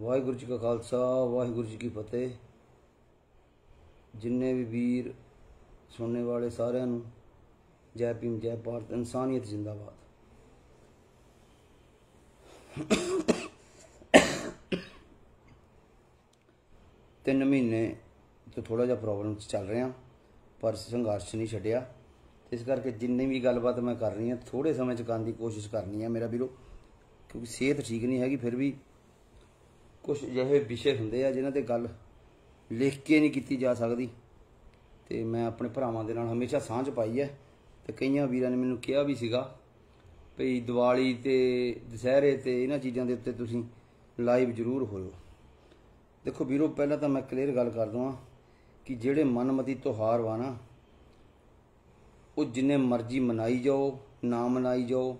ਵਾਹਿਗੁਰੂ ਜੀ ਕਾ ਖਾਲਸਾ ਵਾਹਿਗੁਰੂ ਜੀ ਕੀ ਫਤਿਹ ਜਿੰਨੇ ਵੀ ਵੀਰ ਸੁਣਨੇ ਵਾਲੇ ਸਾਰਿਆਂ ਨੂੰ ਜੈ ਭੀਮ ਜੈ ਭਾਰਤ ਇਨਸਾਨੀਅਤ ਜਿੰਦਾਬਾਦ ਤਿੰਨ ਮਹੀਨੇ ਤੋਂ ਥੋੜਾ ਜਿਹਾ ਪ੍ਰੋਬਲਮ ਚੱਲ ਰਿਹਾ ਪਰ ਸੰਘਰਸ਼ ਨਹੀਂ ਛੱਡਿਆ ਇਸ ਕਰਕੇ ਜਿੰਨੀ ਵੀ ਗੱਲਬਾਤ ਮੈਂ ਕਰ ਰਹੀ ਹਾਂ ਥੋੜੇ ਸਮੇਂ ਚ ਕਰਨ ਦੀ ਕੋਸ਼ਿਸ਼ ਕਰਨੀ ਹੈ ਮੇਰਾ ਵੀਰੋ ਕਿਉਂਕਿ ਸਿਹਤ ਠੀਕ ਨਹੀਂ ਹੈਗੀ ਫਿਰ ਵੀ ਕੁਝ ਅਜਿਹੇ ਵਿਸ਼ੇ ਹੁੰਦੇ ਆ ਜਿਨ੍ਹਾਂ ਤੇ ਗੱਲ ਲਿਖ ਕੇ ਨਹੀਂ ਕੀਤੀ ਜਾ ਸਕਦੀ ਤੇ ਮੈਂ ਆਪਣੇ ਭਰਾਵਾਂ ਦੇ ਨਾਲ ਹਮੇਸ਼ਾ ਸਾਂਝ ਪਾਈ ਹੈ ਤੇ ਕਈਆਂ ਵੀਰਾਂ ਨੇ ਮੈਨੂੰ ਕਿਹਾ ਵੀ ਸੀਗਾ ਭਈ ਦੀਵਾਲੀ ਤੇ ਦੁਸਹਿਰੇ ਤੇ ਇਹਨਾਂ ਚੀਜ਼ਾਂ ਦੇ ਉੱਤੇ ਤੁਸੀਂ ਲਾਈਵ ਜ਼ਰੂਰ ਹੋਇਓ ਦੇਖੋ ਵੀਰੋ ਪਹਿਲਾਂ ਤਾਂ ਮੈਂ ਕਲੀਅਰ ਗੱਲ ਕਰ ਦਵਾਂ ਕਿ ਜਿਹੜੇ ਮਨਮਤੀ ਤਿਉਹਾਰ ਵਾ ਨਾ ਉਹ ਜਿੰਨੇ ਮਰਜ਼ੀ ਮਨਾਈ ਜਾਓ ਨਾ ਮਨਾਈ ਜਾਓ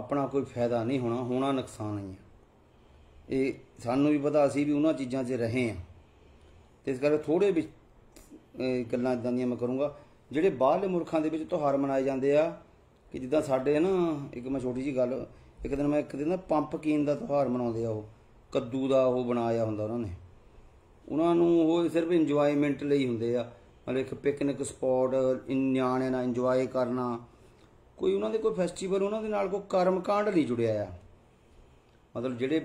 ਆਪਣਾ ਕੋਈ ਫਾਇਦਾ ਨਹੀਂ ਹੋਣਾ ਹੋਣਾ ਨੁਕਸਾਨ ਹੀ ਹੈ ਇਹ ਸਾਨੂੰ ਵੀ ਪਤਾ ਅਸੀਂ ਵੀ ਉਹਨਾਂ ਚੀਜ਼ਾਂ 'ਚ ਰਹੇ ਆ ਤੇ ਇਸ ਕਰਕੇ ਥੋੜੇ ਵਿੱਚ ਗੱਲਾਂ ਇਦਾਂ ਦੀਆਂ ਮੈਂ ਕਰੂੰਗਾ ਜਿਹੜੇ ਬਾਹਰਲੇ ਮੁਲਕਾਂ ਦੇ ਵਿੱਚ ਤਿਉਹਾਰ ਮਨਾਏ ਜਾਂਦੇ ਆ ਕਿ ਜਿੱਦਾਂ ਸਾਡੇ ਨਾ ਇੱਕ ਮੈਂ ਛੋਟੀ ਜੀ ਗੱਲ ਇੱਕ ਦਿਨ ਮੈਂ ਇੱਕ ਦਿਨ ਨਾ ਪੰਪਕੀਨ ਦਾ ਤਿਉਹਾਰ ਮਨਾਉਂਦੇ ਆ ਉਹ ਕੱਦੂ ਦਾ ਉਹ ਬਣਾਇਆ ਹੁੰਦਾ ਉਹਨਾਂ ਨੇ ਉਹਨਾਂ ਨੂੰ ਉਹ ਸਿਰਫ ਇੰਜੋਇਮੈਂਟ ਲਈ ਹੁੰਦੇ ਆ ਮਤਲਬ ਇੱਕ ਪਿਕਨਿਕ ਸਪੌਟ ਨਿਆਣਿਆਂ ਨਾਲ ਇੰਜੋਏ ਕਰਨਾ ਕੋਈ ਉਹਨਾਂ ਦੇ ਕੋਈ ਫੈਸਟੀਵਲ ਉਹਨਾਂ ਦੇ ਨਾਲ ਕੋਈ ਕਰਮਕਾਂਡ ਨਹੀਂ ਜੁੜਿਆ ਆ ਮਤਲਬ ਜਿਹੜੇ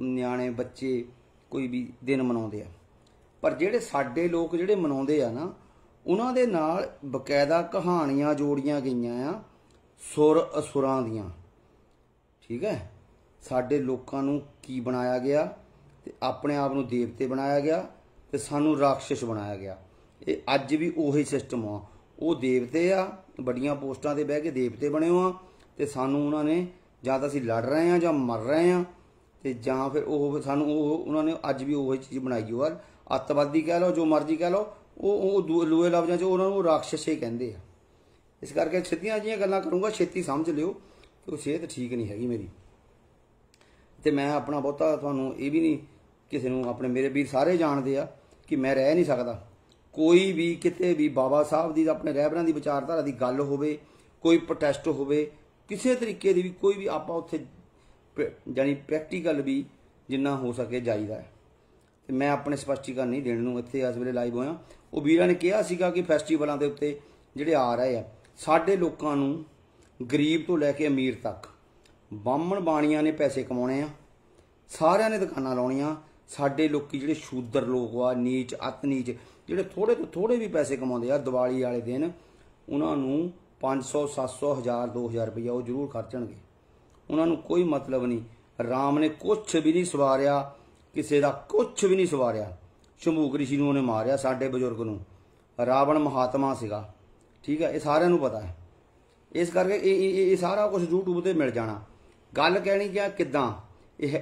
ਨਿਆਣੇ ਬੱਚੇ ਕੋਈ ਵੀ ਦਿਨ ਮਨਾਉਂਦੇ ਆ ਪਰ ਜਿਹੜੇ ਸਾਡੇ ਲੋਕ ਜਿਹੜੇ ਮਨਾਉਂਦੇ ਆ ਨਾ ਉਹਨਾਂ ਦੇ ਨਾਲ ਬਕਾਇਦਾ ਕਹਾਣੀਆਂ ਜੋੜੀਆਂ ਗਈਆਂ ਆ ਸੁਰ ਅਸੁਰਾਂ ਦੀਆਂ ਠੀਕ ਹੈ ਸਾਡੇ ਲੋਕਾਂ ਨੂੰ ਕੀ ਬਣਾਇਆ ਗਿਆ ਤੇ ਆਪਣੇ ਆਪ ਨੂੰ ਦੇਵਤੇ ਬਣਾਇਆ ਗਿਆ ਤੇ ਸਾਨੂੰ ਰਾਖਸ਼ ਬਣਾਇਆ ਗਿਆ ਇਹ ਅੱਜ ਵੀ ਉਹੀ ਸਿਸਟਮ ਆ ਉਹ ਦੇਵਤੇ ਆ ਵੱਡੀਆਂ ਪੋਸਟਾਂ ਤੇ ਬਹਿ ਕੇ ਦੇਵਤੇ ਬਣੇ ਹੋ ਆ ਤੇ ਸਾਨੂੰ ਉਹਨਾਂ ਨੇ ਜਾਂ ਤਾਂ ਅਸੀਂ ਲੜ ਰਹੇ ਆ ਜਾਂ ਮਰ ਰਹੇ ਆ ਤੇ ਜਾਂ ਫਿਰ ਉਹ ਸਾਨੂੰ ਉਹ ਉਹਨਾਂ ਨੇ ਅੱਜ ਵੀ ਉਹੀ ਚੀਜ਼ ਬਣਾਈ ਹੋਰ ਅੱਤਵਾਦੀ ਕਹਿ ਲਓ ਜੋ ਮਰਜ਼ੀ ਕਹਿ ਲਓ ਉਹ ਉਹ ਲੋਏ ਲਫ਼ਜ਼ਾਂ 'ਚ ਉਹਨਾਂ ਨੂੰ ਰਾਖਸ਼ਸ਼ ਹੀ ਕਹਿੰਦੇ ਆ ਇਸ ਕਰਕੇ ਛਿੱਧੀਆਂ ਜੀਆਂ ਗੱਲਾਂ ਕਰੂੰਗਾ ਛੇਤੀ ਸਮਝ ਲਿਓ ਕਿ ਉਹ ਸਿਹਤ ਠੀਕ ਨਹੀਂ ਹੈਗੀ ਮੇਰੀ ਤੇ ਮੈਂ ਆਪਣਾ ਬਹੁਤਾ ਤੁਹਾਨੂੰ ਇਹ ਵੀ ਨਹੀਂ ਕਿਸੇ ਨੂੰ ਆਪਣੇ ਮੇਰੇ ਵੀਰ ਸਾਰੇ ਜਾਣਦੇ ਆ ਕਿ ਮੈਂ ਰਹਿ ਨਹੀਂ ਸਕਦਾ ਕੋਈ ਵੀ ਕਿਤੇ ਵੀ ਬਾਬਾ ਸਾਹਿਬ ਦੀ ਆਪਣੇ ਰਹਿਬਰਾਂ ਦੀ ਵਿਚਾਰਧਾਰਾ ਦੀ ਗੱਲ ਹੋਵੇ ਕੋਈ ਪ੍ਰੋਟੈਸਟ ਹੋਵੇ ਕਿਸੇ ਤਰੀਕੇ ਦੀ ਵੀ ਕੋਈ ਵੀ ਆਪਾਂ ਉੱਥੇ ਜਾਨੀ ਪ੍ਰੈਕਟੀਕਲ ਵੀ ਜਿੰਨਾ ਹੋ ਸਕੇ ਜਾਈਦਾ ਹੈ ਤੇ ਮੈਂ ਆਪਣੇ ਸਪਸ਼ਟੀਕਰਨ ਨਹੀਂ ਦੇਣ ਨੂੰ ਇੱਥੇ ਇਸ ਵੇਲੇ ਲਾਈਵ ਹੋਇਆ ਉਹ ਵੀਰਾਂ ਨੇ ਕਿਹਾ ਸੀਗਾ ਕਿ ਫੈਸਟੀਵਲਾਂ ਦੇ ਉੱਤੇ ਜਿਹੜੇ ਆ ਰਹੇ ਆ ਸਾਡੇ ਲੋਕਾਂ ਨੂੰ ਗਰੀਬ ਤੋਂ ਲੈ ਕੇ ਅਮੀਰ ਤੱਕ ਬਾਹਮਣ ਬਾਣੀਆਂ ਨੇ ਪੈਸੇ ਕਮਾਉਣੇ ਆ ਸਾਰਿਆਂ ਨੇ ਦੁਕਾਨਾਂ ਲਾਉਣੀਆਂ ਸਾਡੇ ਲੋਕੀ ਜਿਹੜੇ ਸ਼ੂਦਰ ਲੋਕ ਆ ਨੀਚ ਅਤ ਨੀਚ ਜਿਹੜੇ ਥੋੜੇ ਤੋਂ ਥੋੜੇ ਵੀ ਪੈਸੇ ਕਮਾਉਂਦੇ ਆ ਦੀਵਾਲੀ ਵਾਲੇ ਦਿਨ ਉਹਨਾਂ ਨੂੰ 500 700 1000 2000 ਰੁਪਏ ਉਹ ਜ਼ਰੂਰ ਖਰਚਣਗੇ ਉਹਨਾਂ ਨੂੰ ਕੋਈ ਮਤਲਬ ਨਹੀਂ ਰਾਮ ਨੇ ਕੁਝ ਵੀ ਨਹੀਂ ਸਵਾਰਿਆ ਕਿਸੇ ਦਾ ਕੁਝ ਵੀ ਨਹੀਂ ਸਵਾਰਿਆ ਸ਼ੰਭੂਕ ਰਿਸ਼ੀ ਨੂੰ ਉਹਨੇ ਮਾਰਿਆ ਸਾਡੇ ਬਜ਼ੁਰਗ ਨੂੰ ਰਾਵਣ ਮਹਾਤਮਾ ਸੀਗਾ ਠੀਕ ਹੈ ਇਹ ਸਾਰਿਆਂ ਨੂੰ ਪਤਾ ਹੈ ਇਸ ਕਰਕੇ ਇਹ ਇਹ ਸਾਰਾ ਕੁਝ YouTube ਤੇ ਮਿਲ ਜਾਣਾ ਗੱਲ ਕਹਿਣੀ ਕਿ ਕਿਦਾਂ ਇਹ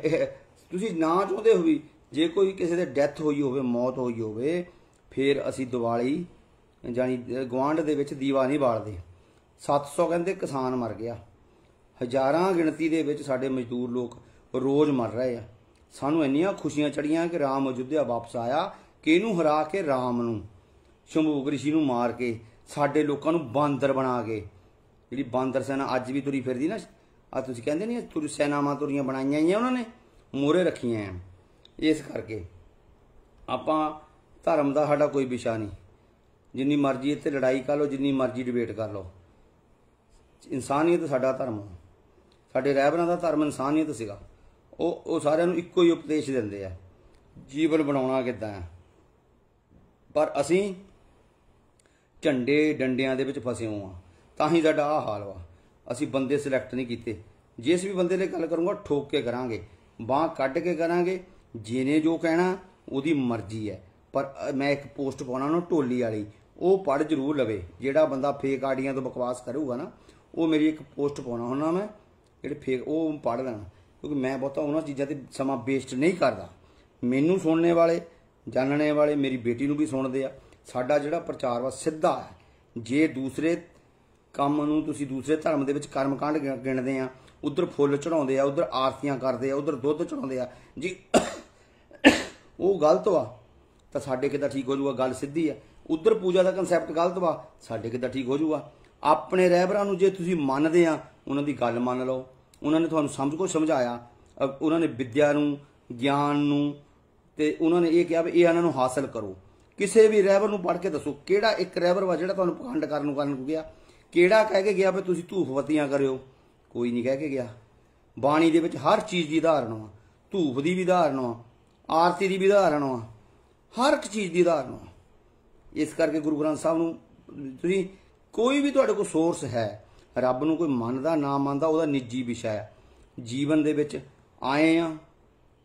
ਤੁਸੀਂ ਨਾ ਚਾਹੁੰਦੇ ਹੋ ਵੀ ਜੇ ਕੋਈ ਕਿਸੇ ਦੇ ਡੈਥ ਹੋਈ ਹੋਵੇ ਮੌਤ ਹੋਈ ਹੋਵੇ ਫਿਰ ਅਸੀਂ ਦੀਵਾਲੀ ਜਾਨੀ ਗਵਾਂਡ ਦੇ ਵਿੱਚ ਦੀਵਾ ਨਹੀਂ ਬਾਲਦੇ 700 ਕਹਿੰਦੇ ਕਿਸਾਨ ਮਰ ਗਿਆ ਹਜ਼ਾਰਾਂ ਗਿਣਤੀ ਦੇ ਵਿੱਚ ਸਾਡੇ ਮਜ਼ਦੂਰ ਲੋਕ ਰੋਜ਼ ਮਰ ਰਹੇ ਆ ਸਾਨੂੰ ਇੰਨੀਆਂ ਖੁਸ਼ੀਆਂ ਚੜੀਆਂ ਕਿ ਰਾਮ ਅਯੁੱਧਿਆ ਵਾਪਸ ਆਇਆ ਕਿ ਇਹਨੂੰ ਹਰਾ ਕੇ ਰਾਮ ਨੂੰ ਸ਼ੰਭੂਗ ਰਿਸ਼ੀ ਨੂੰ ਮਾਰ ਕੇ ਸਾਡੇ ਲੋਕਾਂ ਨੂੰ ਬਾਂਦਰ ਬਣਾ ਕੇ ਜਿਹੜੀ ਬਾਂਦਰ ਸੈਨਾ ਅੱਜ ਵੀ ਤੁਰੀ ਫਿਰਦੀ ਨਾ ਆ ਤੁਸੀਂ ਕਹਿੰਦੇ ਨਹੀਂ ਤੁਰ ਸੈਨਾਵਾਂ ਤੁਰੀਆਂ ਬਣਾਈਆਂ ਆਈਆਂ ਉਹਨਾਂ ਨੇ ਮੋਰੇ ਰੱਖੀਆਂ ਇਸ ਕਰਕੇ ਆਪਾਂ ਧਰਮ ਦਾ ਸਾਡਾ ਕੋਈ ਵਿਸ਼ਾ ਨਹੀਂ ਜਿੰਨੀ ਮਰਜ਼ੀ ਇੱਥੇ ਲੜਾਈ ਕਰ ਲਓ ਜਿੰਨੀ ਮਰਜ਼ੀ ਡਿਬੇਟ ਕਰ ਲਓ ਇਨਸਾਨੀਅਤ ਸਾਡਾ ਧਰਮ ਹੈ ਸਾਡੇ ਰਹਿਬਰਾਂ ਦਾ ਧਰਮ ਇਨਸਾਨੀਅਤ ਸੀਗਾ ਉਹ ਉਹ ਸਾਰਿਆਂ ਨੂੰ ਇੱਕੋ ਹੀ ਉਪਦੇਸ਼ ਦਿੰਦੇ ਆ ਜੀਵਨ ਬਣਾਉਣਾ ਕਿਦਾਂ ਹੈ ਪਰ ਅਸੀਂ ਝੰਡੇ ਡੰਡਿਆਂ ਦੇ ਵਿੱਚ ਫਸੇ ਹੋ ਆ ਤਾਂ ਹੀ ਸਾਡਾ ਆ ਹਾਲ ਵਾ ਅਸੀਂ ਬੰਦੇ ਸਿਲੈਕਟ ਨਹੀਂ ਕੀਤੇ ਜਿਸ ਵੀ ਬੰਦੇ ਨਾਲ ਗੱਲ ਕਰੂੰਗਾ ਠੋਕ ਕੇ ਕਰਾਂਗੇ ਬਾਹ ਕੱਢ ਕੇ ਕਰਾਂਗੇ ਜਿਹਨੇ ਜੋ ਕਹਿਣਾ ਉਹਦੀ ਮਰਜ਼ੀ ਹੈ ਪਰ ਮੈਂ ਇੱਕ ਪੋਸਟ ਪਾਉਣਾ ਨੂੰ ਢੋਲੀ ਵਾਲੀ ਉਹ ਪੜ ਜ਼ਰੂਰ ਲਵੇ ਜਿਹੜਾ ਬੰਦਾ ਫੇਕ ਆੜੀਆਂ ਤੋਂ ਬਕਵਾਸ ਕਰੂਗਾ ਨਾ ਉਹ ਮੇਰੀ ਇੱਕ ਪੋਸਟ ਪਾਉਣਾ ਹੁੰਦਾ ਮੈਂ ਜਿਹੜੇ ਫੇਕ ਉਹ ਪੜ ਲੈਣਾ ਕਿਉਂਕਿ ਮੈਂ ਬਹੁਤਾ ਉਹਨਾਂ ਚੀਜ਼ਾਂ ਤੇ ਸਮਾਂ ਵੇਸਟ ਨਹੀਂ ਕਰਦਾ ਮੈਨੂੰ ਸੁਣਨੇ ਵਾਲੇ ਜਾਣਨੇ ਵਾਲੇ ਮੇਰੀ ਬੇਟੀ ਨੂੰ ਵੀ ਸੁਣਦੇ ਆ ਸਾਡਾ ਜਿਹੜਾ ਪ੍ਰਚਾਰ ਵਾ ਸਿੱਧਾ ਹੈ ਜੇ ਦੂਸਰੇ ਕੰਮ ਨੂੰ ਤੁਸੀਂ ਦੂਸਰੇ ਧਰਮ ਦੇ ਵਿੱਚ ਕਰਮਕਾਂਡ ਗਿਣਦੇ ਆ ਉਧਰ ਫੁੱਲ ਚੜਾਉਂਦੇ ਆ ਉਧਰ ਆਰਤੀਆਂ ਕਰਦੇ ਆ ਉਧਰ ਦੁੱਧ ਚੜਾਉਂਦੇ ਆ ਜੀ ਉਹ ਗਲਤ ਵਾ ਤਾਂ ਸਾਡੇ ਕਿਦਾਂ ਠੀਕ ਹੋ ਜਾਊਗਾ ਗੱਲ ਸਿੱਧੀ ਆ ਉਧਰ ਪੂਜਾ ਦਾ ਕਨਸੈਪਟ ਗਲਤ ਵਾ ਸਾਡੇ ਕਿਦਾਂ ਠੀਕ ਹੋ ਜਾਊਗਾ ਆਪਣੇ ਰਹਿਬਰਾਂ ਨੂੰ ਜੇ ਤੁਸੀਂ ਮੰਨਦੇ ਆ ਉਹਨਾਂ ਦੀ ਗੱਲ ਮੰਨ ਲਓ ਉਹਨਾਂ ਨੇ ਤੁਹਾਨੂੰ ਸਮਝ ਕੋ ਸਮਝਾਇਆ ਉਹਨਾਂ ਨੇ ਵਿਦਿਆ ਨੂੰ ਗਿਆਨ ਨੂੰ ਤੇ ਉਹਨਾਂ ਨੇ ਇਹ ਕਿਹਾ ਵੀ ਇਹ ਇਹਨਾਂ ਨੂੰ ਹਾਸਲ ਕਰੋ ਕਿਸੇ ਵੀ ਰੈਵਰ ਨੂੰ ਪੜ੍ਹ ਕੇ ਦੱਸੋ ਕਿਹੜਾ ਇੱਕ ਰੈਵਰ ਵਾ ਜਿਹੜਾ ਤੁਹਾਨੂੰ ਪਖੰਡ ਕਰਨ ਨੂੰ ਕਰਨ ਗਿਆ ਕਿਹੜਾ ਕਹਿ ਕੇ ਗਿਆ ਵੀ ਤੁਸੀਂ ਧੂਫਵਤੀਆਂ ਕਰਿਓ ਕੋਈ ਨਹੀਂ ਕਹਿ ਕੇ ਗਿਆ ਬਾਣੀ ਦੇ ਵਿੱਚ ਹਰ ਚੀਜ਼ ਦੀ ਧਾਰਨ ਆ ਧੂਫ ਦੀ ਵੀ ਧਾਰਨ ਆ ਆਰਤੀ ਦੀ ਵੀ ਧਾਰਨ ਆ ਹਰ ਇੱਕ ਚੀਜ਼ ਦੀ ਧਾਰਨ ਆ ਇਸ ਕਰਕੇ ਗੁਰੂ ਗ੍ਰੰਥ ਸਾਹਿਬ ਨੂੰ ਤੁਸੀਂ ਕੋਈ ਵੀ ਤੁਹਾਡੇ ਕੋਲ ਸੋਰਸ ਹੈ ਰੱਬ ਨੂੰ ਕੋਈ ਮੰਨਦਾ ਨਾ ਮੰਨਦਾ ਉਹਦਾ ਨਿੱਜੀ ਵਿਸ਼ਾ ਹੈ ਜੀਵਨ ਦੇ ਵਿੱਚ ਆਏ ਆ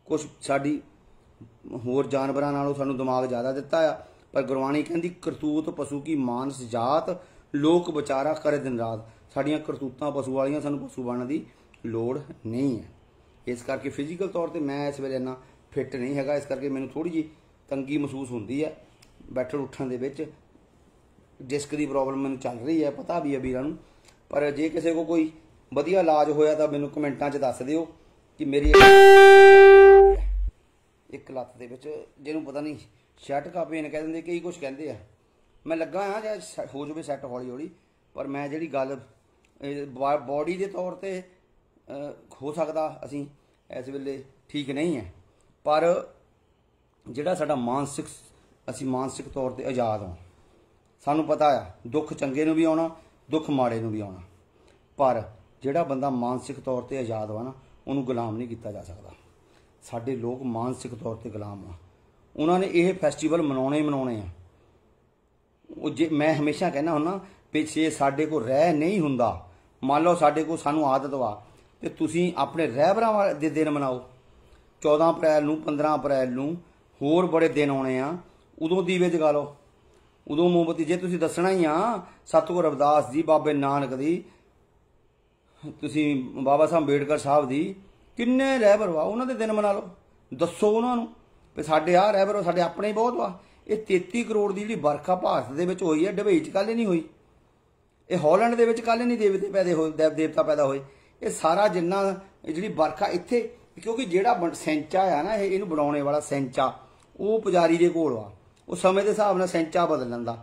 ਕੁਝ ਸਾਡੀ ਹੋਰ ਜਾਨਵਰਾਂ ਨਾਲੋਂ ਸਾਨੂੰ ਦਿਮਾਗ ਜ਼ਿਆਦਾ ਦਿੱਤਾ ਆ ਪਰ ਗੁਰਬਾਣੀ ਕਹਿੰਦੀ ਕਰਤੂਤ ਪਸ਼ੂ ਕੀ ਮਾਨਸ ਜਾਤ ਲੋਕ ਵਿਚਾਰਾ ਕਰੇ ਦਿਨ ਰਾਤ ਸਾਡੀਆਂ ਕਰਤੂਤਾਂ ਪਸ਼ੂ ਵਾਲੀਆਂ ਸਾਨੂੰ ਪਸ਼ੂ ਬਣਨ ਦੀ ਲੋੜ ਨਹੀਂ ਹੈ ਇਸ ਕਰਕੇ ਫਿਜ਼ੀਕਲ ਤੌਰ ਤੇ ਮੈਂ ਇਸ ਵੇਲੇ ਇੰਨਾ ਫਿੱਟ ਨਹੀਂ ਹੈਗਾ ਇਸ ਕਰਕੇ ਮੈਨੂੰ ਥੋੜੀ ਜੀ ਤੰਗੀ ਮਹਿਸੂਸ ਹੁੰਦੀ ਹੈ ਬੈਠਣ ਉੱਠਣ ਦੇ ਵਿੱਚ ਡਿਸਕ ਦੀ ਪ੍ਰੋਬਲਮ ਮੈਨੂੰ ਚੱਲ ਰਹੀ ਹੈ ਪਤਾ ਵੀ ਅਬੀਰਾਂ ਨੂੰ ਪਰ ਜੇ ਕਿਸੇ ਕੋ ਕੋਈ ਵਧੀਆ ਇਲਾਜ ਹੋਇਆ ਤਾਂ ਮੈਨੂੰ ਕਮੈਂਟਾਂ 'ਚ ਦੱਸ ਦਿਓ ਕਿ ਮੇਰੀ ਇੱਕ ਲੱਤ ਦੇ ਵਿੱਚ ਜਿਹਨੂੰ ਪਤਾ ਨਹੀਂ ਸ਼ਰਟ ਕਾ ਪੇਨ ਕਹਿ ਦਿੰਦੇ ਕਈ ਕੁਝ ਕਹਿੰਦੇ ਆ ਮੈਂ ਲੱਗਾ ਆ ਜਾਂ ਹੋ ਜਾਵੇ ਸੈੱਟ ਹੌਲੀ ਹੌਲੀ ਪਰ ਮੈਂ ਜਿਹੜੀ ਗੱਲ ਬਾਡੀ ਦੇ ਤੌਰ ਤੇ ਹੋ ਸਕਦਾ ਅਸੀਂ ਇਸ ਵੇਲੇ ਠੀਕ ਨਹੀਂ ਹੈ ਪਰ ਜਿਹੜਾ ਸਾਡਾ ਮਾਨਸਿਕ ਅਸੀਂ ਮਾਨਸਿਕ ਤੌਰ ਤੇ ਆਜ਼ਾਦ ਹਾਂ ਸਾਨੂੰ ਪਤਾ ਆ ਦੁੱਖ ਚੰਗੇ ਨੂੰ ਵੀ ਆਉਣਾ ਦੁੱਖ ਮਾੜੇ ਨੂੰ ਵੀ ਆਉਣਾ ਪਰ ਜਿਹੜਾ ਬੰਦਾ ਮਾਨਸਿਕ ਤੌਰ ਤੇ ਆਜ਼ਾਦ ਵਾ ਨਾ ਉਹਨੂੰ ਗੁਲਾਮ ਨਹੀਂ ਕੀਤਾ ਜਾ ਸਕਦਾ ਸਾਡੇ ਲੋਕ ਮਾਨਸਿਕ ਤੌਰ ਤੇ ਗੁਲਾਮ ਆ ਉਹਨਾਂ ਨੇ ਇਹ ਫੈਸਟੀਵਲ ਮਨਾਉਣੇ ਮਨਾਉਣੇ ਆ ਉਹ ਜੇ ਮੈਂ ਹਮੇਸ਼ਾ ਕਹਿੰਦਾ ਹੁੰਨਾ ਪਿੱਛੇ ਸਾਡੇ ਕੋਲ ਰਹਿ ਨਹੀਂ ਹੁੰਦਾ ਮੰਨ ਲਓ ਸਾਡੇ ਕੋਲ ਸਾਨੂੰ ਆਦਤ ਵਾ ਤੇ ਤੁਸੀਂ ਆਪਣੇ ਰਹਿਬਰਾਂ ਦੇ ਦਿਨ ਮਨਾਓ 14 ਅਪ੍ਰੈਲ ਨੂੰ 15 ਅਪ੍ਰੈਲ ਨੂੰ ਹੋਰ ਬੜੇ ਦਿਨ ਆਉਣੇ ਆ ਉਦੋਂ ਦੀਵੇ ਜਗਾ ਲਓ ਉਦੋਂ ਮੋਮਬਤੀ ਜੇ ਤੁਸੀਂ ਦੱਸਣਾ ਹੀ ਆ ਸਤਗੁਰ ਰਵਿਦਾਸ ਜੀ ਬਾਬੇ ਨਾਨਕ ਦੀ ਤੁਸੀਂ ਬਾਬਾ ਸਾਹਿਬ ਅੰਬੇਡਕਰ ਸਾਹਿਬ ਦੀ ਕਿੰਨੇ ਰਹਿਬਰ ਵਾ ਉਹਨਾਂ ਦੇ ਦਿਨ ਮਨਾ ਲਓ ਦੱਸੋ ਉਹਨਾਂ ਨੂੰ ਵੀ ਸਾਡੇ ਆ ਰਹਿਬਰ ਸਾਡੇ ਆਪਣੇ ਬਹੁਤ ਵਾ ਇਹ 33 ਕਰੋੜ ਦੀ ਜਿਹੜੀ ਵਰਖਾ ਭਾਰਤ ਦੇ ਵਿੱਚ ਹੋਈ ਹੈ ਡਬਈ 'ਚ ਕੱਲ ਨਹੀਂ ਹੋਈ ਇਹ ਹਾਲੈਂਡ ਦੇ ਵਿੱਚ ਕੱਲ ਨਹੀਂ ਦੇਵਤੇ ਪੈਦੇ ਹੋਏ ਦੇਵ ਦੇਵਤਾ ਪੈਦਾ ਹੋਏ ਇਹ ਸਾਰਾ ਜਿੰਨਾ ਜਿਹੜੀ ਵਰਖਾ ਇੱਥੇ ਕਿਉਂਕਿ ਜਿਹੜਾ ਸੈਂਚਾ ਆ ਨਾ ਇਹ ਇਹਨੂੰ ਬਣਾਉਣੇ ਵਾਲਾ ਸੈਂਚਾ ਉਹ ਪੁਜਾਰੀ ਦੇ ਕੋਲ ਆ ਉਹ ਸਮੇਂ ਦੇ ਹਿਸਾਬ ਨਾਲ ਸੈਂਚਾ ਬਦਲ ਲੈਂਦਾ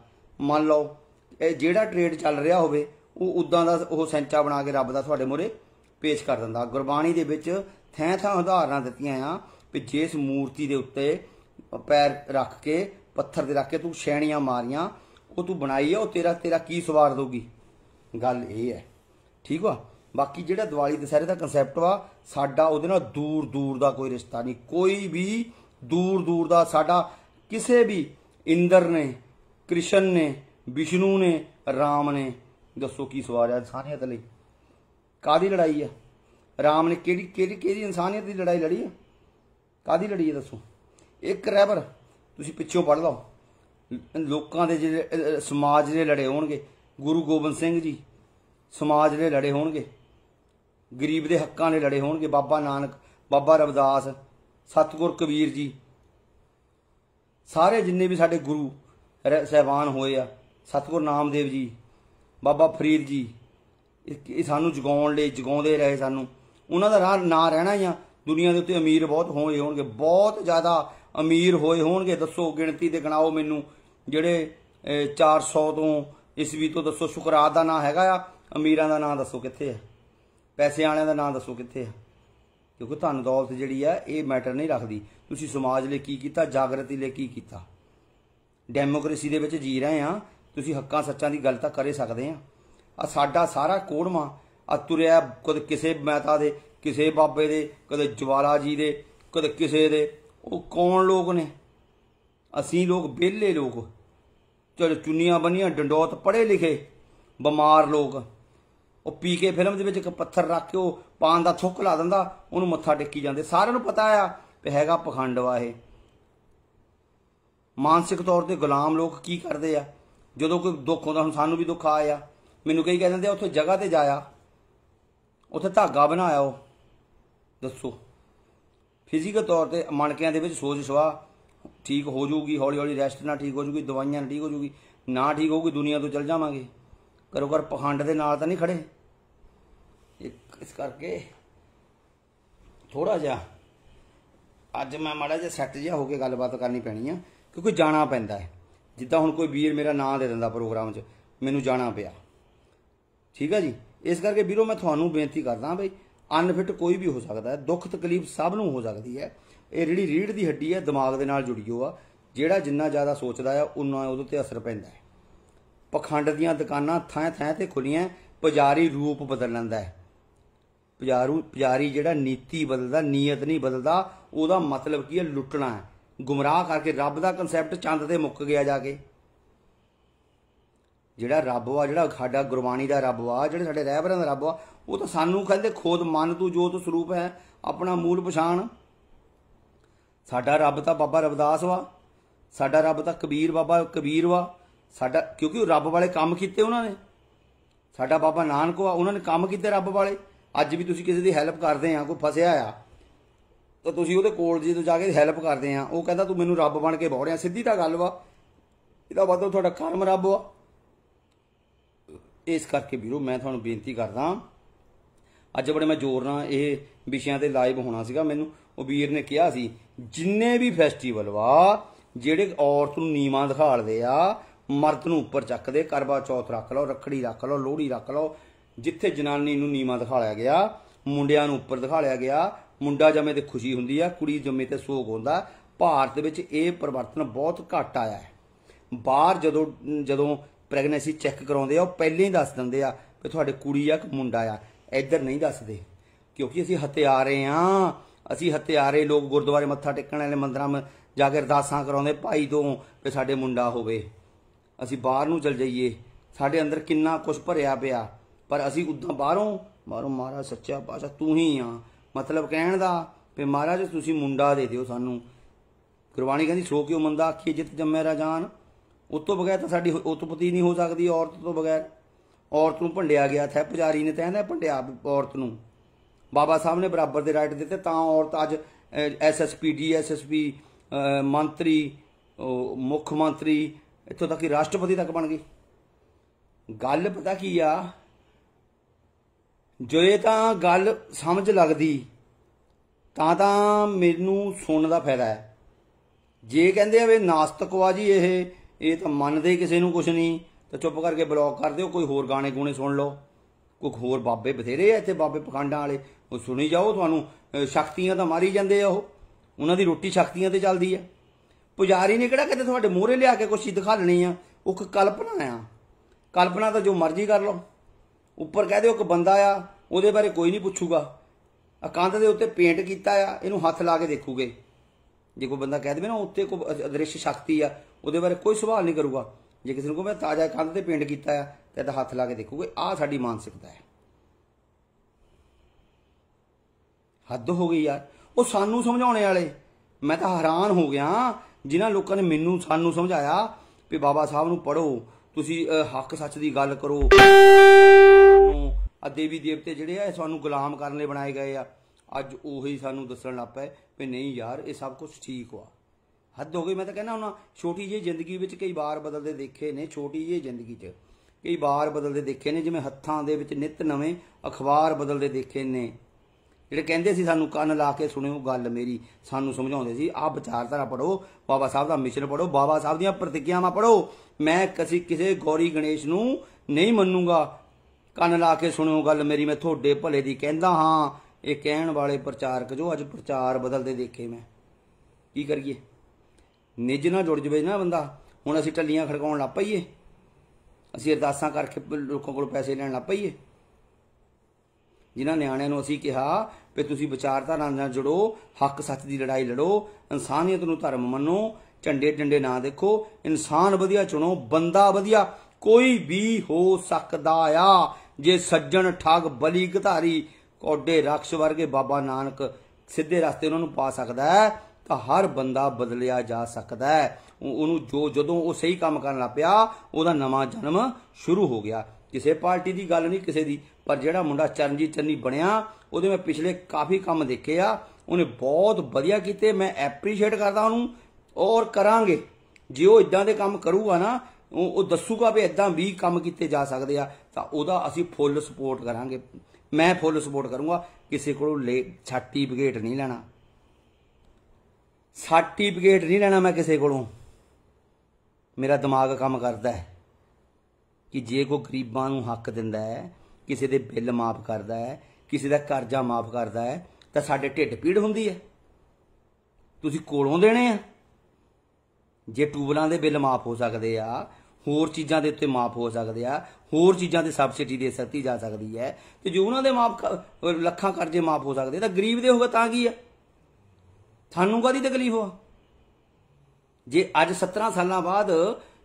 ਮੰਨ ਲਓ ਇਹ ਜਿਹੜਾ ਟ੍ਰੇਡ ਚੱਲ ਰਿਹਾ ਹੋਵੇ ਉਹ ਉਦਾਂ ਦਾ ਉਹ ਸੈਂਚਾ ਬਣਾ ਕੇ ਰੱਬ ਦਾ ਤੁਹਾਡੇ ਮੂਰੇ ਪੇਸ਼ ਕਰ ਦਿੰਦਾ ਗੁਰਬਾਣੀ ਦੇ ਵਿੱਚ ਥਾਂ ਥਾਂ ਉਦਾਹਰਨਾਂ ਦਿੱਤੀਆਂ ਆ ਕਿ ਜਿਸ ਮੂਰਤੀ ਦੇ ਉੱਤੇ ਪੈਰ ਰੱਖ ਕੇ ਪੱਥਰ ਦੇ ਰੱਖ ਕੇ ਤੂੰ ਸ਼ੈਣੀਆਂ ਮਾਰੀਆਂ ਉਹ ਤੂੰ ਬਣਾਈ ਆ ਉਹ ਤੇਰਾ ਤੇਰਾ ਕੀ ਸਵਾਰ ਦੋਗੀ ਗੱਲ ਇਹ ਹੈ ਠੀਕ ਵਾ ਬਾਕੀ ਜਿਹੜਾ ਦੀਵਾਲੀ ਸਾਰੇ ਦਾ ਕਨਸੈਪਟ ਵਾ ਸਾਡਾ ਉਹਦੇ ਨਾਲ ਦੂਰ ਦੂਰ ਦਾ ਕੋਈ ਰਿਸ਼ਤਾ ਨਹੀਂ ਕੋਈ ਵੀ ਦੂਰ ਦੂਰ ਦਾ ਸਾਡਾ ਕਿਸੇ ਵੀ ਇੰਦਰ ਨੇ ਕ੍ਰਿਸ਼ਨ ਨੇ ਵਿਸ਼ਨੂੰ ਨੇ ਰਾਮ ਨੇ ਦੱਸੋ ਕੀ ਸਵਾਰ ਹੈ ਇਨਸਾਨੀਅਤ ਲਈ ਕਾਦੀ ਲੜਾਈ ਆ ਰਾਮ ਨੇ ਕਿਹੜੀ ਕਿਹੜੀ ਕਿਹਦੀ ਇਨਸਾਨੀਅਤ ਦੀ ਲੜਾਈ ਲੜੀ ਆ ਕਾਦੀ ਲੜੀ ਹੈ ਦੱਸੋ ਇੱਕ ਰੈਵਰ ਤੁਸੀਂ ਪਿੱਛੋਂ ਪੜ ਲਓ ਲੋਕਾਂ ਦੇ ਜਿਹੜੇ ਸਮਾਜ ਦੇ ਲੜੇ ਹੋਣਗੇ ਗੁਰੂ ਗੋਬਿੰਦ ਸਿੰਘ ਜੀ ਸਮਾਜ ਦੇ ਲੜੇ ਹੋਣਗੇ ਗਰੀਬ ਦੇ ਹੱਕਾਂ ਦੇ ਲੜੇ ਹੋਣਗੇ ਬਾਬਾ ਨਾਨਕ ਬਾਬਾ ਰਵਿਦਾਸ ਸਤਗੁਰ ਕਬੀਰ ਜੀ ਸਾਰੇ ਜਿੰਨੇ ਵੀ ਸਾਡੇ ਗੁਰੂ ਸਹਿਬਾਨ ਹੋਏ ਆ ਸਤਗੁਰ ਨਾਮਦੇਵ ਜੀ ਬਾਬਾ ਫਰੀਦ ਜੀ ਇਹ ਸਾਨੂੰ ਜਗਾਉਣ ਲਈ ਜਗਾਉਂਦੇ ਰਹੇ ਸਾਨੂੰ ਉਹਨਾਂ ਦਾ ਰਾਹ ਨਾ ਰਹਿਣਾ ਹੀ ਆ ਦੁਨੀਆ ਦੇ ਉੱਤੇ ਅਮੀਰ ਬਹੁਤ ਹੋਏ ਹੋਣਗੇ ਬਹੁਤ ਜ਼ਿਆਦਾ ਅਮੀਰ ਹੋਏ ਹੋਣਗੇ ਦੱਸੋ ਗਿਣਤੀ ਦੇ ਗਣਾਓ ਮੈਨੂੰ ਜਿਹੜੇ 400 ਤੋਂ ਵੀ ਤੋਂ ਦੱਸੋ ਸ਼ੁਕਰਾਤ ਦਾ ਨਾਂ ਹੈਗਾ ਆ ਅਮੀਰਾਂ ਦਾ ਨਾਂ ਦੱਸੋ ਕਿੱਥੇ ਆ ਪੈਸੇ ਵਾਲਿਆਂ ਦਾ ਨਾਂ ਦੱਸੋ ਕਿੱਥੇ ਆ ਕਿਉਂਕਿ ਧਨ ਦੌਲਤ ਜਿਹੜੀ ਆ ਇਹ ਮੈਟਰ ਨਹੀਂ ਰੱਖਦੀ ਤੁਸੀਂ ਸਮਾਜ ਲਈ ਕੀ ਕੀਤਾ ਜਾਗਰਤੀ ਲਈ ਕੀ ਕੀਤਾ ਡੈਮੋਕ੍ਰੇਸੀ ਦੇ ਵਿੱਚ ਜੀ ਰਹੇ ਆ ਤੁਸੀਂ ਹੱਕਾਂ ਸੱਚਾਂ ਦੀ ਗੱਲ ਤਾਂ ਕਰੇ ਸਕਦੇ ਆ ਆ ਸਾਡਾ ਸਾਰਾ ਕੋੜਮਾ ਆ ਤੁਰਿਆ ਕੋਈ ਕਿਸੇ ਮਾਤਾ ਦੇ ਕਿਸੇ ਬਾਬੇ ਦੇ ਕਦੇ ਜਵਾਲਾ ਜੀ ਦੇ ਕਦੇ ਕਿਸੇ ਦੇ ਉਹ ਕੌਣ ਲੋਕ ਨੇ ਅਸੀਂ ਲੋਕ ਬੇਲੇ ਲੋਕ ਚਲ ਚੁੰਨੀਆਂ ਬੰਨੀਆਂ ਡੰਡੋਤ ਪੜੇ ਲਿਖੇ ਬਿਮਾਰ ਲੋਕ ਉਹ ਪੀ ਕੇ ਫਿਲਮ ਦੇ ਵਿੱਚ ਇੱਕ ਪੱਥਰ ਰੱਖ ਕੇ ਉਹ ਪਾਨ ਦਾ ਥੁੱਕ ਲਾ ਦਿੰਦਾ ਉਹਨੂੰ ਮੱਥਾ ਟੇਕੀ ਜਾਂਦੇ ਸਾਰਿਆਂ ਨੂੰ ਪਤਾ ਆ ਕਿ ਹੈਗਾ ਪਖੰਡ ਵਾ ਇਹ ਮਾਨਸਿਕ ਤੌਰ ਤੇ ਗੁਲਾਮ ਲੋਕ ਕੀ ਕਰਦੇ ਆ ਜਦੋਂ ਕੋਈ ਦੁੱਖ ਹੁੰਦਾ ਹੁਣ ਸਾਨੂੰ ਵੀ ਦੁੱਖ ਆਇਆ ਮੈਨੂੰ ਕਈ ਕਹਿ ਦਿੰਦੇ ਉੱਥੇ ਜਗ੍ਹਾ ਤੇ ਜਾਇਆ ਉੱਥੇ ਧਾਗਾ ਬਣਾਇਆ ਉਹ ਦੱਸੋ ਫਿਜ਼ੀਕਲ ਤੌਰ ਤੇ ਮਣਕਿਆਂ ਦੇ ਵਿੱਚ ਸੋਜ ਸਵਾ ਠੀਕ ਹੋ ਜਾਊਗੀ ਹੌਲੀ ਹੌਲੀ ਰੈਸਟ ਨਾਲ ਠੀਕ ਹੋ ਜਾਊਗੀ ਦਵਾਈਆਂ ਨਾਲ ਠੀਕ ਹੋ ਜਾਊਗੀ ਨਾ ਠੀਕ ਹੋਊਗੀ ਦੁਨੀਆ ਤੋਂ ਚਲ ਜਾਵਾਂਗੇ ਕਰੋ ਕਰ ਪਖੰਡ ਦੇ ਨਾਲ ਤਾਂ ਨਹੀਂ ਖੜੇ ਇਸ ਕਰਕੇ ਥੋੜਾ ਜਿਹਾ ਅੱਜ ਮੈਂ ਮਾੜਾ ਜਿਹਾ ਸੈੱਟ ਜਿਹਾ ਹੋ ਕੇ ਗੱਲਬਾਤ ਕਰਨੀ ਪੈਣੀ ਆ ਕਿਉਂਕਿ ਜਾਣਾ ਪੈਂਦਾ ਹੈ ਜਿੱਦਾਂ ਹੁਣ ਕੋਈ ਵੀਰ ਮੇਰਾ ਨਾਂ ਦੇ ਦਿੰਦਾ ਪ੍ਰੋਗਰਾਮ 'ਚ ਮੈਨੂੰ ਜਾਣਾ ਪਿਆ ਠੀਕ ਆ ਜੀ ਇਸ ਕਰਕੇ ਵੀਰੋ ਮੈਂ ਤੁਹਾਨੂੰ ਬੇਨਤੀ ਕਰਦਾ ਬਈ ਅਨਫਿਟ ਕੋਈ ਵੀ ਹੋ ਸਕਦਾ ਹੈ ਦੁੱਖ ਤਕਲੀਫ ਸਭ ਨੂੰ ਹੋ ਸਕਦੀ ਹੈ ਇਹ ਜਿਹੜੀ ਰੀੜ ਦੀ ਹੱਡੀ ਹੈ ਦਿਮਾਗ ਦੇ ਨਾਲ ਜੁੜੀ ਹੋਆ ਜਿਹੜਾ ਜਿੰਨਾ ਜ਼ਿਆਦਾ ਸੋਚਦਾ ਹੈ ਉਨਾ ਉਹਦੇ ਤੇ ਅਸਰ ਪੈਂਦਾ ਹੈ ਪਖੰਡ ਦੀਆਂ ਦੁਕਾਨਾਂ ਥਾਂ ਥਾਂ ਤੇ ਖੁੱਲੀਆਂ ਪੁਜਾਰੀ ਰੂਪ ਬਦਲ ਲੈਂਦਾ ਹੈ ਪੁਜਾਰੂ ਪੁਜਾਰੀ ਜਿਹੜਾ ਨੀਤੀ ਬਦਲਦਾ ਨੀਅਤ ਨਹੀਂ ਬਦਲਦਾ ਉਹਦਾ ਮਤਲਬ ਕੀ ਹੈ ਲੁੱਟਣਾ ਹੈ ਗੁੰਮਰਾਹ ਕਰਕੇ ਰੱਬ ਦਾ ਕਨਸੈਪਟ ਚੰਦ ਤੇ ਮੁੱਕ ਗਿਆ ਜਾ ਕੇ ਜਿਹੜਾ ਰੱਬ ਵਾ ਜਿਹੜਾ ਸਾਡਾ ਗੁਰਬਾਣੀ ਦਾ ਰੱਬ ਵਾ ਜਿਹੜੇ ਸਾਡੇ ਰਹਿਬਰਾਂ ਦਾ ਰੱਬ ਵਾ ਉਹ ਤਾਂ ਸਾਨੂੰ ਕਹਿੰਦੇ ਖੋਦ ਮਨ ਤੂੰ ਜੋਤ ਸਰੂਪ ਹੈ ਆਪਣਾ ਮੂਲ ਪਛਾਣ ਸਾਡਾ ਰੱਬ ਤਾਂ ਬਾਬਾ ਰਵਦਾਸ ਵਾ ਸਾਡਾ ਰੱਬ ਤਾਂ ਕਬੀਰ ਬਾਬਾ ਕਬੀਰ ਵਾ ਸਾਡਾ ਕਿਉਂਕਿ ਉਹ ਰੱਬ ਵਾਲੇ ਕੰਮ ਕੀਤੇ ਉਹਨਾਂ ਨੇ ਸਾਡਾ ਬਾਬਾ ਨਾਨਕ ਵਾ ਉਹਨਾਂ ਨੇ ਕੰਮ ਕੀਤੇ ਰੱਬ ਵਾਲੇ ਅੱਜ ਵੀ ਤੁਸੀਂ ਕਿਸੇ ਦੀ ਹੈਲਪ ਕਰਦੇ ਆ ਕੋਈ ਫਸਿਆ ਆ ਤਾਂ ਤੁਸੀਂ ਉਹਦੇ ਕੋਲ ਤੋਂ ਜਾ ਕੇ ਹੈਲਪ ਕਰਦੇ ਆ ਉਹ ਕਹਿੰਦਾ ਤੂੰ ਮੈਨੂੰ ਰੱਬ ਬਣ ਕੇ ਬੋੜਿਆ ਸਿੱਧੀ ਤਾਂ ਗੱਲ ਵਾ ਇਹਦਾ ਬਦਲ ਤੁਹਾਡਾ ਕਰਮ ਰੱਬ ਵਾ ਇਸ ਕਰਕੇ ਵੀਰੋ ਮੈਂ ਤੁਹਾਨੂੰ ਬੇਨਤੀ ਕਰਦਾ ਅੱਜ ਬੜੇ ਮੈਂ ਜ਼ੋਰ ਨਾਲ ਇਹ ਵਿਸ਼ਿਆਂ ਤੇ ਲਾਈਵ ਹੋਣਾ ਸੀਗਾ ਮੈਨੂੰ ਉਹ ਵੀਰ ਨੇ ਕਿਹਾ ਸੀ ਜਿੰਨੇ ਵੀ ਫੈਸਟੀਵਲ ਵਾ ਜਿਹੜੇ ਔਰਤ ਨੂੰ ਨੀਵਾਂ ਦਿਖਾਲਦੇ ਆ ਮਰਦ ਨੂੰ ਉੱਪਰ ਚੱਕਦੇ ਕਰਵਾ ਚੌਥ ਰੱਖ ਲਓ ਰੱਖੜੀ ਰੱਖ ਲਓ ਲੋਹੜੀ ਰੱਖ ਲਓ ਜਿੱਥੇ ਜਨਾਨੀ ਨੂੰ ਨੀਵਾ ਦਿਖਾਇਆ ਗਿਆ ਮੁੰਡਿਆਂ ਨੂੰ ਉੱਪਰ ਦਿਖਾਇਆ ਗਿਆ ਮੁੰਡਾ ਜੰਮੇ ਤੇ ਖੁਸ਼ੀ ਹੁੰਦੀ ਆ ਕੁੜੀ ਜੰਮੇ ਤੇ ਸੋਗ ਹੁੰਦਾ ਭਾਰਤ ਵਿੱਚ ਇਹ ਪਰਿਵਰਤਨ ਬਹੁਤ ਘੱਟ ਆਇਆ ਹੈ ਬਾਹਰ ਜਦੋਂ ਜਦੋਂ ਪ੍ਰੈਗਨੈਂਸੀ ਚੈੱਕ ਕਰਾਉਂਦੇ ਆ ਉਹ ਪਹਿਲਾਂ ਹੀ ਦੱਸ ਦਿੰਦੇ ਆ ਕਿ ਤੁਹਾਡੇ ਕੁੜੀ ਆ ਕਿ ਮੁੰਡਾ ਆ ਇੱਧਰ ਨਹੀਂ ਦੱਸਦੇ ਕਿਉਂਕਿ ਅਸੀਂ ਹਤਿਆਰੇ ਆ ਅਸੀਂ ਹਤਿਆਰੇ ਲੋਕ ਗੁਰਦੁਆਰੇ ਮੱਥਾ ਟੇਕਣ ਵਾਲੇ ਮੰਦਰਾਂ 'ਮ ਜਾ ਕੇ ਅਰਦਾਸਾਂ ਕਰਾਉਂਦੇ ਭਾਈ ਤੋਂ ਕਿ ਸਾਡੇ ਮੁੰਡਾ ਹੋਵੇ ਅਸੀਂ ਬਾਹਰ ਨੂੰ ਚਲ ਜਾਈਏ ਸਾਡੇ ਅੰਦਰ ਕਿੰਨਾ ਕੁਝ ਭਰਿਆ ਪਿਆ ਪਰ ਅਸੀਂ ਉਦਾਂ ਬਾਹਰੋਂ ਮਾਰੋ ਮਹਾਰਾਜ ਸੱਚਾ ਪਾਤਸ਼ਾਹ ਤੂੰ ਹੀ ਆ ਮਤਲਬ ਕਹਿਣ ਦਾ ਵੀ ਮਹਾਰਾਜ ਤੁਸੀਂ ਮੁੰਡਾ ਦੇ ਦਿਓ ਸਾਨੂੰ ਗੁਰਬਾਣੀ ਕਹਿੰਦੀ ਸੋ ਕਿਉ ਮੰਦਾ ਆਖੀ ਜਿੱਤ ਜੰਮੇ ਰਾਜਾਨ ਉਸ ਤੋਂ ਬਗੈਰ ਤਾਂ ਸਾਡੀ ਉਤਪਤੀ ਨਹੀਂ ਹੋ ਸਕਦੀ ਔਰਤ ਤੋਂ ਬਗੈਰ ਔਰਤ ਨੂੰ ਭੰਡਿਆ ਗਿਆ ਥੈ ਪੁਜਾਰੀ ਨੇ ਤੈਨਾਂ ਭੰਡਿਆ ਔਰਤ ਨੂੰ ਬਾਬਾ ਸਾਹਿਬ ਨੇ ਬਰਾਬਰ ਦੇ ਰਾਈਟ ਦਿੱਤੇ ਤਾਂ ਔਰਤ ਅੱਜ ਐਸਐਸਪੀ ਡੀਐਸਐਸਪੀ ਮੰਤਰੀ ਮੁੱਖ ਮੰਤਰੀ ਇੱਥੋਂ ਤੱਕ ਕਿ ਰਾਸ਼ਟਰਪਤੀ ਤੱਕ ਬਣ ਗਈ ਗੱਲ ਪਤਾ ਕੀ ਆ ਜੋ ਇਹ ਤਾਂ ਗੱਲ ਸਮਝ ਲੱਗਦੀ ਤਾਂ ਤਾਂ ਮੈਨੂੰ ਸੁਣਨ ਦਾ ਫਾਇਦਾ ਹੈ ਜੇ ਕਹਿੰਦੇ ਆ ਵੇ ਨਾਸਤਕਵਾ ਜੀ ਇਹ ਇਹ ਤਾਂ ਮੰਨਦੇ ਕਿਸੇ ਨੂੰ ਕੁਝ ਨਹੀਂ ਤਾਂ ਚੁੱਪ ਕਰਕੇ ਬਲੌਕ ਕਰ ਦਿਓ ਕੋਈ ਹੋਰ ਗਾਣੇ ਗੂਣੇ ਸੁਣ ਲਓ ਕੋਈ ਹੋਰ ਬਾਬੇ ਬਥੇਰੇ ਆ ਇੱਥੇ ਬਾਬੇ ਪਖੰਡਾਂ ਵਾਲੇ ਉਹ ਸੁਣੀ ਜਾਓ ਤੁਹਾਨੂੰ ਸ਼ਕਤੀਆਂ ਤਾਂ ਮਾਰੀ ਜਾਂਦੇ ਆ ਉਹ ਉਹਨਾਂ ਦੀ ਰੋਟੀ ਸ਼ਕਤੀਆਂ ਤੇ ਚੱਲਦੀ ਆ ਪੁਜਾਰੀ ਨੇ ਕਿਹੜਾ ਕਿਤੇ ਤੁਹਾਡੇ ਮੂਹਰੇ ਲਿਆ ਕੇ ਕੁਝ ਦਿਖਾ ਲੈਣੀ ਆ ਉਹ ਕਲਪਨਾ ਆ ਕਲਪਨਾ ਤਾਂ ਜੋ ਮਰਜ਼ੀ ਕਰ ਲਓ ਉੱਪਰ ਕਹਦੇ ਉਹ ਇੱਕ ਬੰਦਾ ਆ ਉਹਦੇ ਬਾਰੇ ਕੋਈ ਨਹੀਂ ਪੁੱਛੂਗਾ ਆ ਕੰਧ ਦੇ ਉੱਤੇ ਪੇਂਟ ਕੀਤਾ ਆ ਇਹਨੂੰ ਹੱਥ ਲਾ ਕੇ ਦੇਖੂਗੇ ਜੇ ਕੋਈ ਬੰਦਾ ਕਹਿ ਦੇਵੇ ਨਾ ਉੱਤੇ ਕੋਈ ਅਦ੍ਰਿਸ਼ ਸ਼ਕਤੀ ਆ ਉਹਦੇ ਬਾਰੇ ਕੋਈ ਸਵਾਲ ਨਹੀਂ ਕਰੂਗਾ ਜੇ ਕਿਸੇ ਨੂੰ ਕਹੋ ਮੈਂ ਤਾਜ਼ਾ ਕੰਧ ਤੇ ਪੇਂਟ ਕੀਤਾ ਆ ਤੇ ਇਹਦਾ ਹੱਥ ਲਾ ਕੇ ਦੇਖੂਗੇ ਆ ਸਾਡੀ ਮਾਨਸਿਕਤਾ ਹੈ ਹੱਦ ਹੋ ਗਈ ਯਾਰ ਉਹ ਸਾਨੂੰ ਸਮਝਾਉਣੇ ਵਾਲੇ ਮੈਂ ਤਾਂ ਹੈਰਾਨ ਹੋ ਗਿਆ ਜਿਨ੍ਹਾਂ ਲੋਕਾਂ ਨੇ ਮੈਨੂੰ ਸਾਨੂੰ ਸਮਝਾਇਆ ਵੀ ਬਾਬਾ ਸਾਹਿਬ ਨੂੰ ਪੜੋ ਤੁਸੀਂ ਹੱਕ ਸੱਚ ਦੀ ਗੱਲ ਕਰੋ ਆ ਦੇਵੀ ਦੇਵਤੇ ਜਿਹੜੇ ਆ ਸਾਨੂੰ ਗੁਲਾਮ ਕਰਨ ਲਈ ਬਣਾਏ ਗਏ ਆ ਅੱਜ ਉਹੀ ਸਾਨੂੰ ਦੱਸਣ ਲੱਗ ਪਏ ਵੀ ਨਹੀਂ ਯਾਰ ਇਹ ਸਭ ਕੁਝ ਠੀਕ ਵਾ ਹੱਦ ਹੋ ਗਈ ਮੈਂ ਤਾਂ ਕਹਿੰਦਾ ਹੁਣ ਛੋਟੀ ਜਿਹੀ ਜ਼ਿੰਦਗੀ ਵਿੱਚ ਕਈ ਵਾਰ ਬਦਲਦੇ ਦੇਖੇ ਨੇ ਛੋਟੀ ਜਿਹੀ ਜ਼ਿੰਦਗੀ 'ਚ ਕਈ ਵਾਰ ਬਦਲਦੇ ਦੇਖੇ ਨੇ ਜਿਵੇਂ ਹੱਥਾਂ ਦੇ ਵਿੱਚ ਨਿਤ ਨਵੇਂ ਅਖਬਾਰ ਬਦਲਦੇ ਦੇਖੇ ਨੇ ਜਿਹੜੇ ਕਹਿੰਦੇ ਸੀ ਸਾਨੂੰ ਕੰਨ ਲਾ ਕੇ ਸੁਣਿਓ ਗੱਲ ਮੇਰੀ ਸਾਨੂੰ ਸਮਝਾਉਂਦੇ ਸੀ ਆਹ ਵਿਚਾਰਧਾਰਾ ਪੜੋ ਬਾਬਾ ਸਾਹਿਬ ਦਾ ਮਿਸ਼ਨ ਪੜੋ ਬਾਬਾ ਸਾਹਿਬ ਦੀਆਂ ਪ੍ਰਤੀਗਿਆਵਾਂ ਪੜੋ ਮੈਂ ਕਿਸੇ ਗੌਰੀ ਗਣੇਸ਼ ਨੂੰ ਨਹੀਂ ਮੰਨੂਗਾ ਕੰਨ ਲਾ ਕੇ ਸੁਣਿਓ ਗੱਲ ਮੇਰੀ ਮੈਂ ਤੁਹਾਡੇ ਭਲੇ ਦੀ ਕਹਿੰਦਾ ਹਾਂ ਇਹ ਕਹਿਣ ਵਾਲੇ ਪ੍ਰਚਾਰਕ ਜੋ ਅੱਜ ਪ੍ਰਚਾਰ ਬਦਲਦੇ ਦੇਖੇ ਮੈਂ ਕੀ ਕਰੀਏ ਨਿੱਜ ਨਾਲ ਜੁੜ ਜਵੇ ਨਾ ਬੰਦਾ ਹੁਣ ਅਸੀਂ ਟੱਲੀਆਂ ਖੜਕਾਉਣ ਲੱਗ ਪਈਏ ਅਸੀਂ ਅਰਦਾਸਾਂ ਕਰਕੇ ਲੋਕਾਂ ਕੋਲ ਪੈਸੇ ਲੈਣ ਲੱਗ ਪਈਏ ਜਿਨ੍ਹਾਂ ਨਿਆਣਿਆਂ ਨੂੰ ਅਸੀਂ ਕਿਹਾ ਵੀ ਤੁਸੀਂ ਵਿਚਾਰਤਾ ਨਾਲ ਜੁੜੋ ਹੱਕ ਸੱਚ ਦੀ ਲੜਾਈ ਲੜੋ ਇਨਸਾਨੀਅਤ ਨੂੰ ਧਰਮ ਮੰਨੋ ਝੰਡੇ ਡੰਡੇ ਨਾ ਦੇਖੋ ਇਨਸਾਨ ਵਧੀਆ ਚੁਣੋ ਬੰਦਾ ਵਧੀਆ ਕੋਈ ਵੀ ਹੋ ਸਕਦਾ ਆ ਜੇ ਸੱਜਣ ਠਾਗ ਬਲੀ ਘਧਾਰੀ ਕੋਡੇ ਰਖਸ਼ ਵਰਗੇ ਬਾਬਾ ਨਾਨਕ ਸਿੱਧੇ ਰਸਤੇ ਉਹਨਾਂ ਨੂੰ ਪਾ ਸਕਦਾ ਹੈ ਤਾਂ ਹਰ ਬੰਦਾ ਬਦਲਿਆ ਜਾ ਸਕਦਾ ਹੈ ਉਹਨੂੰ ਜੋ ਜਦੋਂ ਉਹ ਸਹੀ ਕੰਮ ਕਰਨ ਲੱਗ ਪਿਆ ਉਹਦਾ ਨਵਾਂ ਜਨਮ ਸ਼ੁਰੂ ਹੋ ਗਿਆ ਕਿਸੇ ਪਾਰਟੀ ਦੀ ਗੱਲ ਨਹੀਂ ਕਿਸੇ ਦੀ ਪਰ ਜਿਹੜਾ ਮੁੰਡਾ ਚਰਨਜੀਤ ਚੰਨੀ ਬਣਿਆ ਉਹਦੇ ਮੈਂ ਪਿਛਲੇ ਕਾਫੀ ਕੰਮ ਦੇਖੇ ਆ ਉਹਨੇ ਬਹੁਤ ਵਧੀਆ ਕੀਤੇ ਮੈਂ ਐਪਰੀਸ਼ੀਏਟ ਕਰਦਾ ਉਹਨੂੰ ਔਰ ਕਰਾਂਗੇ ਜੇ ਉਹ ਇਦਾਂ ਦੇ ਕੰਮ ਕਰੂਗਾ ਨਾ ਉਹ ਉਹ ਦੱਸੂਗਾ ਵੀ ਇਦਾਂ ਵੀ ਕੰਮ ਕੀਤੇ ਜਾ ਸਕਦੇ ਆ ਤਾਂ ਉਹਦਾ ਅਸੀਂ ਫੁੱਲ ਸਪੋਰਟ ਕਰਾਂਗੇ ਮੈਂ ਫੁੱਲ ਸਪੋਰਟ ਕਰੂੰਗਾ ਕਿਸੇ ਕੋਲੋਂ ਲੈ ਸਰਟੀਫਿਕੇਟ ਨਹੀਂ ਲੈਣਾ ਸਰਟੀਫਿਕੇਟ ਨਹੀਂ ਲੈਣਾ ਮੈਂ ਕਿਸੇ ਕੋਲੋਂ ਮੇਰਾ ਦਿਮਾਗ ਕੰਮ ਕਰਦਾ ਹੈ ਕਿ ਜੇ ਕੋ ਗਰੀਬਾਂ ਨੂੰ ਹੱਕ ਦਿੰਦਾ ਹੈ ਕਿਸੇ ਦੇ ਬਿੱਲ ਮਾਫ ਕਰਦਾ ਹੈ ਕਿਸੇ ਦਾ ਕਰਜ਼ਾ ਮਾਫ ਕਰਦਾ ਹੈ ਤਾਂ ਸਾਡੇ ਢਿੱਡ ਪੀੜ ਹੁੰਦੀ ਹੈ ਤੁਸੀਂ ਕੋਲੋਂ ਦੇਣੇ ਆ ਜੇ ਟੂਬਲਾਂ ਦੇ ਬਿੱਲ ਮਾਫ ਹੋ ਸਕਦੇ ਆ ਹੋਰ ਚੀਜ਼ਾਂ ਦੇ ਉੱਤੇ ਮਾਫ ਹੋ ਸਕਦੇ ਆ ਹੋਰ ਚੀਜ਼ਾਂ ਤੇ ਸਬਸਿਡੀ ਦੇ ਸਕਤੀ ਜਾ ਸਕਦੀ ਹੈ ਤੇ ਜੋ ਉਹਨਾਂ ਦੇ ਮਾਫ ਲੱਖਾਂ ਕਰਜ਼ੇ ਮਾਫ ਹੋ ਸਕਦੇ ਤਾਂ ਗਰੀਬ ਦੇ ਹੋਗਾ ਤਾਂ ਕੀ ਆ ਤੁਹਾਨੂੰ ਕਾਦੀ ਤਕਲੀਫ ਹੋ ਜੇ ਅੱਜ 17 ਸਾਲਾਂ ਬਾਅਦ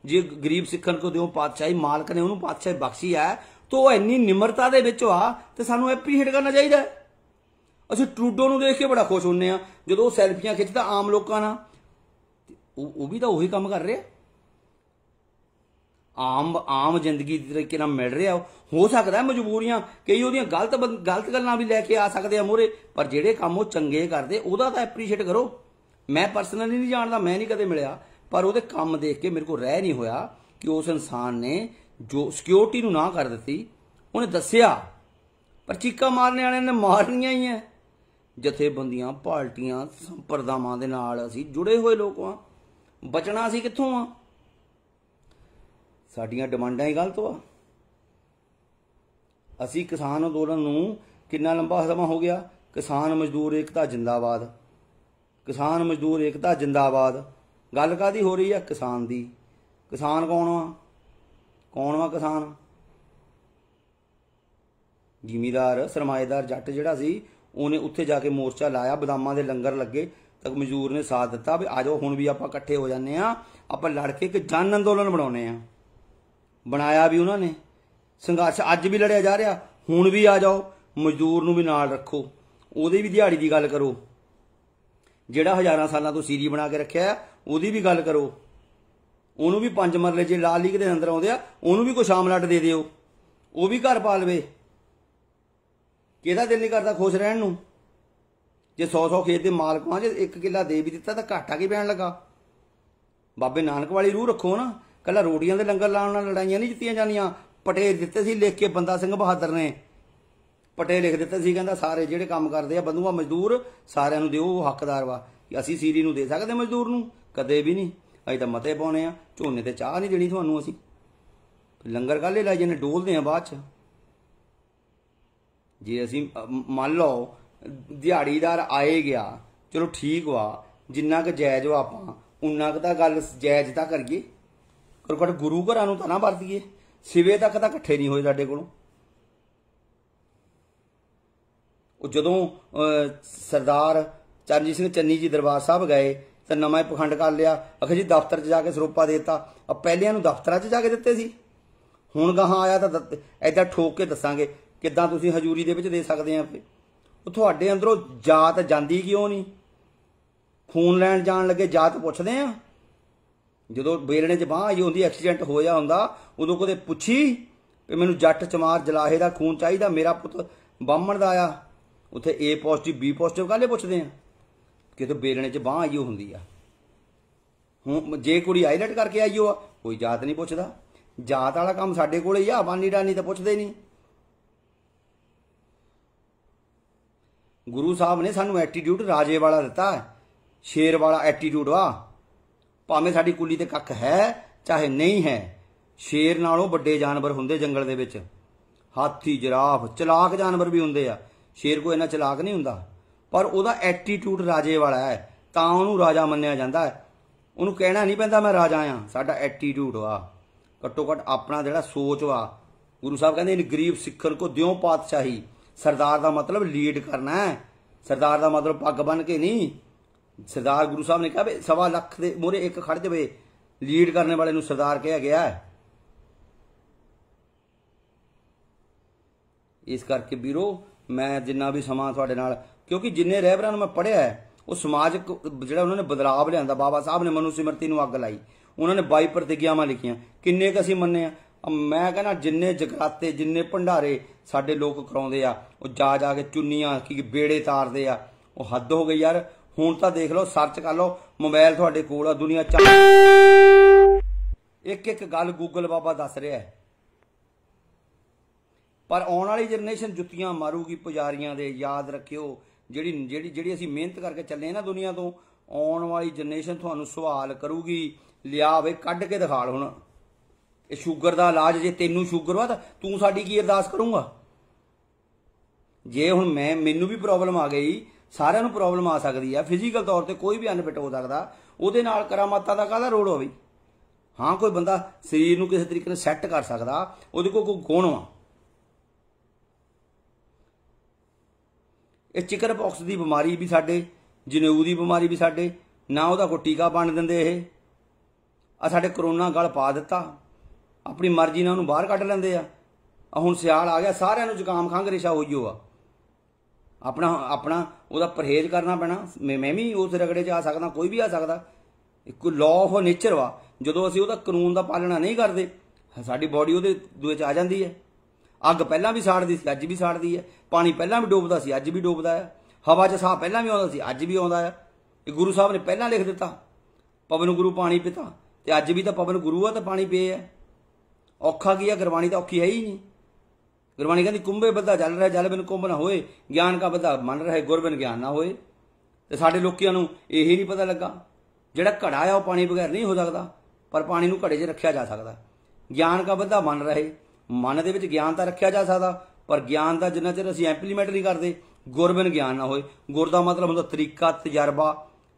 ਜੇ ਗਰੀਬ ਸਿੱਖਣ ਕੋ ਦਿਓ ਪਾਤਸ਼ਾਹੀ ਮਾਲਕ ਨੇ ਉਹਨੂੰ ਪਾਤਸ਼ਾਹੀ ਬਖਸ਼ੀ ਆ ਤੋ ਇੰਨੀ ਨਿਮਰਤਾ ਦੇ ਵਿੱਚ ਆ ਤੇ ਸਾਨੂੰ ਐਪਰੀਸ਼ੀਏਟ ਕਰਨਾ ਚਾਹੀਦਾ ਅਸੀਂ ਟਰੂਡੋ ਨੂੰ ਦੇਖ ਕੇ ਬੜਾ ਖੁਸ਼ ਹੁੰਨੇ ਆ ਜਦੋਂ ਉਹ ਸੈਲਫੀਆਂ ਖਿੱਚਦਾ ਆਮ ਲੋਕਾਂ ਨਾਲ ਉਹ ਵੀ ਤਾਂ ਉਹੀ ਕੰਮ ਕਰ ਰਿਹਾ ਆਮ ਆਮ ਜ਼ਿੰਦਗੀ ਦੇ ਤਰੀਕੇ ਨਾਲ ਮਿਲ ਰਿਹਾ ਹੋ ਸਕਦਾ ਮਜਬੂਰੀਆਂ ਕਈ ਉਹਦੀਆਂ ਗਲਤ ਗਲਤ ਗੱਲਾਂ ਵੀ ਲੈ ਕੇ ਆ ਸਕਦੇ ਆ ਮੋਰੇ ਪਰ ਜਿਹੜੇ ਕੰਮ ਉਹ ਚੰਗੇ ਕਰਦੇ ਉਹਦਾ ਤਾਂ ਐਪਰੀਸ਼ੀਏਟ ਕਰੋ ਮੈਂ ਪਰਸਨਲੀ ਨਹੀਂ ਜਾਣਦਾ ਮੈਂ ਨਹੀਂ ਕਦੇ ਮਿਲਿਆ ਪਰ ਉਹਦੇ ਕੰਮ ਦੇਖ ਕੇ ਮੇਰੇ ਕੋ ਰਹਿ ਨਹੀਂ ਹੋਇਆ ਕਿ ਉਸ ਇਨਸਾਨ ਨੇ ਜੋ ਸਿਕਿਉਰਿਟੀ ਨੂੰ ਨਾ ਕਰ ਦਿੱਤੀ ਉਹਨੇ ਦੱਸਿਆ ਪਰ ਚੀਕਾ ਮਾਰਨੇ ਵਾਲਿਆਂ ਨੇ ਮਾਰਨੀਆਂ ਹੀ ਐ ਜਥੇਬੰਦੀਆਂ ਪਾਰਟੀਆਂ ਸੰਪਰਦਾਵਾਂ ਦੇ ਨਾਲ ਅਸੀਂ ਜੁੜੇ ਹੋਏ ਲੋਕਾਂ ਬਚਣਾ ਸੀ ਕਿੱਥੋਂ ਆ ਸਾਡੀਆਂ ਡਿਮਾਂਡਾਂ ਹੀ ਗਲਤ ਵਾ ਅਸੀਂ ਕਿਸਾਨ ਅੰਦੋਲਨ ਨੂੰ ਕਿੰਨਾ ਲੰਬਾ ਸਮਾਂ ਹੋ ਗਿਆ ਕਿਸਾਨ ਮਜ਼ਦੂਰ ਏਕਤਾ ਜਿੰਦਾਬਾਦ ਕਿਸਾਨ ਮਜ਼ਦੂਰ ਏਕਤਾ ਜਿੰਦਾਬਾਦ ਗੱਲ ਕਾਦੀ ਹੋ ਰਹੀ ਆ ਕਿਸਾਨ ਦੀ ਕਿਸਾਨ ਕੌਣ ਆ ਕੌਣ ਆ ਕਿਸਾਨ ਜ਼ਿਮੀਦਾਰ ਸਰਮਾਏਦਾਰ ਜੱਟ ਜਿਹੜਾ ਸੀ ਉਹਨੇ ਉੱਥੇ ਜਾ ਕੇ ਮੋਰਚਾ ਲਾਇਆ ਬਦਾਮਾਂ ਦੇ ਲੰਗਰ ਲੱਗੇ ਤਾਂ ਮਜ਼ਦੂਰ ਨੇ ਸਾਥ ਦਿੱਤਾ ਵੀ ਆਜੋ ਹੁਣ ਵੀ ਆਪਾਂ ਇਕੱਠੇ ਹੋ ਜਾਂਦੇ ਆ ਆਪਾਂ ਲੜ ਕੇ ਇੱਕ ਜਨ ਅੰਦੋਲਨ ਬਣਾਉਨੇ ਆ ਬਣਾਇਆ ਵੀ ਉਹਨਾਂ ਨੇ ਸੰਘਰਸ਼ ਅੱਜ ਵੀ ਲੜਿਆ ਜਾ ਰਿਹਾ ਹੁਣ ਵੀ ਆ ਜਾਓ ਮਜ਼ਦੂਰ ਨੂੰ ਵੀ ਨਾਲ ਰੱਖੋ ਉਹਦੀ ਵੀ ਦਿਹਾੜੀ ਦੀ ਗੱਲ ਕਰੋ ਜਿਹੜਾ ਹਜ਼ਾਰਾਂ ਸਾਲਾਂ ਤੋਂ ਸੀਰੀ ਬਣਾ ਕੇ ਰੱਖਿਆ ਉਹਦੀ ਵੀ ਗੱਲ ਕਰੋ ਉਹਨੂੰ ਵੀ ਪੰਜ ਮਰਲੇ ਜੇ ਲਾਲ ਲੀਗ ਦੇ ਅੰਦਰ ਆਉਂਦੇ ਆ ਉਹਨੂੰ ਵੀ ਕੋਈ ਸ਼ਾਮਲਾਟ ਦੇ ਦਿਓ ਉਹ ਵੀ ਘਰ ਪਾ ਲਵੇ ਕਿਹਦਾ ਦਿਲ ਨਹੀਂ ਕਰਦਾ ਖੁਸ਼ ਰਹਿਣ ਨੂੰ ਜੇ 100-100 ਖੇਤ ਦੇ ਮਾਲਕਾਂ ਜੇ ਇੱਕ ਕਿੱਲਾ ਦੇ ਵੀ ਦਿੱਤਾ ਤਾਂ ਘਾਟਾ ਕੀ ਪੈਣ ਲੱਗਾ ਬਾਬੇ ਨਾਨਕ ਵਾਲੀ ਰੂਹ ਰੱਖੋ ਨਾ ਕੱਲਾ ਰੋੜੀਆਂ ਦੇ ਲੰਗਰ ਲਾਉਣ ਨਾਲ ਲੜਾਈਆਂ ਨਹੀਂ ਜਿੱਤੀਆਂ ਜਾਂਦੀਆਂ ਪਟੇ ਦਿੱਤੇ ਸੀ ਲਿਖ ਕੇ ਬੰਦਾ ਸਿੰਘ ਬਹਾਦਰ ਨੇ ਪਟੇ ਲਿਖ ਦਿੱਤੇ ਸੀ ਕਹਿੰਦਾ ਸਾਰੇ ਜਿਹੜੇ ਕੰਮ ਕਰਦੇ ਆ ਬੰਦੂਆ ਮਜ਼ਦੂਰ ਸਾਰਿਆਂ ਨੂੰ ਦਿਓ ਉਹ ਹੱਕਦਾਰ ਵਾ ਅਸੀਂ ਸੀਰੀ ਨੂੰ ਦੇ ਸਕਦੇ ਮਜ਼ਦੂਰ ਨੂੰ ਕਦੇ ਵੀ ਨਹੀਂ ਅਜੇ ਤਾਂ ਮਤੇ ਪਾਉਣੇ ਆ ਝੋਨੇ ਤੇ ਚਾਹ ਨਹੀਂ ਦੇਣੀ ਤੁਹਾਨੂੰ ਅਸੀਂ ਲੰਗਰ ਕਾਲੇ ਲਾਈ ਜਨੇ ਡੋਲਦੇ ਆ ਬਾਅਦ ਚ ਜੇ ਅਸੀਂ ਮੰਨ ਲਓ ਦਿਹਾੜੀਦਾਰ ਆਏ ਗਿਆ ਚਲੋ ਠੀਕ ਵਾ ਜਿੰਨਾ ਕੁ ਜਾਇਜ਼ ਵਾ ਆਪਾਂ ਉਨਾ ਕੁ ਤਾਂ ਗੱਲ ਜਾਇਜ਼ ਤਾਂ ਕਰੀਏ ਘੱਟੋ ਘੱਟ ਗੁਰੂ ਘਰਾਂ ਨੂੰ ਤਾਂ ਨਾ ਵਰਦੀਏ ਸਿਵੇ ਤੱਕ ਤਾਂ ਇਕੱਠੇ ਨਹੀਂ ਹੋਏ ਸਾਡੇ ਕੋਲੋਂ ਉਹ ਜਦੋਂ ਸਰਦਾਰ ਚਰਨਜੀਤ ਸਿੰਘ ਚੰਨੀ ਜੀ ਦਰਬਾਰ ਸਾਹਿਬ ਗਏ ਤਾਂ ਨਵਾਂ ਪਖੰਡ ਕਰ ਲਿਆ ਅਖੇ ਜੀ ਦਫ਼ਤਰ 'ਚ ਜਾ ਕੇ ਸਰੋਪਾ ਦੇਤਾ ਆ ਪਹਿਲਿਆਂ ਨੂੰ ਦਫ਼ਤਰਾਂ 'ਚ ਜਾ ਕੇ ਦਿੱਤੇ ਸੀ ਹੁਣ ਗਾਹਾਂ ਆਇਆ ਤਾਂ ਐਦਾਂ ਠੋਕ ਕੇ ਦੱਸਾਂਗੇ ਕਿੱਦਾਂ ਤੁਸੀਂ ਹਜ਼ੂਰੀ ਦੇ ਵਿੱਚ ਦੇ ਸਕਦੇ ਆ ਉਹ ਤੁਹਾਡੇ ਅੰਦਰੋਂ ਜਾਤ ਜਾਂਦੀ ਕਿਉਂ ਨਹੀਂ ਖੂਨ ਲੈਣ ਜਾਣ ਲੱਗੇ ਜਾਤ ਪੁੱਛਦੇ ਆ ਜਦੋਂ ਬੇਲਣੇ 'ਚ ਬਾਹ ਆਈ ਹੁੰਦੀ ਐਕਸੀਡੈਂਟ ਹੋ ਜਾ ਹੁੰਦਾ ਉਦੋਂ ਕਦੇ ਪੁੱਛੀ ਕਿ ਮੈਨੂੰ ਜੱਟ ਚਮਾਰ ਜਲਾਹੇ ਦਾ ਖੂਨ ਚਾਹੀਦਾ ਮੇਰਾ ਪੁੱਤ ਬਾਹਮਣ ਦਾ ਆ ਉੱਥੇ A ਪੋਜ਼ਿਟਿਵ B ਪੋਜ਼ਿਟਿਵ ਕਾਲੇ ਪੁੱਛਦੇ ਆ ਕਿਤੇ ਬੇਲਣੇ 'ਚ ਬਾਹ ਆਈ ਹੁੰਦੀ ਆ ਹੁਣ ਜੇ ਕੁੜੀ ਆਈਲਟ ਕਰਕੇ ਆਈ ਹੋ ਆ ਕੋਈ ਜਾਤ ਨਹੀਂ ਪੁੱਛਦਾ ਜਾਤ ਵਾਲਾ ਕੰਮ ਸਾਡੇ ਕੋਲੇ ਆ ਬਾਨੀ ਡਾਨੀ ਤਾਂ ਪੁੱਛਦੇ ਨਹੀਂ ਗੁਰੂ ਸਾਹਿਬ ਨੇ ਸਾਨੂੰ ਐਟੀਟਿਊਡ ਰਾਜੇ ਵਾਲਾ ਦਿੱਤਾ ਸ਼ੇਰ ਵਾਲਾ ਐਟੀਟਿਊਡ ਵਾ ਭਾਵੇਂ ਸਾਡੀ ਕੁਲੀ ਤੇ ਕੱਖ ਹੈ ਚਾਹੇ ਨਹੀਂ ਹੈ ਸ਼ੇਰ ਨਾਲੋਂ ਵੱਡੇ ਜਾਨਵਰ ਹੁੰਦੇ ਜੰਗਲ ਦੇ ਵਿੱਚ ਹਾਥੀ ਜਿਰਾਫ ਚਲਾਕ ਜਾਨਵਰ ਵੀ ਹੁੰਦੇ ਆ ਸ਼ੇਰ ਕੋ ਇਹਨਾਂ ਚਲਾਕ ਨਹੀਂ ਹੁੰਦਾ ਪਰ ਉਹਦਾ ਐਟੀਟਿਊਡ ਰਾਜੇ ਵਾਲਾ ਹੈ ਤਾਂ ਉਹਨੂੰ ਰਾਜਾ ਮੰਨਿਆ ਜਾਂਦਾ ਹੈ ਉਹਨੂੰ ਕਹਿਣਾ ਨਹੀਂ ਪੈਂਦਾ ਮੈਂ ਰਾਜਾ ਆ ਸਾਡਾ ਐਟੀਟਿਊਡ ਆ ਘੱਟੋ ਘੱਟ ਆਪਣਾ ਜਿਹੜਾ ਸੋਚ ਵਾ ਗੁਰੂ ਸਾਹਿਬ ਕਹਿੰਦੇ ਇਹਨ ਗਰੀਬ ਸਿੱਖਰ ਕੋ ਦਿਓ ਪਾਤਸ਼ਾਹੀ ਸਰਦਾਰ ਦਾ ਮਤਲਬ ਲੀਡ ਕਰਨਾ ਹੈ ਸਰਦਾਰ ਦਾ ਮਤਲਬ ਪੱਗ ਬਨ ਕੇ ਨਹੀਂ ਸਰਦਾਰ ਗੁਰੂ ਸਾਹਿਬ ਨੇ ਕਿਹਾ ਵੀ ਸਵਾ ਲੱਖ ਦੇ ਮੋਰੇ ਇੱਕ ਖੜ ਜਵੇ ਲੀਡ ਕਰਨ ਵਾਲੇ ਨੂੰ ਸਰਦਾਰ ਕਿਹਾ ਗਿਆ ਹੈ ਇਸ ਕਰਕੇ ਵੀਰੋ ਮੈਂ ਜਿੰਨਾ ਵੀ ਸਮਾਂ ਤੁਹਾਡੇ ਨਾਲ ਕਿਉਂਕਿ ਜਿੰਨੇ ਰਹਿਬਰਾਂ ਨੂੰ ਮੈਂ ਪੜਿਆ ਹੈ ਉਹ ਸਮਾਜਿਕ ਜਿਹੜਾ ਉਹਨਾਂ ਨੇ ਬਦਲਾਅ ਲਿਆਂਦਾ ਬਾਬਾ ਸਾਹਿਬ ਨੇ ਮਨੂ ਸਿਮਰਤੀ ਨੂੰ ਅੱਗ ਲਾਈ ਉਹਨਾਂ ਨੇ 22 ਪ੍ਰਤੀਗਿਆਵਾਂ ਲਿਖੀਆਂ ਕਿੰਨੇ ਕਸੀ ਮੰਨੇ ਆ ਮੈਂ ਕਹਿੰਦਾ ਜਿੰਨੇ ਜਗਰਾਤੇ ਜਿੰਨੇ ਭੰਡਾਰੇ ਸਾਡੇ ਲੋਕ ਕਰਾਉਂਦੇ ਆ ਉਹ ਜਾ ਜਾ ਕੇ ਚੁੰਨੀਆਂ ਕੀ ਬੇੜੇ ਤਾਰਦੇ ਆ ਉਹ ਹੱਦ ਹੋ ਗਈ ਯਾਰ ਹੁਣ ਤਾਂ ਦੇਖ ਲਓ ਸਰਚ ਕਰ ਲਓ ਮੋਬਾਈਲ ਤੁਹਾਡੇ ਕੋਲ ਆ ਦੁਨੀਆ ਚ ਇੱਕ ਇੱਕ ਗੱਲ ਗੂਗਲ ਬਾਬਾ ਦੱਸ ਰਿਹਾ ਹੈ ਪਰ ਆਉਣ ਵਾਲੀ ਜਨਰੇਸ਼ਨ ਜੁੱਤੀਆਂ ਮਾਰੂਗੀ ਪੁਜਾਰੀਆਂ ਦੇ ਯਾਦ ਰੱਖਿਓ ਜਿਹੜੀ ਜਿਹੜੀ ਜਿਹੜੀ ਅਸੀਂ ਮਿਹਨਤ ਕਰਕੇ ਚੱਲੇ ਆ ਨਾ ਦੁਨੀਆ ਤੋਂ ਆਉਣ ਵਾਲੀ ਜਨਰੇਸ਼ਨ ਤੁਹਾਨੂੰ ਸਵਾਲ ਕਰੂਗੀ ਲਿਆ ਵੇ ਕੱਢ ਕੇ ਦਿਖਾਲ ਹੁਣ ਇਹ ਸ਼ੂਗਰ ਦਾ ਇਲਾਜ ਜੇ ਤੈਨੂੰ ਸ਼ੂਗਰ ਵਾ ਤਾਂ ਤੂੰ ਸਾਡੀ ਕੀ ਅਰਦਾਸ ਕਰੂੰਗਾ ਜੇ ਹੁਣ ਮੈਂ ਮੈਨੂੰ ਵੀ ਪ੍ਰੋਬਲਮ ਆ ਗਈ ਸਾਰਿਆਂ ਨੂੰ ਪ੍ਰੋਬਲਮ ਆ ਸਕਦੀ ਆ ਫਿਜ਼ੀਕਲ ਤੌਰ ਤੇ ਕੋਈ ਵੀ ਅਨਫਿਟ ਹੋ ਸਕਦਾ ਉਹਦੇ ਨਾਲ ਕਰਾਮਾਤਾਂ ਦਾ ਕਾਹਦਾ ਰੋੜ ਹੋਵੇ ਹਾਂ ਕੋਈ ਬੰਦਾ ਸਰੀਰ ਨੂੰ ਕਿਸੇ ਤਰੀਕੇ ਨਾਲ ਸੈੱਟ ਕਰ ਸਕਦਾ ਉਹਦੇ ਕੋਲ ਕੋਈ ਗੁਣ ਆ ਇਹ ਚਿਕਰ ਬਾਕਸ ਦੀ ਬਿਮਾਰੀ ਵੀ ਸਾਡੇ ਜਨੇਊ ਦੀ ਬਿਮਾਰੀ ਵੀ ਸਾਡੇ ਨਾ ਉਹਦਾ ਕੋਈ ਟੀਕਾ ਬਣ ਦਿੰਦੇ ਇਹ ਆ ਸਾਡੇ ਕਰੋਨਾ ਗਲ ਪਾ ਦਿੱਤਾ ਆਪਣੀ ਮਰਜ਼ੀ ਨਾਲ ਉਹਨੂੰ ਬਾਹਰ ਕੱਢ ਲੈਂਦੇ ਆ ਹੁਣ ਸਿਆਲ ਆ ਗਿਆ ਸਾਰਿਆਂ ਨੂੰ ਜ਼ੁਕਾਮ ਖੰਘ ਰੇਸ਼ਾ ਹੋਈਓ ਆ ਆਪਣਾ ਆਪਣਾ ਉਹਦਾ ਪਰਹੇਜ਼ ਕਰਨਾ ਪੈਣਾ ਮੈਂ ਵੀ ਉਸ ਰਗੜੇ 'ਚ ਆ ਸਕਦਾ ਕੋਈ ਵੀ ਆ ਸਕਦਾ ਇੱਕ ਲਾਅ ਆਫ ਨੇਚਰ ਵਾ ਜਦੋਂ ਅਸੀਂ ਉਹਦਾ ਕਾਨੂੰਨ ਦਾ ਪਾਲਣਾ ਨਹੀਂ ਕਰਦੇ ਸਾਡੀ ਬਾਡੀ ਉਹਦੇ ਦੂਏ 'ਚ ਆ ਜਾਂਦੀ ਹੈ ਅੱਗ ਪਹਿਲਾਂ ਵੀ ਸਾੜਦੀ ਸੀ ਅੱਜ ਵੀ ਸਾੜਦੀ ਹੈ ਪਾਣੀ ਪਹਿਲਾਂ ਵੀ ਡੋਬਦਾ ਸੀ ਅੱਜ ਵੀ ਡੋਬਦਾ ਹੈ ਹਵਾ 'ਚ ਸਾਹ ਪਹਿਲਾਂ ਵੀ ਆਉਂਦਾ ਸੀ ਅੱਜ ਵੀ ਆਉਂਦਾ ਹੈ ਇਹ ਗੁਰੂ ਸਾਹਿਬ ਨੇ ਪਹਿਲਾਂ ਲਿਖ ਦਿੱਤਾ ਪਵਨ ਗੁਰੂ ਪਾਣੀ ਪਿਤਾ ਤੇ ਅੱਜ ਵੀ ਤਾਂ ਪਵਨ ਗੁਰੂ ਆ ਤਾਂ ਪਾਣੀ ਪੀਏ ਆ ਔਖਾ ਕੀ ਆ ਗੁਰਬਾਣੀ ਤਾਂ ਔਖੀ ਹੈ ਹੀ ਨਹੀਂ ਗੁਰਬਾਣੀ ਕਹਿੰਦੀ ਕੁੰਬੇ ਬੱਧਾ ਜਲ ਰਿਹਾ ਜਲ ਬਿਨ ਕੁੰਬ ਨਾ ਹੋਏ ਗਿਆਨ ਕਾ ਬੱਧਾ ਮੰਨ ਰਹੇ ਗੁਰ ਬਿਨ ਗਿਆਨ ਨਾ ਹੋਏ ਤੇ ਸਾਡੇ ਲੋਕੀਆਂ ਨੂੰ ਇਹ ਹੀ ਨਹੀਂ ਪਤਾ ਲੱਗਾ ਜਿਹੜਾ ਘੜਾ ਆ ਉਹ ਪਾਣੀ ਬਗੈਰ ਨਹੀਂ ਹੋ ਸਕਦਾ ਪਰ ਪਾਣੀ ਨੂੰ ਘੜੇ 'ਚ ਰੱਖਿਆ ਜਾ ਸਕਦਾ ਗਿਆਨ ਕਾ ਬੱਧਾ ਮੰਨ ਰਹੇ ਮਨ ਦੇ ਵਿੱਚ ਗਿਆਨ ਤਾਂ ਰੱਖਿਆ ਜਾ ਸਕਦਾ ਪਰ ਗਿਆਨ ਦਾ ਜਿੰਨਾ ਚਿਰ ਅਸੀਂ ਇੰਪਲੀਮੈਂਟ ਨਹੀਂ ਕਰਦੇ ਗੁਰ ਬਿਨ ਗਿਆਨ ਨਾ ਹੋਏ ਗੁਰ ਦਾ ਮਤਲਬ ਹੁੰਦਾ ਤਰੀਕਾ ਤਜਰਬਾ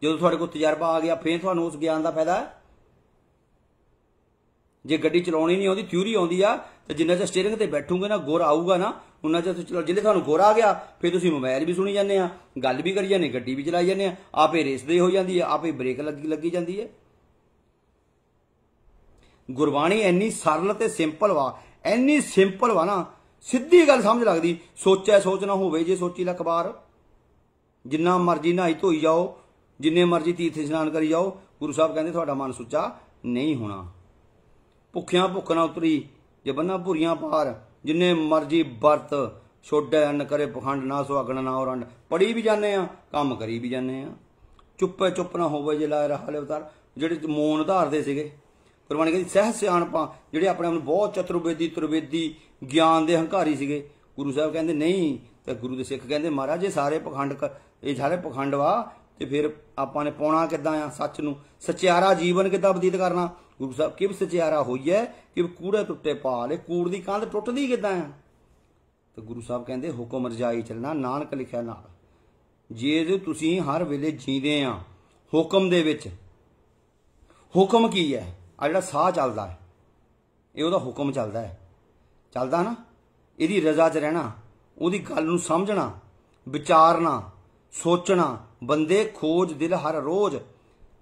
ਜਦੋਂ ਤੁਹਾਡੇ ਕੋਲ ਤਜਰਬਾ ਆ ਗਿਆ ਫੇਰ ਤੁਹਾਨੂੰ ਉਸ ਗਿਆਨ ਦਾ ਫਾਇਦਾ ਹੈ ਜੇ ਗੱਡੀ ਚਲਾਉਣੀ ਨਹੀਂ ਆਉਂਦੀ ਥਿਊਰੀ ਆਉਂਦੀ ਆ ਤੇ ਜਿੰਨਾ ਚਿਰ ਸਟੀਅਰਿੰਗ ਤੇ ਬੈਠੂਗੇ ਨਾ ਗੋਰ ਆਊਗਾ ਨਾ ਉਹਨਾਂ ਚਿਰ ਤੁਸੀਂ ਚਲਾ ਜਿੰਨੇ ਤੁਹਾਨੂੰ ਗੋਰ ਆ ਗਿਆ ਫਿਰ ਤੁਸੀਂ ਮੋਬਾਈਲ ਵੀ ਸੁਣੀ ਜਾਂਦੇ ਆ ਗੱਲ ਵੀ ਕਰੀ ਜਾਂਦੇ ਗੱਡੀ ਵੀ ਚਲਾਈ ਜਾਂਦੇ ਆ ਆਪੇ ਰੇਸ ਦੇ ਹੋ ਜਾਂਦੀ ਆ ਆਪੇ ਬ੍ਰੇਕ ਲੱਗੀ ਲੱਗੀ ਜਾਂਦੀ ਆ ਗੁਰਬਾਣੀ ਇੰਨੀ ਸਰਲ ਤੇ ਸਿੰਪਲ ਵਾ ਇੰਨੀ ਸਿੰਪਲ ਵਾ ਨਾ ਸਿੱਧੀ ਗੱਲ ਸਮਝ ਲੱਗਦੀ ਸੋਚਿਆ ਸੋਚਣਾ ਹੋਵੇ ਜੇ ਸੋਚੀ ਲੱਖ ਵਾਰ ਜਿੰਨਾ ਮਰਜ਼ੀ ਨਹਾਈ ਧੋਈ ਜਾਓ ਜਿੰਨੇ ਮਰਜ਼ੀ ਤੀਰਥ ਇਸ਼ਨਾਨ ਕਰੀ ਜਾਓ ਗੁਰੂ ਸਾਹਿਬ ਕਹਿੰਦੇ ਤੁਹਾਡਾ ਮਨ ਸੁੱਚਾ ਨਹੀਂ ਹੋਣਾ ਭੁੱਖਿਆਂ ਭੁੱਖ ਨਾ ਉਤਰੀ ਜਬਨਾ ਭੁਰੀਆਂ ਪਾਰ ਜਿੰਨੇ ਮਰਜੀ ਵਰਤ ਛੋੜੈ ਅਨ ਕਰੇ ਪਖੰਡ ਨਾ ਸੁਹਾਗਣ ਨਾ ਔਰੰਡ ਪੜੀ ਵੀ ਜਾਂਦੇ ਆ ਕੰਮ ਕਰੀ ਵੀ ਜਾਂਦੇ ਆ ਚੁੱਪੇ ਚੁੱਪ ਨਾ ਹੋਵੇ ਜੇ ਲਾਇ ਰਹਾ ਲੈ ਉਤਾਰ ਜਿਹੜੇ ਮੋਨ ਧਾਰਦੇ ਸੀਗੇ ਗੁਰਬਾਣੀ ਕਹਿੰਦੀ ਸਹਿ ਪਾ ਜਿਹੜੇ ਆਪਣੇ ਆਪ ਨੂੰ ਬਹੁਤ ਚਤੁਰਵੇਦੀ ਤੁਰਵੇਦੀ ਗਿਆਨ ਦੇ ਹੰਕਾਰੀ ਸੀਗੇ ਗੁਰੂ ਸਾਹਿਬ ਕਹਿੰਦੇ ਨਹੀਂ ਤੇ ਗੁਰੂ ਦੇ ਸਿੱਖ ਕਹਿੰਦੇ ਮਹਾਰਾਜ ਇਹ ਸਾਰੇ ਪਖੰਡ ਇਹ ਸਾਰੇ ਪਖੰਡ ਵਾ ਤੇ ਫਿਰ ਆਪਾਂ ਨੇ ਪਾਉਣਾ ਕਿੱਦਾਂ ਆ ਸੱਚ ਨੂੰ ਸਚਿਆਰਾ ਜੀਵਨ ਕਿੱਦਾਂ ਬਤੀਤ ਕਰਨਾ ਗੁਰੂ ਸਾਹਿਬ ਕਿਵ ਸਚਿਆਰਾ ਹੋਈਐ ਕਿ ਕੂੜੇ ਟੁੱਟੇ ਪਾਲ ਲੈ ਕੂੜ ਦੀ ਕੰਧ ਟੁੱਟਦੀ ਕਿਦਾਂ ਆ ਤੇ ਗੁਰੂ ਸਾਹਿਬ ਕਹਿੰਦੇ ਹੁਕਮ ਰਜਾਈ ਚਲਣਾ ਨਾਨਕ ਲਿਖਿਆ ਨਾਲ ਜੇ ਤੁਸੀਂ ਹਰ ਵੇਲੇ ਜੀਂਦੇ ਆ ਹੁਕਮ ਦੇ ਵਿੱਚ ਹੁਕਮ ਕੀ ਹੈ ਆ ਜਿਹੜਾ ਸਾਹ ਚੱਲਦਾ ਹੈ ਇਹ ਉਹਦਾ ਹੁਕਮ ਚੱਲਦਾ ਹੈ ਚੱਲਦਾ ਨਾ ਇਹਦੀ ਰਜ਼ਾ 'ਚ ਰਹਿਣਾ ਉਹਦੀ ਗੱਲ ਨੂੰ ਸਮਝਣਾ ਵਿਚਾਰਨਾ ਸੋਚਣਾ ਬੰਦੇ ਖੋਜ ਦਿਲ ਹਰ ਰੋਜ਼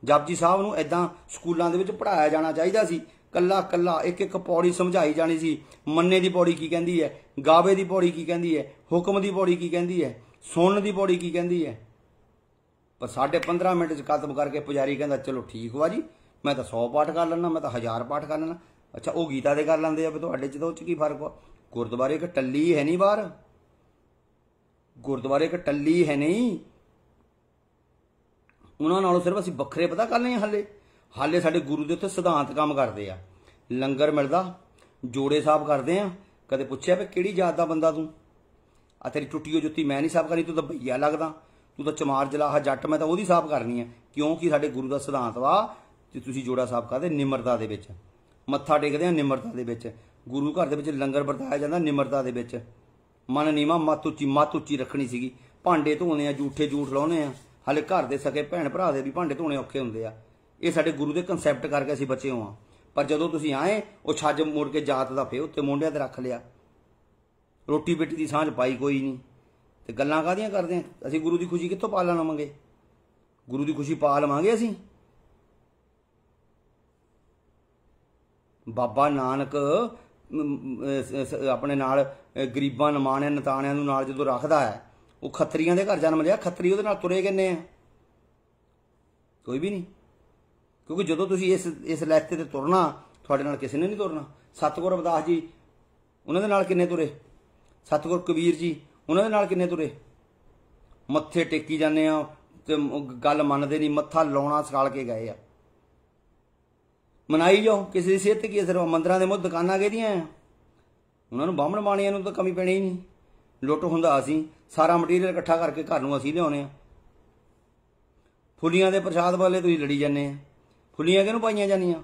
ਜਪਜੀ ਸਾਹਿਬ ਨੂੰ ਐਦਾਂ ਸਕੂਲਾਂ ਦੇ ਵਿੱਚ ਪੜਾਇਆ ਜਾਣਾ ਚਾਹੀਦਾ ਸੀ ਕੱਲਾ ਕੱਲਾ ਇੱਕ ਇੱਕ ਪੌੜੀ ਸਮਝਾਈ ਜਾਣੀ ਸੀ ਮੰਨੇ ਦੀ ਪੌੜੀ ਕੀ ਕਹਿੰਦੀ ਹੈ ਗਾਵੇ ਦੀ ਪੌੜੀ ਕੀ ਕਹਿੰਦੀ ਹੈ ਹੁਕਮ ਦੀ ਪੌੜੀ ਕੀ ਕਹਿੰਦੀ ਹੈ ਸੁਣਨ ਦੀ ਪੌੜੀ ਕੀ ਕਹਿੰਦੀ ਹੈ ਪਰ ਸਾਡੇ 15 ਮਿੰਟ ਚ ਖਤਮ ਕਰਕੇ ਪੁਜਾਰੀ ਕਹਿੰਦਾ ਚਲੋ ਠੀਕ ਵਾ ਜੀ ਮੈਂ ਤਾਂ 100 ਪਾਠ ਕਰ ਲੈਣਾ ਮੈਂ ਤਾਂ 1000 ਪਾਠ ਕਰ ਲੈਣਾ ਅੱਛਾ ਉਹ ਗੀਤਾ ਦੇ ਕਰ ਲੈਂਦੇ ਆ ਵੀ ਤੁਹਾਡੇ ਚ ਤਾਂ ਉਹ ਚ ਕੀ ਫਰਕ ਆ ਗੁਰਦੁਆਰੇ ਇੱਕ ਟੱਲੀ ਹੈ ਨਹੀਂ ਬਾਹਰ ਗੁਰਦੁਆਰੇ ਇੱਕ ਟੱਲੀ ਹੈ ਨਹੀਂ ਉਹਨਾਂ ਨਾਲੋਂ ਸਿਰਫ ਅਸੀਂ ਵੱਖਰੇ ਪਤਾ ਕਰ ਲਏ ਹਾਲੇ ਹਾਲੇ ਸਾਡੇ ਗੁਰੂ ਦੇ ਉੱਤੇ ਸਿਧਾਂਤ ਕੰਮ ਕਰਦੇ ਆ ਲੰਗਰ ਮਿਲਦਾ ਜੋੜੇ ਸਾਫ ਕਰਦੇ ਆ ਕਦੇ ਪੁੱਛਿਆ ਵੀ ਕਿਹੜੀ ਜਾਤ ਦਾ ਬੰਦਾ ਤੂੰ ਆ ਤੇਰੀ ਟੁੱਟੀ ਹੋ ਜੁੱਤੀ ਮੈਂ ਨਹੀਂ ਸਾਫ ਕਰਨੀ ਤੂੰ ਤਾਂ ਭਈਆ ਲੱਗਦਾ ਤੂੰ ਤਾਂ ਚਮਾਰ ਜਲਾਹਾ ਜੱਟ ਮੈਂ ਤਾਂ ਉਹਦੀ ਸਾਫ ਕਰਨੀ ਆ ਕਿਉਂਕਿ ਸਾਡੇ ਗੁਰੂ ਦਾ ਸਿਧਾਂਤ ਵਾ ਤੇ ਤੁਸੀਂ ਜੋੜਾ ਸਾਫ ਕਰਦੇ ਨਿਮਰਤਾ ਦੇ ਵਿੱਚ ਮੱਥਾ ਟੇਕਦੇ ਆ ਨਿਮਰਤਾ ਦੇ ਵਿੱਚ ਗੁਰੂ ਘਰ ਦੇ ਵਿੱਚ ਲੰਗਰ ਵਰਤਾਇਆ ਜਾਂਦਾ ਨਿਮਰਤਾ ਦੇ ਵਿੱਚ ਮਨ ਨੀਮਾ ਮਤ ਉੱਚੀ ਮਤ ਉੱਚੀ ਰੱਖਣੀ ਸੀਗੀ ਭਾਂਡੇ ਧੋਣੇ ਆ ਝੂਠੇ ਜੂਠ ਲਾਉਣੇ ਆ ਹਲੇ ਘਰ ਦੇ ਸਕੇ ਭੈਣ ਭਰਾ ਦੇ ਵੀ ਭਾਂਡੇ ਧੋਣੇ ਔਖੇ ਹੁੰਦੇ ਆ ਇਹ ਸਾਡੇ ਗੁਰੂ ਦੇ ਕਨਸੈਪਟ ਕਰਕੇ ਅਸੀਂ ਬਚੇ ਹਾਂ ਪਰ ਜਦੋਂ ਤੁਸੀਂ ਆਏ ਉਹ ਛੱਜ ਮੋੜ ਕੇ ਜਾਤ ਦਾ ਫੇ ਉੱਤੇ ਮੁੰਡਿਆਂ ਤੇ ਰੱਖ ਲਿਆ ਰੋਟੀ ਬੇਟੀ ਦੀ ਸਾਂਝ ਪਾਈ ਕੋਈ ਨਹੀਂ ਤੇ ਗੱਲਾਂ ਕਾਦੀਆਂ ਕਰਦੇ ਆ ਅਸੀਂ ਗੁਰੂ ਦੀ ਖੁਸ਼ੀ ਕਿੱਥੋਂ ਪਾਲ ਲਵਾਂਗੇ ਗੁਰੂ ਦੀ ਖੁਸ਼ੀ ਪਾ ਲਵਾਂਗੇ ਅਸੀਂ ਬਾਬਾ ਨਾਨਕ ਆਪਣੇ ਨਾਲ ਗਰੀਬਾਂ ਨਮਾਣਿਆਂ ਨਤਾਣਿਆਂ ਨੂੰ ਨਾਲ ਜਦੋਂ ਰੱਖਦਾ ਹੈ ਉਹ ਖੱਤਰੀਆਂ ਦੇ ਘਰ ਜਨਮ ਲਿਆ ਖੱਤਰੀ ਉਹਦੇ ਨਾਲ ਤੁਰੇ ਕਿੰਨੇ ਆ ਕੋਈ ਵੀ ਨਹੀਂ ਕਿਉਂਕਿ ਜਦੋਂ ਤੁਸੀਂ ਇਸ ਇਸ ਲੈਕਤੇ ਤੇ ਤੁਰਨਾ ਤੁਹਾਡੇ ਨਾਲ ਕਿਸੇ ਨੇ ਨਹੀਂ ਤੁਰਨਾ ਸਤਗੁਰ ਅਬਦਾਸ ਜੀ ਉਹਨਾਂ ਦੇ ਨਾਲ ਕਿੰਨੇ ਤੁਰੇ ਸਤਗੁਰ ਕਬੀਰ ਜੀ ਉਹਨਾਂ ਦੇ ਨਾਲ ਕਿੰਨੇ ਤੁਰੇ ਮੱਥੇ ਟੇਕੀ ਜਾਂਦੇ ਆ ਤੇ ਗੱਲ ਮੰਨਦੇ ਨਹੀਂ ਮੱਥਾ ਲਾਉਣਾ ਸਕਾਲ ਕੇ ਗਏ ਆ ਮਨਾਈ ਜਾਓ ਕਿਸੇ ਦੀ ਸਿਹਤ ਕੀ ਅਸਰ ਮੰਦਰਾਂ ਦੇ ਮੁੱਢ ਦੁਕਾਨਾਂ ਕਿਹਦੀਆਂ ਉਹਨਾਂ ਨੂੰ ਬਾਹਮਣ ਬਾਣੀਆਂ ਨੂੰ ਤਾਂ ਕਮੀ ਪੈਣੀ ਨਹੀਂ ਲੁੱਟ ਹੁੰਦਾ ਅਸੀਂ ਸਾਰਾ ਮਟੀਰੀਅਲ ਇਕੱਠਾ ਕਰਕੇ ਘਰ ਨੂੰ ਅਸੀਂ ਲਿਆਉਨੇ ਆ ਫੁੱਲੀਆਂ ਦੇ ਪ੍ਰਸ਼ਾਦ ਵਾਲੇ ਤੁਸੀਂ ਲੜੀ ਜਾਂਦੇ ਆ ਫੁੱਲੀਆਂ ਕਿਹਨੂੰ ਪਾਈਆਂ ਜਾਂਦੀਆਂ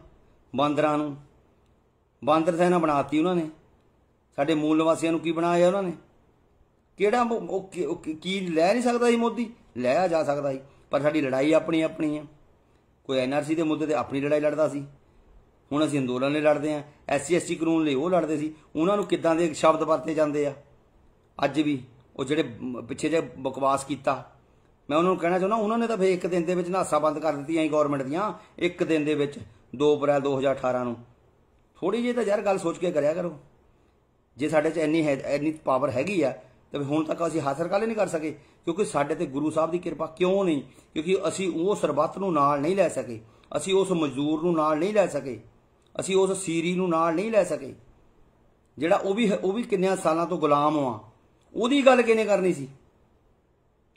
ਬਾਂਦਰਾਂ ਨੂੰ ਬਾਂਦਰ ਸੈਨਾ ਬਣਾਤੀ ਉਹਨਾਂ ਨੇ ਸਾਡੇ ਮੂਲ ਨਿਵਾਸੀਆਂ ਨੂੰ ਕੀ ਬਣਾਇਆ ਉਹਨਾਂ ਨੇ ਕਿਹੜਾ ਕੀ ਲੈ ਨਹੀਂ ਸਕਦਾ ਸੀ ਮੋਦੀ ਲੈ ਆ ਜਾ ਸਕਦਾ ਸੀ ਪਰ ਸਾਡੀ ਲੜਾਈ ਆਪਣੀ ਆਪਣੀ ਹੈ ਕੋਈ ਐਨਆਰਸੀ ਦੇ ਮੁੱਦੇ ਤੇ ਆਪਣੀ ਲੜਾਈ ਲੜਦਾ ਸੀ ਹੁਣ ਅਸੀਂ ਅੰਦੋਲਨ ਲਈ ਲੜਦੇ ਆ ਐਸਸੀ ਐਸਟੀ ਕਾਨੂੰਨ ਲਈ ਉਹ ਲੜਦੇ ਸੀ ਉਹਨਾਂ ਨੂੰ ਕਿੱਦਾਂ ਦੇ ਸ਼ਬਦ ਵਰਤੇ ਜਾਂਦੇ ਆ ਅੱਜ ਵੀ ਉਹ ਜਿਹੜੇ ਪਿੱਛੇ ਜੇ ਬਕਵਾਸ ਕੀਤਾ ਮੈਂ ਉਹਨਾਂ ਨੂੰ ਕਹਿਣਾ ਚਾਹੁੰਦਾ ਉਹਨਾਂ ਨੇ ਤਾਂ ਫੇਰ ਇੱਕ ਦਿਨ ਦੇ ਵਿੱਚ ਨਾਸਾ ਬੰਦ ਕਰ ਦਿੱਤੀ ਐ ਗਵਰਨਮੈਂਟ ਦੀਆਂ ਇੱਕ ਦਿਨ ਦੇ ਵਿੱਚ 2 ਅਪ੍ਰੈਲ 2018 ਨੂੰ ਥੋੜੀ ਜਿਹੀ ਤਾਂ ਯਾਰ ਗੱਲ ਸੋਚ ਕੇ ਕਰਿਆ ਕਰੋ ਜੇ ਸਾਡੇ 'ਚ ਇੰਨੀ ਹੈ ਇੰਨੀ ਪਾਵਰ ਹੈਗੀ ਆ ਤਾਂ ਹੁਣ ਤੱਕ ਅਸੀਂ ਹਾਸਰ ਕਾਲੇ ਨਹੀਂ ਕਰ ਸਕੇ ਕਿਉਂਕਿ ਸਾਡੇ ਤੇ ਗੁਰੂ ਸਾਹਿਬ ਦੀ ਕਿਰਪਾ ਕਿਉਂ ਨਹੀਂ ਕਿਉਂਕਿ ਅਸੀਂ ਉਹ ਸਰਬੱਤ ਨੂੰ ਨਾਲ ਨਹੀਂ ਲੈ ਸਕੇ ਅਸੀਂ ਉਸ ਮਜ਼ਦੂਰ ਨੂੰ ਨਾਲ ਨਹੀਂ ਲੈ ਸਕੇ ਅਸੀਂ ਉਸ ਸੀਰੀ ਨੂੰ ਨਾਲ ਨਹੀਂ ਲੈ ਸਕੇ ਜਿਹੜਾ ਉਹ ਵੀ ਉਹ ਵੀ ਕਿੰਨਿਆਂ ਸਾਲਾਂ ਤੋਂ ਗੁਲਾਮ ਆ ਉਹਦੀ ਗੱਲ ਕਿਨੇ ਕਰਨੀ ਸੀ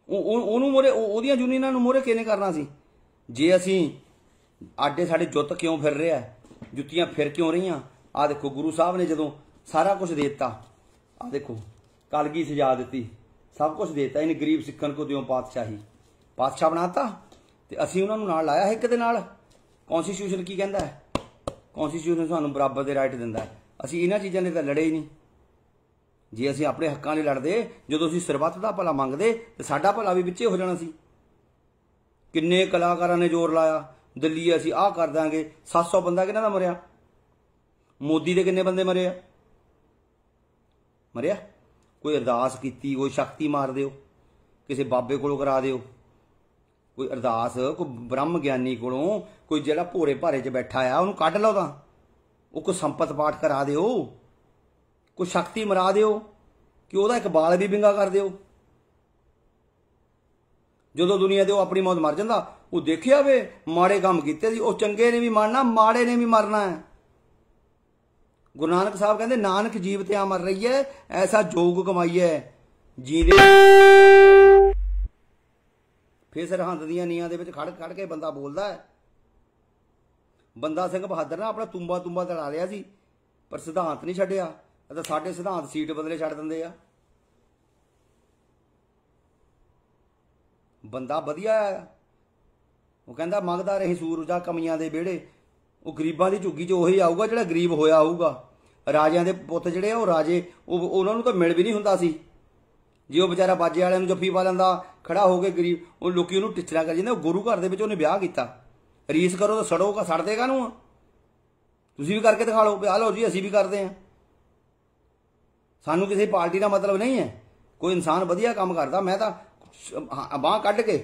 ਉਹਨੂੰ ਮੋਰੇ ਉਹਦੀਆਂ ਜੁਨੀਨਾਂ ਨੂੰ ਮੋਰੇ ਕਿਨੇ ਕਰਨਾ ਸੀ ਜੇ ਅਸੀਂ ਆਡੇ ਸਾਡੇ ਜੁੱਤ ਕਿਉਂ ਫਿਰ ਰਿਹਾ ਜੁੱਤੀਆਂ ਫਿਰ ਕਿਉਂ ਰਹੀਆਂ ਆ ਦੇਖੋ ਗੁਰੂ ਸਾਹਿਬ ਨੇ ਜਦੋਂ ਸਾਰਾ ਕੁਝ ਦੇ ਦਿੱਤਾ ਆ ਦੇਖੋ ਕਲਗੀ ਸਜਾ ਦਿੱਤੀ ਸਭ ਕੁਝ ਦੇ ਦਿੱਤਾ ਇਹਨੇ ਗਰੀਬ ਸਿੱਖਣ ਕੋ ਦਿਓ ਪਾਤਸ਼ਾਹੀ ਪਾਤਸ਼ਾਹ ਬਣਾਤਾ ਤੇ ਅਸੀਂ ਉਹਨਾਂ ਨੂੰ ਨਾਲ ਲਾਇਆ ਹੈ ਦੇ ਨਾਲ ਕਨਸਟੀਟਿਊਸ਼ਨ ਕੀ ਕਹਿੰਦਾ ਹੈ ਕਨਸਟੀਟਿਊਸ਼ਨ ਸਾਨੂੰ ਬਰਾਬਰ ਦੇ ਰਾਈਟ ਦਿੰਦਾ ਹੈ ਅਸੀਂ ਇਹਨਾਂ ਚੀਜ਼ਾਂ ਦੇ ਤਾਂ ਲੜੇ ਹੀ ਨਹੀਂ ਜੇ ਅਸੀਂ ਆਪਣੇ ਹੱਕਾਂ ਲਈ ਲੜਦੇ ਜਦੋਂ ਅਸੀਂ ਸਰਬੱਤ ਦਾ ਭਲਾ ਮੰਗਦੇ ਤੇ ਸਾਡਾ ਭਲਾ ਵੀ ਵਿੱਚੇ ਹੋ ਜਾਣਾ ਸੀ ਕਿੰਨੇ ਕਲਾਕਾਰਾਂ ਨੇ ਜ਼ੋਰ ਲਾਇਆ ਦਿੱਲੀ ਅਸੀਂ ਆਹ ਕਰ ਦਾਂਗੇ 700 ਬੰਦਾ ਕਿਹਨਾਂ ਦਾ ਮਰਿਆ ਮੋਦੀ ਦੇ ਕਿੰਨੇ ਬੰਦੇ ਮਰੇ ਆ ਮਰਿਆ ਕੋਈ ਅਰਦਾਸ ਕੀਤੀ ਕੋਈ ਸ਼ਕਤੀ ਮਾਰ ਦਿਓ ਕਿਸੇ ਬਾਬੇ ਕੋਲੋਂ ਕਰਾ ਦਿਓ ਕੋਈ ਅਰਦਾਸ ਕੋਈ ਬ੍ਰਹਮ ਗਿਆਨੀ ਕੋਲੋਂ ਕੋਈ ਜਿਹੜਾ ਭੋਰੇ ਭਾਰੇ 'ਚ ਬੈਠਾ ਆ ਉਹਨੂੰ ਕੱਢ ਲਓ ਤਾਂ ਉਹ ਕੋ ਸੰਪਤ ਪਾਠ ਕਰਾ ਦਿਓ ਕੋਈ ਸ਼ਕਤੀ ਮਰਾ ਦਿਓ ਕਿ ਉਹਦਾ ਇੱਕ ਬਾਲ ਵੀ ਵਿੰਗਾ ਕਰ ਦਿਓ ਜਦੋਂ ਦੁਨੀਆ ਦੇ ਉਹ ਆਪਣੀ ਮੌਤ ਮਰ ਜਾਂਦਾ ਉਹ ਦੇਖਿਆ ਵੇ ਮਾੜੇ ਕੰਮ ਕੀਤੇ ਸੀ ਉਹ ਚੰਗੇ ਨੇ ਵੀ ਮਰਨਾ ਮਾੜੇ ਨੇ ਵੀ ਮਰਨਾ ਹੈ ਗੁਰੂ ਨਾਨਕ ਸਾਹਿਬ ਕਹਿੰਦੇ ਨਾਨਕ ਜੀਵ ਆ ਮਰ ਰਹੀ ਹੈ ਐਸਾ ਜੋਗ ਹੈ ਜੀਦੇ ਫੇਰ ਸਰਹੰਦ ਦੀਆਂ ਨੀਆਂ ਦੇ ਵਿੱਚ ਖੜ ਖੜ ਕੇ ਬੰਦਾ ਬੋਲਦਾ ਹੈ ਬੰਦਾ ਸਿੰਘ ਬਹਾਦਰ ਨਾ ਆਪਣਾ ਤੁੰਬਾ ਤੁੰਬਾ ਤੜਾ ਲਿਆ ਸੀ ਪਰ ਸਿਧਾਂਤ ਨਹੀਂ ਛੱਡਿਆ ਇਹ ਤਾਂ ਸਾਡੇ ਸਿਧਾਂਤ ਸੀਟ ਬਦਲੇ ਛੱਡ ਦਿੰਦੇ ਆ ਬੰਦਾ ਵਧੀਆ ਆ ਉਹ ਕਹਿੰਦਾ ਮੰਗਦਾ ਰਹੀ ਸੂਰਜਾ ਕਮੀਆਂ ਦੇ ਵਿਹੜੇ ਉਹ ਗਰੀਬਾਂ ਦੀ ਝੁੱਗੀ 'ਚ ਉਹੀ ਆਊਗਾ ਜਿਹੜਾ ਗਰੀਬ ਹੋਇਆ ਆਊਗਾ ਰਾਜਿਆਂ ਦੇ ਪੁੱਤ ਜਿਹੜੇ ਉਹ ਰਾਜੇ ਉਹ ਉਹਨਾਂ ਨੂੰ ਤਾਂ ਮਿਲ ਵੀ ਨਹੀਂ ਹੁੰਦਾ ਸੀ ਜੇ ਉਹ ਵਿਚਾਰਾ ਬਾਜੇ ਵਾਲਿਆਂ ਨੂੰ ਜੱਫੀ ਪਾ ਲੈਂਦਾ ਖੜਾ ਹੋ ਕੇ ਗਰੀਬ ਉਹ ਲੋਕੀ ਉਹਨੂੰ ਟਿੱਚਰਾ ਕਰ ਜਿੰਦੇ ਉਹ ਗੁਰੂ ਘਰ ਦੇ ਵਿੱਚ ਉਹਨੇ ਵਿਆਹ ਕੀਤਾ ਰੀਸ ਕਰੋ ਤਾਂ ਸੜੋਗਾ ਸੜ ਦੇਗਾ ਨੂੰ ਤੁਸੀਂ ਵੀ ਕਰਕੇ ਦਿਖਾ ਲਓ ਵੀ ਆ ਲਓ ਜੀ ਅਸੀਂ ਵੀ ਕਰਦੇ ਆਂ ਸਾਨੂੰ ਕਿਸੇ ਪਾਰਟੀ ਦਾ ਮਤਲਬ ਨਹੀਂ ਹੈ ਕੋਈ ਇਨਸਾਨ ਵਧੀਆ ਕੰਮ ਕਰਦਾ ਮੈਂ ਤਾਂ ਬਾਹ ਕੱਢ ਕੇ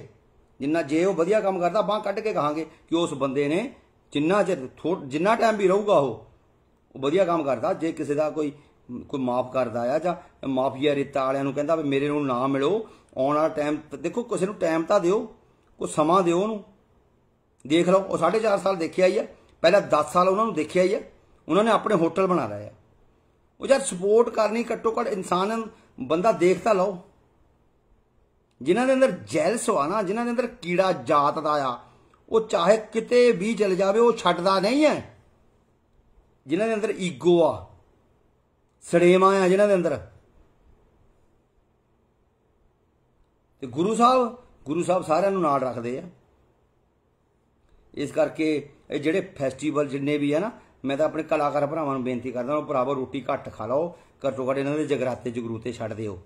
ਜਿੰਨਾ ਜੇ ਉਹ ਵਧੀਆ ਕੰਮ ਕਰਦਾ ਬਾਹ ਕੱਢ ਕੇ ਕਹਾਂਗੇ ਕਿ ਉਸ ਬੰਦੇ ਨੇ ਜਿੰਨਾ ਚਿਰ ਜਿੰਨਾ ਟਾਈਮ ਵੀ ਰਹੂਗਾ ਉਹ ਉਹ ਵਧੀਆ ਕੰਮ ਕਰਦਾ ਜੇ ਕਿਸੇ ਦਾ ਕੋਈ ਕੋਈ ਮਾਫ ਕਰਦਾ ਆ ਜਾਂ ਮਾਫੀਆ ਰਿਤਾ ਵਾਲਿਆਂ ਨੂੰ ਕਹਿੰਦਾ ਵੀ ਮੇਰੇ ਨੂੰ ਨਾ ਮਿਲੋ ਆਉਣ ਵਾਲਾ ਟਾਈਮ ਦੇਖੋ ਕਿਸੇ ਨੂੰ ਟਾਈਮ ਤਾਂ ਦਿਓ ਕੋਈ ਸਮਾਂ ਦਿਓ ਉਹਨੂੰ ਦੇਖ ਲਓ ਉਹ 4.5 ਸਾਲ ਦੇਖਿਆ ਹੀ ਆ ਪਹਿਲਾਂ 10 ਸਾਲ ਉਹਨਾਂ ਨੂੰ ਦੇਖਿਆ ਹੀ ਆ ਉਹਨਾਂ ਨੇ ਆਪਣੇ ਹੋਟਲ ਬਣਾ ਲਿਆ ਉਹ ਜਦ ਸਪੋਰਟ ਕਰਨੀ ਘੱਟੋ ਘੱਟ ਇਨਸਾਨ ਬੰਦਾ ਦੇਖਦਾ ਲਓ ਜਿਨ੍ਹਾਂ ਦੇ ਅੰਦਰ ਜੈਲਸ ਹੋਆ ਨਾ ਜਿਨ੍ਹਾਂ ਦੇ ਅੰਦਰ ਕੀੜਾ ਜਾਤ ਦਾ ਆ ਉਹ ਚਾਹੇ ਕਿਤੇ ਵੀ ਚਲ ਜਾਵੇ ਉਹ ਛੱਡਦਾ ਨਹੀਂ ਹੈ ਜਿਨ੍ਹਾਂ ਦੇ ਅੰਦਰ ਈਗੋ ਆ ਸੜੇਮਾ ਆ ਜਿਨ੍ਹਾਂ ਦੇ ਅੰਦਰ ਤੇ ਗੁਰੂ ਸਾਹਿਬ ਗੁਰੂ ਸਾਹਿਬ ਸਾਰਿਆਂ ਨੂੰ ਨਾਲ ਰੱਖਦੇ ਆ ਇਸ ਕਰਕੇ ਇਹ ਜਿਹੜੇ ਫੈਸਟੀਵਲ ਜਿੰਨੇ ਵੀ ਆ ਨਾ ਮੈਂ ਤਾਂ ਆਪਣੇ ਕਲਾਕਾਰ ਭਰਾਵਾਂ ਨੂੰ ਬੇਨਤੀ ਕਰਦਾ ਹਾਂ ਭਰਾਵੋ ਰੋਟੀ ਘੱਟ ਖਾ ਲਓ ਘੱਟੋ ਘੱਟ ਇਹਨਾਂ ਦੇ ਜਗਰਾਤੇ ਜਗਰੂਤੇ ਛੱਡ ਦਿਓ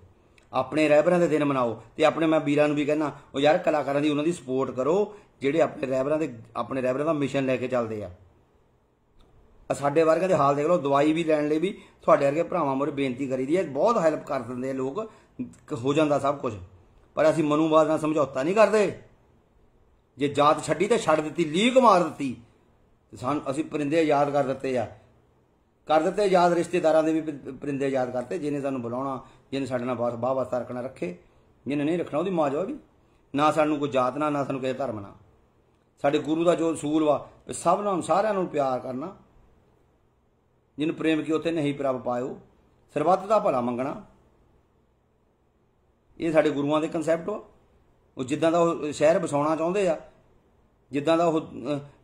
ਆਪਣੇ ਰਹਿਬਰਾਂ ਦੇ ਦਿਨ ਮਨਾਓ ਤੇ ਆਪਣੇ ਮੈਂ ਵੀਰਾਂ ਨੂੰ ਵੀ ਕਹਿੰਦਾ ਉਹ ਯਾਰ ਕਲਾਕਾਰਾਂ ਦੀ ਉਹਨਾਂ ਦੀ ਸਪੋਰਟ ਕਰੋ ਜਿਹੜੇ ਆਪਣੇ ਰਹਿਬਰਾਂ ਦੇ ਆਪਣੇ ਰਹਿਬਰਾਂ ਦਾ ਮਿਸ਼ਨ ਲੈ ਕੇ ਚੱਲਦੇ ਆ ਸਾਡੇ ਵਰਗੇ ਦੇ ਹਾਲ ਦੇਖ ਲਓ ਦਵਾਈ ਵੀ ਲੈਣ ਲਈ ਵੀ ਤੁਹਾਡੇ ਵਰਗੇ ਭਰਾਵਾਂ ਮੋਰੇ ਬੇਨਤੀ ਕਰੀਦੀ ਹੈ ਬਹੁਤ ਹੈਲਪ ਕਰ ਦਿੰਦੇ ਆ ਲੋਕ ਹੋ ਜਾਂਦਾ ਸਭ ਕੁਝ ਪਰ ਅਸੀਂ ਮਨੂਬਾਦ ਨਾਲ ਸਮਝੌਤਾ ਨਹੀਂ ਕਰਦੇ ਜੇ ਜਾਤ ਛੱਡੀ ਤੇ ਛੱਡ ਦਿੱਤੀ ਲੀਕ ਮਾਰ ਦਿੱਤੀ ਤੇ ਸਾਨੂੰ ਅਸੀਂ ਪਰਿੰਦੇ ਯਾਦ ਕਰ ਦਿੱਤੇ ਆ ਕਰ ਦਿੱਤੇ ਯਾਦ ਰਿਸ਼ਤੇਦਾਰਾਂ ਦੇ ਵੀ ਪਰਿੰਦੇ ਯਾਦ ਕਰਤੇ ਜਿਹਨੇ ਸਾਨੂੰ ਬੁਲਾਉਣਾ ਜਿਹਨੇ ਸਾਡੇ ਨਾਲ ਬਾਤ ਬਾਤ ਵਾਸਤਾ ਰੱਖਣਾ ਰੱਖੇ ਜਿਹਨੇ ਨਹੀਂ ਰੱਖਣਾ ਉਹਦੀ ਮਾਂ ਵੀ ਨਾ ਸਾਨੂੰ ਕੋਈ ਜਾਤ ਨਾ ਨਾ ਸਾਨੂੰ ਕਿਸੇ ਧਰਮ ਨਾ ਸਾਡੇ ਗੁਰੂ ਦਾ ਜੋ ਸੂਲ ਵਾ ਸਭ ਨੂੰ ਸਾਰਿਆਂ ਨੂੰ ਪਿਆਰ ਕਰਨਾ ਜਿਹਨੂੰ ਪ੍ਰੇਮ ਕੀ ਉਥੇ ਨਹੀਂ ਪ੍ਰਭ ਪਾਇਓ ਸਰਬੱਤ ਦਾ ਭਲਾ ਮੰਗਣਾ ਇਹ ਸਾਡੇ ਗੁਰੂਆਂ ਦੇ ਕਨਸੈਪਟ ਉਹ ਜਿੱਦਾਂ ਦਾ ਉਹ ਸ਼ਹਿਰ ਵਸਾਉਣਾ ਚਾਹੁੰਦੇ ਆ ਜਿੱਦਾਂ ਦਾ ਉਹ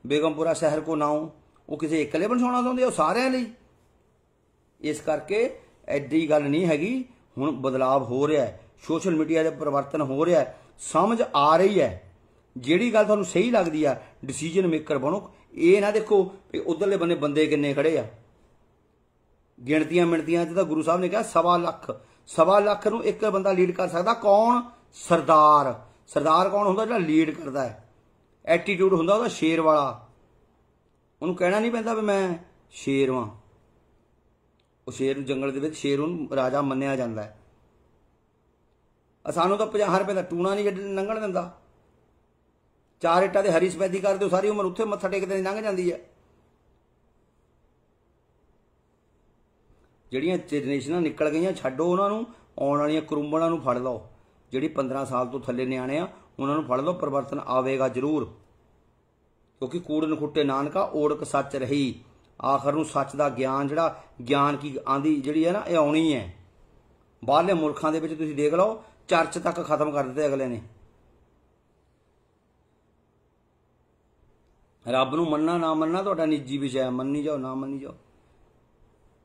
ਬੇਗਮਪੁਰਾ ਸ਼ਹਿਰ ਕੋ ਨਾਉ ਉਹ ਕਿਸੇ ਇਕੱਲੇ ਬਣਾਉਣਾ ਚਾਹੁੰਦੇ ਉਹ ਸਾਰਿਆਂ ਲਈ ਇਸ ਕਰਕੇ ਐਡੀ ਗੱਲ ਨਹੀਂ ਹੈਗੀ ਹੁਣ ਬਦਲਾਅ ਹੋ ਰਿਹਾ ਹੈ ਸੋਸ਼ਲ ਮੀਡੀਆ ਦੇ ਪਰਿਵਰਤਨ ਹੋ ਰਿਹਾ ਹੈ ਸਮਝ ਆ ਰਹੀ ਹੈ ਜਿਹੜੀ ਗੱਲ ਤੁਹਾਨੂੰ ਸਹੀ ਲੱਗਦੀ ਆ ਡਿਸੀਜਨ ਮੇਕਰ ਬਣੋ ਇਹ ਨਾ ਦੇਖੋ ਕਿ ਉਧਰਲੇ ਬੰਨੇ ਬੰਦੇ ਕਿੰਨੇ ਖੜੇ ਆ ਗਿਣਤੀਆਂ ਮਿਣਤੀਆਂ ਚ ਤਾਂ ਗੁਰੂ ਸਾਹਿਬ ਨੇ ਕਿਹਾ ਸਵਾ ਲੱਖ ਸਵਾ ਲੱਖ ਨੂੰ ਇੱਕ ਬੰਦਾ ਲੀਡ ਕਰ ਸਕਦਾ ਕੌਣ ਸਰਦਾਰ ਸਰਦਾਰ ਕੌਣ ਹੁੰਦਾ ਜਿਹੜਾ ਲੀਡ ਕਰਦਾ ਹੈ ਐਟੀਟਿਊਡ ਹੁੰਦਾ ਉਹਦਾ ਸ਼ੇਰ ਵਾਲਾ ਉਹਨੂੰ ਕਹਿਣਾ ਨਹੀਂ ਪੈਂਦਾ ਵੀ ਮੈਂ ਸ਼ੇਰ ਵਾਂ ਉਹ ਸ਼ੇਰ ਨੂੰ ਜੰਗਲ ਦੇ ਵਿੱਚ ਸ਼ੇਰ ਨੂੰ ਰਾਜਾ ਮੰਨਿਆ ਜਾਂਦਾ ਹੈ ਅਸਾਨੂੰ ਤਾਂ 50 ਰੁਪਏ ਦਾ ਟੂਣਾ ਨਹੀਂ ਲੰਘਣ ਦਿੰਦਾ ਚਾਰ ਇੱਟਾਂ ਦੇ ਹਰੀ ਸਪੈਦੀ ਕਰਦੇ ਹੋ ਸਾਰੀ ਉਮਰ ਉੱਥੇ ਮੱਥਾ ਟੇਕਦੇ ਨਹੀਂ ਲੰਘ ਜਾਂਦੀ ਹੈ ਜਿਹੜੀਆਂ ਜਨਰੇਸ਼ਨਾਂ ਨਿਕਲ ਗਈਆਂ ਛੱਡੋ ਉਹਨਾਂ ਨੂੰ ਆਉਣ ਵਾਲੀਆਂ ਕਰੂੰਬਣਾਂ ਨੂੰ ਫੜ ਲਓ ਜਿਹੜੀ 15 ਸਾਲ ਤੋਂ ਥੱਲੇ ਨਿਆਣੇ ਆ ਉਹਨਾਂ ਨੂੰ ਫੜ ਲਓ ਪਰਵਰਤਨ ਆਵੇਗਾ ਜ਼ਰੂਰ ਕਿਉਂਕਿ ਕੂੜਨ ਖੁੱਟੇ ਨਾਨਕਾ ਓੜਕ ਸੱਚ ਰਹੀ ਆਖਰ ਨੂੰ ਸੱਚ ਦਾ ਗਿਆਨ ਜਿਹੜਾ ਗਿਆਨ ਕੀ ਆਂਦੀ ਜਿਹੜੀ ਹੈ ਨਾ ਇਹ ਆਉਣੀ ਹੈ ਬਾਹਰਲੇ ਮੁਲਕਾਂ ਦੇ ਵਿੱਚ ਤੁਸੀਂ ਦੇਖ ਲਓ ਚਰਚ ਤੱਕ ਖਤਮ ਕਰ ਦਿੱਤੇ ਅਗਲੇ ਨੇ ਰੱਬ ਨੂੰ ਮੰਨਣਾ ਨਾ ਮੰਨਣਾ ਤੁਹਾਡਾ ਨਿੱਜੀ ਵਿਸ਼ਾ ਹੈ ਮੰਨੀ ਜਾਓ ਨਾ ਮੰਨੀ ਜਾਓ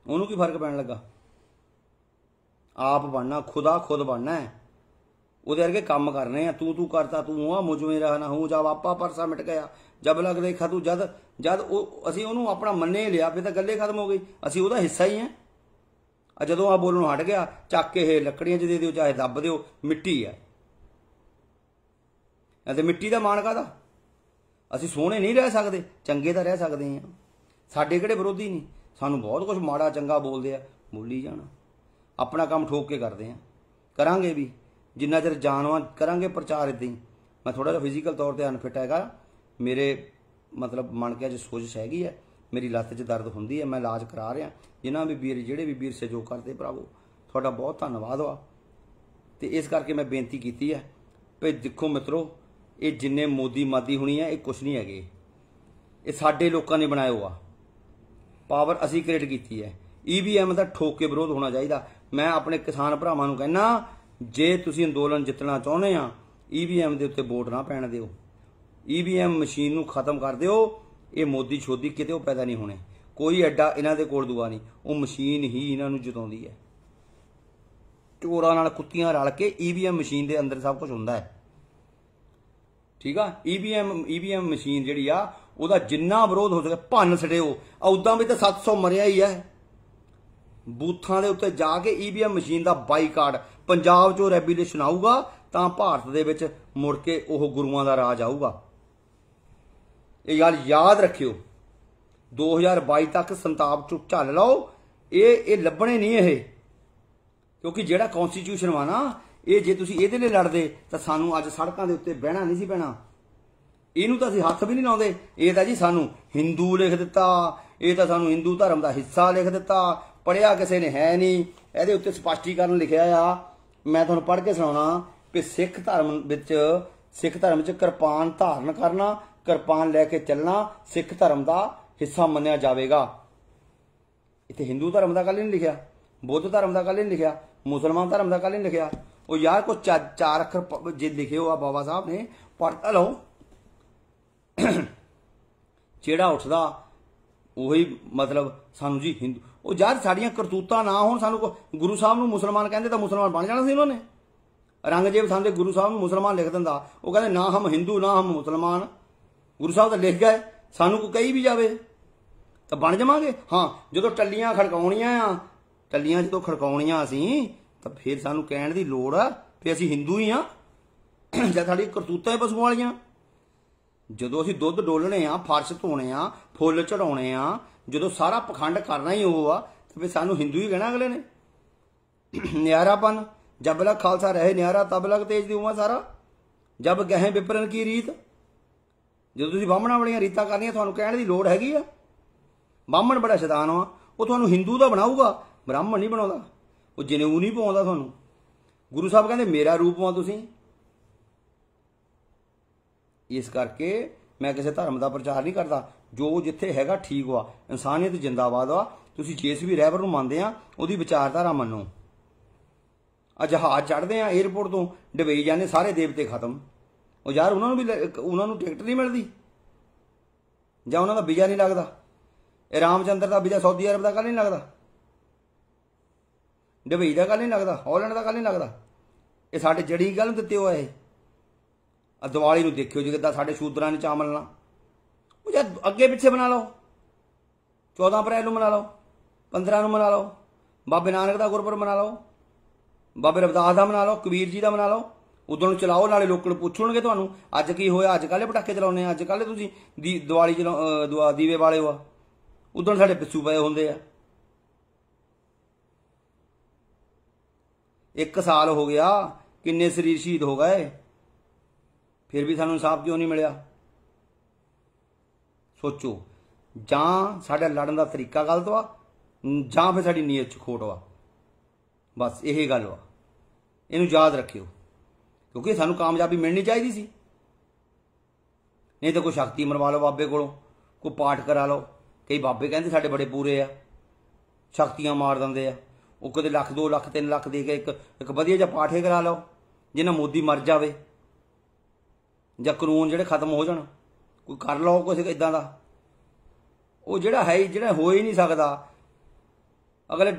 ਉਹਨੂੰ ਕੀ ਫਰਕ ਪੈਣ ਲੱਗਾ ਆਪ ਬਣਨਾ ਖੁਦਾ ਖੁਦ ਬਣਨਾ ਹੈ ਉਹਦੇ ਵਰਗੇ ਕੰਮ ਕਰਨੇ ਆ ਤੂੰ ਤੂੰ ਕਰਤਾ ਤੂੰ ਆ ਮੁਝਵੇਂ ਰਹਿਣਾ ਹੂੰ ਜਦ ਆਪਾ ਪਰਸਾ ਮਿਟ ਗਿਆ ਜਬ ਲਗ ਦੇਖਾ ਤੂੰ ਜਦ ਜਦ ਉਹ ਅਸੀਂ ਉਹਨੂੰ ਆਪਣਾ ਮੰਨੇ ਲਿਆ ਫੇ ਤਾਂ ਗੱਲੇ ਖਤਮ ਹੋ ਗਈ ਅਸੀਂ ਉਹਦਾ ਹਿੱਸਾ ਹੀ ਆ ਆ ਜਦੋਂ ਆ ਬੋਲਣੋਂ ਹਟ ਗਿਆ ਚੱਕ ਕੇ ਇਹ ਲੱਕੜੀਆਂ ਜਿਹਦੇ ਦੇ ਚਾਹੇ ਦੱਬ ਦਿਓ ਮਿੱਟੀ ਆ ਤੇ ਮਿੱਟੀ ਦਾ ਮਾਣ ਕਾਦਾ ਅਸੀਂ ਸੋਹਣੇ ਨਹੀਂ ਰਹਿ ਸਕਦੇ ਚੰਗੇ ਤਾਂ ਰਹਿ ਸਕਦੇ ਆ ਸਾਡੇ ਕਿਹੜੇ ਵਿਰੋਧੀ ਨਹੀਂ ਸਾਨੂੰ ਬਹੁਤ ਕੁਝ ਮਾੜਾ ਚੰਗਾ ਬੋਲਦੇ ਆ ਮੁੱਲੀ ਜਾਣਾ ਆਪਣਾ ਕੰਮ ਠੋਕ ਕੇ ਕਰਦੇ ਆ ਕਰਾਂਗੇ ਵੀ ਜਿੰਨਾ ਚਿਰ ਜਾਨਵਾਂ ਕਰਾਂਗੇ ਪ੍ਰਚਾਰ ਇਦਾਂ ਹੀ ਮੈਂ ਥੋੜਾ ਜਿਹਾ ਫਿਜ਼ੀਕਲ ਤੌਰ ਤੇ ਅਨਫਿਟ ਹੈਗਾ ਮੇਰੇ ਮਤਲਬ ਮਨ ਕੇ ਅਜ ਸੋਜਿਸ਼ ਹੈਗੀ ਹੈ ਮੇਰੀ ਲੱਤ 'ਚ ਦਰਦ ਹੁੰਦੀ ਹੈ ਮੈਂ ਇਲਾਜ ਕਰਾ ਰਿਹਾ ਜਿਨ੍ਹਾਂ ਵੀ ਵੀਰ ਜਿਹੜੇ ਵੀ ਵੀਰ ਸਹਿਯੋਗ ਕਰਦੇ ਭਰਾਵੋ ਤੁਹਾਡਾ ਬਹੁਤ ਧੰਨਵਾਦ ਵਾ ਤੇ ਇਸ ਕਰਕੇ ਮੈਂ ਬੇਨਤੀ ਕੀਤੀ ਹੈ ਭਈ ਦੇਖੋ ਮਿੱਤਰੋ ਇਹ ਜਿੰਨੇ ਮੋਦੀ ਮਾਦੀ ਹੁਣੀ ਹੈ ਇਹ ਕੁਛ ਨਹੀਂ ਹੈਗੇ ਇਹ ਸਾਡੇ ਲੋਕਾਂ ਨੇ ਬਣਾਇਆ ਹੋਆ ਪਾਵਰ ਅਸੀਂ ਕ੍ਰੀਏਟ ਕੀਤੀ ਹੈ ਈਵੀਐਮ ਦਾ ਠੋਕ ਕੇ ਵਿਰੋਧ ਹੋਣਾ ਚਾਹੀਦਾ ਮੈਂ ਆਪਣੇ ਕਿਸਾਨ ਭਰਾਵਾਂ ਨੂੰ ਕਹਿੰਨਾ ਜੇ ਤੁਸੀਂ ਅੰਦੋਲਨ ਜਿੱਤਣਾ ਚਾਹੁੰਦੇ ਆ ਈਵੀਐਮ e ਦੇ ਉੱਤੇ ਵੋਟ ਨਾ ਪੈਣ ਦਿਓ ਈਵੀਐਮ e ਮਸ਼ੀਨ ਨੂੰ ਖਤਮ ਕਰ ਦਿਓ ਇਹ ਮੋਦੀ ਛੋਦੀ ਕਿਤੇ ਉਹ ਪੈਦਾ ਨਹੀਂ ਹੋਣੇ ਕੋਈ ਐਡਾ ਇਹਨਾਂ ਦੇ ਕੋਲ ਦੁਆ ਨਹੀਂ ਉਹ ਮਸ਼ੀਨ ਹੀ ਇਹਨਾਂ ਨੂੰ ਜਿਤਾਉਂਦੀ ਹੈ ਚੋਰਾਂ ਨਾਲ ਕੁੱਤੀਆਂ ਰਲ ਕੇ ਈਵੀਐਮ e ਮਸ਼ੀਨ ਦੇ ਅੰਦਰ ਸਭ ਕੁਝ ਹੁੰਦਾ ਹੈ ਠੀਕ ਆ ਈਵੀਐਮ ਈਵੀਐਮ ਮਸ਼ੀਨ ਜਿਹੜੀ ਆ ਉਹਦਾ ਜਿੰਨਾ ਵਿਰੋਧ ਹੋ ਸਕੇ ਭੰਨ ਛੜਿਓ ਉਦਾਂ ਵੀ ਤਾਂ 700 ਮਰਿਆ ਹੀ ਆ ਬੂਥਾਂ ਦੇ ਉੱਤੇ ਜਾ ਕੇ ਈਵੀਐਮ ਮਸ਼ੀਨ ਦਾ ਬਾਈਕਾਟ ਪੰਜਾਬ 'ਚੋਂ ਰੈਬੀਲੇਸ਼ਨ ਆਊਗਾ ਤਾਂ ਭਾਰਤ ਦੇ ਵਿੱਚ ਮੁੜ ਕੇ ਉਹ ਗੁਰੂਆਂ ਦਾ ਰਾਜ ਆਊਗਾ ਇਹ ਗੱਲ ਯਾਦ ਰੱਖਿਓ 2022 ਤੱਕ ਸੰਤਾਪ ਚੁੱਪ ਝੱਲ ਲਓ ਇਹ ਇਹ ਲੱਭਣੇ ਨਹੀਂ ਇਹ ਕਿਉਂਕਿ ਜਿਹੜਾ ਕਨਸਟੀਟਿਊਸ਼ਨ ਵਾ ਨਾ ਇਹ ਜੇ ਤੁਸੀਂ ਇਹਦੇ ਲਈ ਲੜਦੇ ਤਾਂ ਸਾਨੂੰ ਅੱਜ ਸੜਕਾਂ ਦੇ ਉੱਤੇ ਬਹਿਣਾ ਨਹੀਂ ਸੀ ਪੈਣਾ ਇਹਨੂੰ ਤਾਂ ਅਸੀਂ ਹੱਥ ਵੀ ਨਹੀਂ ਲਾਉਂਦੇ ਇਹ ਤਾਂ ਜੀ ਸਾਨੂੰ ਹਿੰਦੂ ਲਿਖ ਦਿੱਤਾ ਇਹ ਤਾਂ ਸਾਨੂੰ ਹਿੰਦੂ ਧਰਮ ਦਾ ਹਿੱਸਾ ਲਿਖ ਦਿੱਤਾ ਪੜਿਆ ਕਿਸੇ ਨੇ ਹੈ ਨਹੀਂ ਇਹਦੇ ਉੱਤੇ ਸਪਸ਼ਟੀਕਰਨ ਲਿਖਿਆ ਆ ਮੈਂ ਤੁਹਾਨੂੰ ਪੜ੍ਹ ਕੇ ਸੁਣਾਉਣਾ ਕਿ ਸਿੱਖ ਧਰਮ ਵਿੱਚ ਸਿੱਖ ਧਰਮ ਵਿੱਚ ਕਿਰਪਾਨ ਧਾਰਨ ਕਰਨਾ ਕਿਰਪਾਨ ਲੈ ਕੇ ਚੱਲਣਾ ਸਿੱਖ ਧਰਮ ਦਾ ਹਿੱਸਾ ਮੰਨਿਆ ਜਾਵੇਗਾ ਇੱਥੇ ਹਿੰਦੂ ਧਰਮ ਦਾ ਕੱਲ ਨਹੀਂ ਲਿਖਿਆ ਬੁੱਧ ਧਰਮ ਦਾ ਕੱਲ ਨਹੀਂ ਲਿਖਿਆ ਮੁਸਲਮਾਨ ਧਰਮ ਦਾ ਕੱਲ ਨਹੀਂ ਲਿਖਿਆ ਉਹ ਯਾਰ ਕੋ ਚਾਰ ਅੱਖਰ ਜੇ ਲਿਖੇ ਹੋ ਆ ਬਾਬਾ ਸਾਹਿਬ ਨੇ ਪੜ੍ਹ ਲਓ ਜਿਹੜਾ ਉੱਠਦਾ ਉਹੀ ਮਤਲਬ ਸਾਨੂੰ ਜੀ ਹਿੰਦੂ ਉਹ ਯਾਰ ਸਾਡੀਆਂ ਕਰਤੂਤਾਂ ਨਾ ਹੋਣ ਸਾਨੂੰ ਗੁਰੂ ਸਾਹਿਬ ਨੂੰ ਮੁਸਲਮਾਨ ਕਹਿੰਦੇ ਤਾਂ ਮੁਸਲਮਾਨ ਬਣ ਜਾਣਾ ਸੀ ਉਹਨਾਂ ਨੇ ਰੰਗਜੀਤ ਸਾਹਿਬ ਦੇ ਗੁਰੂ ਸਾਹਿਬ ਨੂੰ ਮੁਸਲਮਾਨ ਲਿਖ ਦਿੰਦਾ ਉਹ ਕਹਿੰਦੇ ਨਾ ਹਮ ਹਿੰਦੂ ਨਾ ਹਮ ਮੁਸਲਮਾਨ ਗੁਰੂ ਸਾਹਿਬ ਤਾਂ ਲਿਖ ਗਏ ਸਾਨੂੰ ਕੋ ਕਹੀ ਵੀ ਜਾਵੇ ਤਾਂ ਬਣ ਜਾਵਾਂਗੇ ਹਾਂ ਜਦੋਂ ਟੱਲੀਆਂ ਖੜਕਾਉਣੀਆਂ ਆ ਟੱਲੀਆਂ ਜਦੋਂ ਖੜਕਾਉਣੀਆਂ ਅਸੀਂ ਤਾਂ ਫਿਰ ਸਾਨੂੰ ਕਹਿਣ ਦੀ ਲੋੜ ਆ ਵੀ ਅਸੀਂ ਹਿੰਦੂ ਹੀ ਆ ਜਾਂ ਸਾਡੀ ਕਰਤੂਤਾਂ ਹੀ ਵਾਲੀਆਂ ਜਦੋਂ ਅਸੀਂ ਦੁੱਧ ਡੋਲਣੇ ਆ ਫਰਸ਼ ਧੋਣੇ ਆ ਫੁੱਲ ਚੜਾਉਣੇ ਆ ਜਦੋਂ ਸਾਰਾ ਪਖੰਡ ਕਰਨਾ ਹੀ ਉਹ ਆ ਤੇ ਫਿਰ ਸਾਨੂੰ ਹਿੰਦੂ ਹੀ ਕਹਿਣਾ ਅਗਲੇ ਨੇ ਨਿਆਰਾਪਨ ਜਬ ਲਗ ਖਾਲਸਾ ਰਹੇ ਨਿਆਰਾ ਤਬ ਲਗ ਤੇਜ ਦੀ ਉਮਾ ਸਾਰਾ ਜਬ ਗਹਿ ਵਿਪਰਨ ਕੀ ਰੀਤ ਜਦੋਂ ਤੁਸੀਂ ਬਾਹਮਣਾ ਵਾਲੀਆਂ ਰੀਤਾਂ ਕਰਨੀਆਂ ਤੁਹਾਨੂੰ ਕਹਿਣ ਦੀ ਲੋੜ ਹੈਗੀ ਆ ਬਾਹਮਣ ਬੜਾ ਸ਼ੈਤਾਨ ਆ ਉਹ ਤੁਹਾਨੂੰ ਹਿੰਦੂ ਦਾ ਬਣਾਊਗਾ ਬ੍ਰਾਹਮਣ ਨਹੀਂ ਬਣਾਉਂਦਾ ਉਹ ਜਨੇਊ ਨਹੀਂ ਪਾਉਂਦਾ ਤੁਹਾਨੂੰ ਗੁਰੂ ਸਾਹਿਬ ਕਹਿੰਦੇ ਮੇਰਾ ਰੂਪ ਆ ਤੁਸੀਂ ਇਸ ਕਰਕੇ ਮੈਂ ਕਿਸੇ ਧਰਮ ਦਾ ਪ੍ਰਚਾਰ ਨਹੀਂ ਕਰਦਾ ਜੋ ਜਿੱਥੇ ਹੈਗਾ ਠੀਕ ਵਾ ਇਨਸਾਨੀਅਤ ਜਿੰਦਾਬਾਦ ਵਾ ਤੁਸੀਂ ਵੀ ਰਹਿਬਰ ਨੂੰ ਮੰਨਦੇ ਆ ਉਹਦੀ ਵਿਚਾਰਧਾਰਾ ਮੰਨੋ ਆ ਜਹਾਜ਼ ਚੜਦੇ ਆ 에어ਪੋਰਟ ਤੋਂ ਡਬਈ ਜਾਂਦੇ ਸਾਰੇ ਦੇਵਤੇ ਖਤਮ ਉਹ ਯਾਰ ਉਹਨਾਂ ਨੂੰ ਵੀ ਉਹਨਾਂ ਨੂੰ ਟਿਕਟ ਨਹੀਂ ਮਿਲਦੀ ਜਾਂ ਉਹਨਾਂ ਦਾ ਵੀਜ਼ਾ ਨਹੀਂ ਲੱਗਦਾ ਇਹ ਰਾਮਚੰਦਰ ਦਾ ਵੀਜ਼ਾ ਸਾਊਦੀ ਅਰਬ ਦਾ ਕੱਲ ਨਹੀਂ ਲੱਗਦਾ ਡਬਈ ਦਾ ਕੱਲ ਨਹੀਂ ਲੱਗਦਾ ਹਾਲੈਂਡ ਦਾ ਕੱਲ ਨਹੀਂ ਲੱਗਦਾ ਇਹ ਸਾਡੇ ਜੜੀ ਗੱਲ ਦਿੱਤੇ ਹੋਏ ਇਹ ਆ ਦੀਵਾਲੀ ਨੂੰ ਦੇਖਿਓ ਜਿੱਦਾਂ ਸਾਡੇ ਸ਼ੂਦਰਾਂ ਨੇ ਚਾਮਲਣਾ ਉਹ ਜਦ ਅੱਗੇ ਪਿੱਛੇ ਬਣਾ ਲਓ 14 ਅਪ੍ਰੈਲ ਨੂੰ ਬਣਾ ਲਓ 15 ਨੂੰ ਬਣਾ ਲਓ ਬਾਬੇ ਨਾਨਕ ਦਾ ਗੁਰਪੁਰਬ ਬਣਾ ਲਓ ਬਾਬੇ ਰਵਦਾਸ ਦਾ ਬਣਾ ਲਓ ਕਬੀਰ ਜੀ ਦਾ ਬਣਾ ਲਓ ਉਦੋਂ ਨੂੰ ਚਲਾਓ ਨਾਲੇ ਲੋਕਾਂ ਨੂੰ ਪੁੱਛਣਗੇ ਤੁਹਾਨੂੰ ਅੱਜ ਕੀ ਹੋਇਆ ਅੱਜ ਕੱਲੇ ਪਟਾਕੇ ਚਲਾਉਨੇ ਆ ਅੱਜ ਕੱਲੇ ਤੁਸੀਂ ਦੀਵਾਲੀ ਦੁਆ ਦੀਵੇ ਵਾਲੇ ਹੋ ਆ ਉਦੋਂ ਸਾਡੇ ਪਿੱਛੂ ਪਏ ਹੁੰਦੇ ਆ ਇੱਕ ਸਾਲ ਹੋ ਗਿਆ ਕਿੰਨੇ ਸਰੀਰ ਸ਼ਹੀਦ ਹੋ ਗਏ ਫਿਰ ਵੀ ਸਾਨੂੰ ਇਨਸਾਫ ਕਿਉਂ ਨਹੀਂ ਮਿਲਿਆ ਸੋਚੋ ਜਾਂ ਸਾਡਾ ਲੜਨ ਦਾ ਤਰੀਕਾ ਗਲਤ ਵਾ ਜਾਂ ਫਿਰ ਸਾਡੀ ਨੀਅਤ ਚ ਖੋਟ ਵਾ ਬਸ ਇਹ ਗੱਲ ਵਾ ਇਹਨੂੰ ਯਾਦ ਰੱਖਿਓ ਕਿਉਂਕਿ ਸਾਨੂੰ ਕਾਮਯਾਬੀ ਮਿਲਣੀ ਚਾਹੀਦੀ ਸੀ ਨਹੀਂ ਤਾਂ ਕੋਈ ਸ਼ਕਤੀ ਮਰਵਾ ਲਓ ਬਾਬੇ ਕੋਲੋਂ ਕੋਈ ਪਾਠ ਕਰਾ ਲਓ ਕਈ ਬਾਬੇ ਕਹਿੰਦੇ ਸਾਡੇ ਬੜੇ ਪੂਰੇ ਆ ਸ਼ਕਤੀਆਂ ਮਾਰ ਦਿੰਦੇ ਆ ਉਹ ਕਦੇ ਲੱਖ 2 ਲੱਖ 3 ਲੱਖ ਦੇ ਕੇ ਇੱਕ ਇੱਕ ਵਧੀਆ ਜਿਹਾ ਪਾਠੇ ਕਰਾ ਲਓ ਜਿੰਨਾ ਮੋਦੀ ਮਰ ਜਾਵੇ ਜਾਂ ਕਾਨੂੰਨ ਜਿਹੜੇ ਖਤਮ ਹੋ ਜਾਣ ਕੋਈ ਕਰ ਲਓ ਕੁਝ ਇਦਾਂ ਦਾ ਉਹ ਜਿਹੜਾ ਹੈ ਜਿਹੜਾ ਹੋ ਹੀ ਨਹੀਂ ਸਕਦਾ ਅਗਲੇ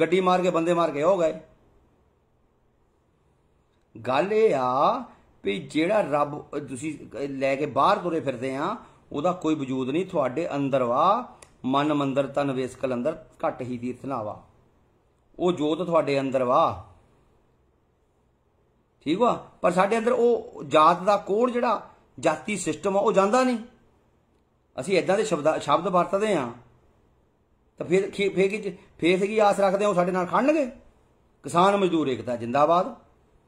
ਗੱਡੀ ਮਾਰ ਕੇ ਬੰਦੇ ਮਾਰ ਕੇ ਹੋ ਗਏ ਗੱਲ ਇਹ ਆ ਵੀ ਜਿਹੜਾ ਰੱਬ ਤੁਸੀਂ ਲੈ ਕੇ ਬਾਹਰ ਤੁਰੇ ਫਿਰਦੇ ਆ ਉਹਦਾ ਕੋਈ ਵਜੂਦ ਨਹੀਂ ਤੁਹਾਡੇ ਅੰਦਰ ਵਾ ਮਨ ਮੰਦਰ ਤਨ ਵੇਸਕਲ ਅੰਦਰ ਘਟ ਹੀ ਤੀਰਥਨਾ ਵਾ ਉਹ ਜੋਤ ਤੁਹਾਡੇ ਅੰਦਰ ਵਾ ਠੀਕ ਵਾ ਪਰ ਸਾਡੇ ਅੰਦਰ ਉਹ ਜਾਤ ਦਾ ਕੋੜ ਜਿਹੜਾ ਜਾਤੀ ਸਿਸਟਮ ਉਹ ਜਾਂਦਾ ਨਹੀਂ ਅਸੀਂ ਇਦਾਂ ਦੇ ਸ਼ਬਦ ਸ਼ਬਦ ਵਰਤਦੇ ਆ ਤਾਂ ਫਿਰ ਫੇਰ ਫੇਰ ਕੀ ਆਸ ਰੱਖਦੇ ਹੋ ਸਾਡੇ ਨਾਲ ਖੜਨਗੇ ਕਿਸਾਨ ਮਜ਼ਦੂਰ ਏਕਤਾ ਜਿੰਦਾਬਾਦ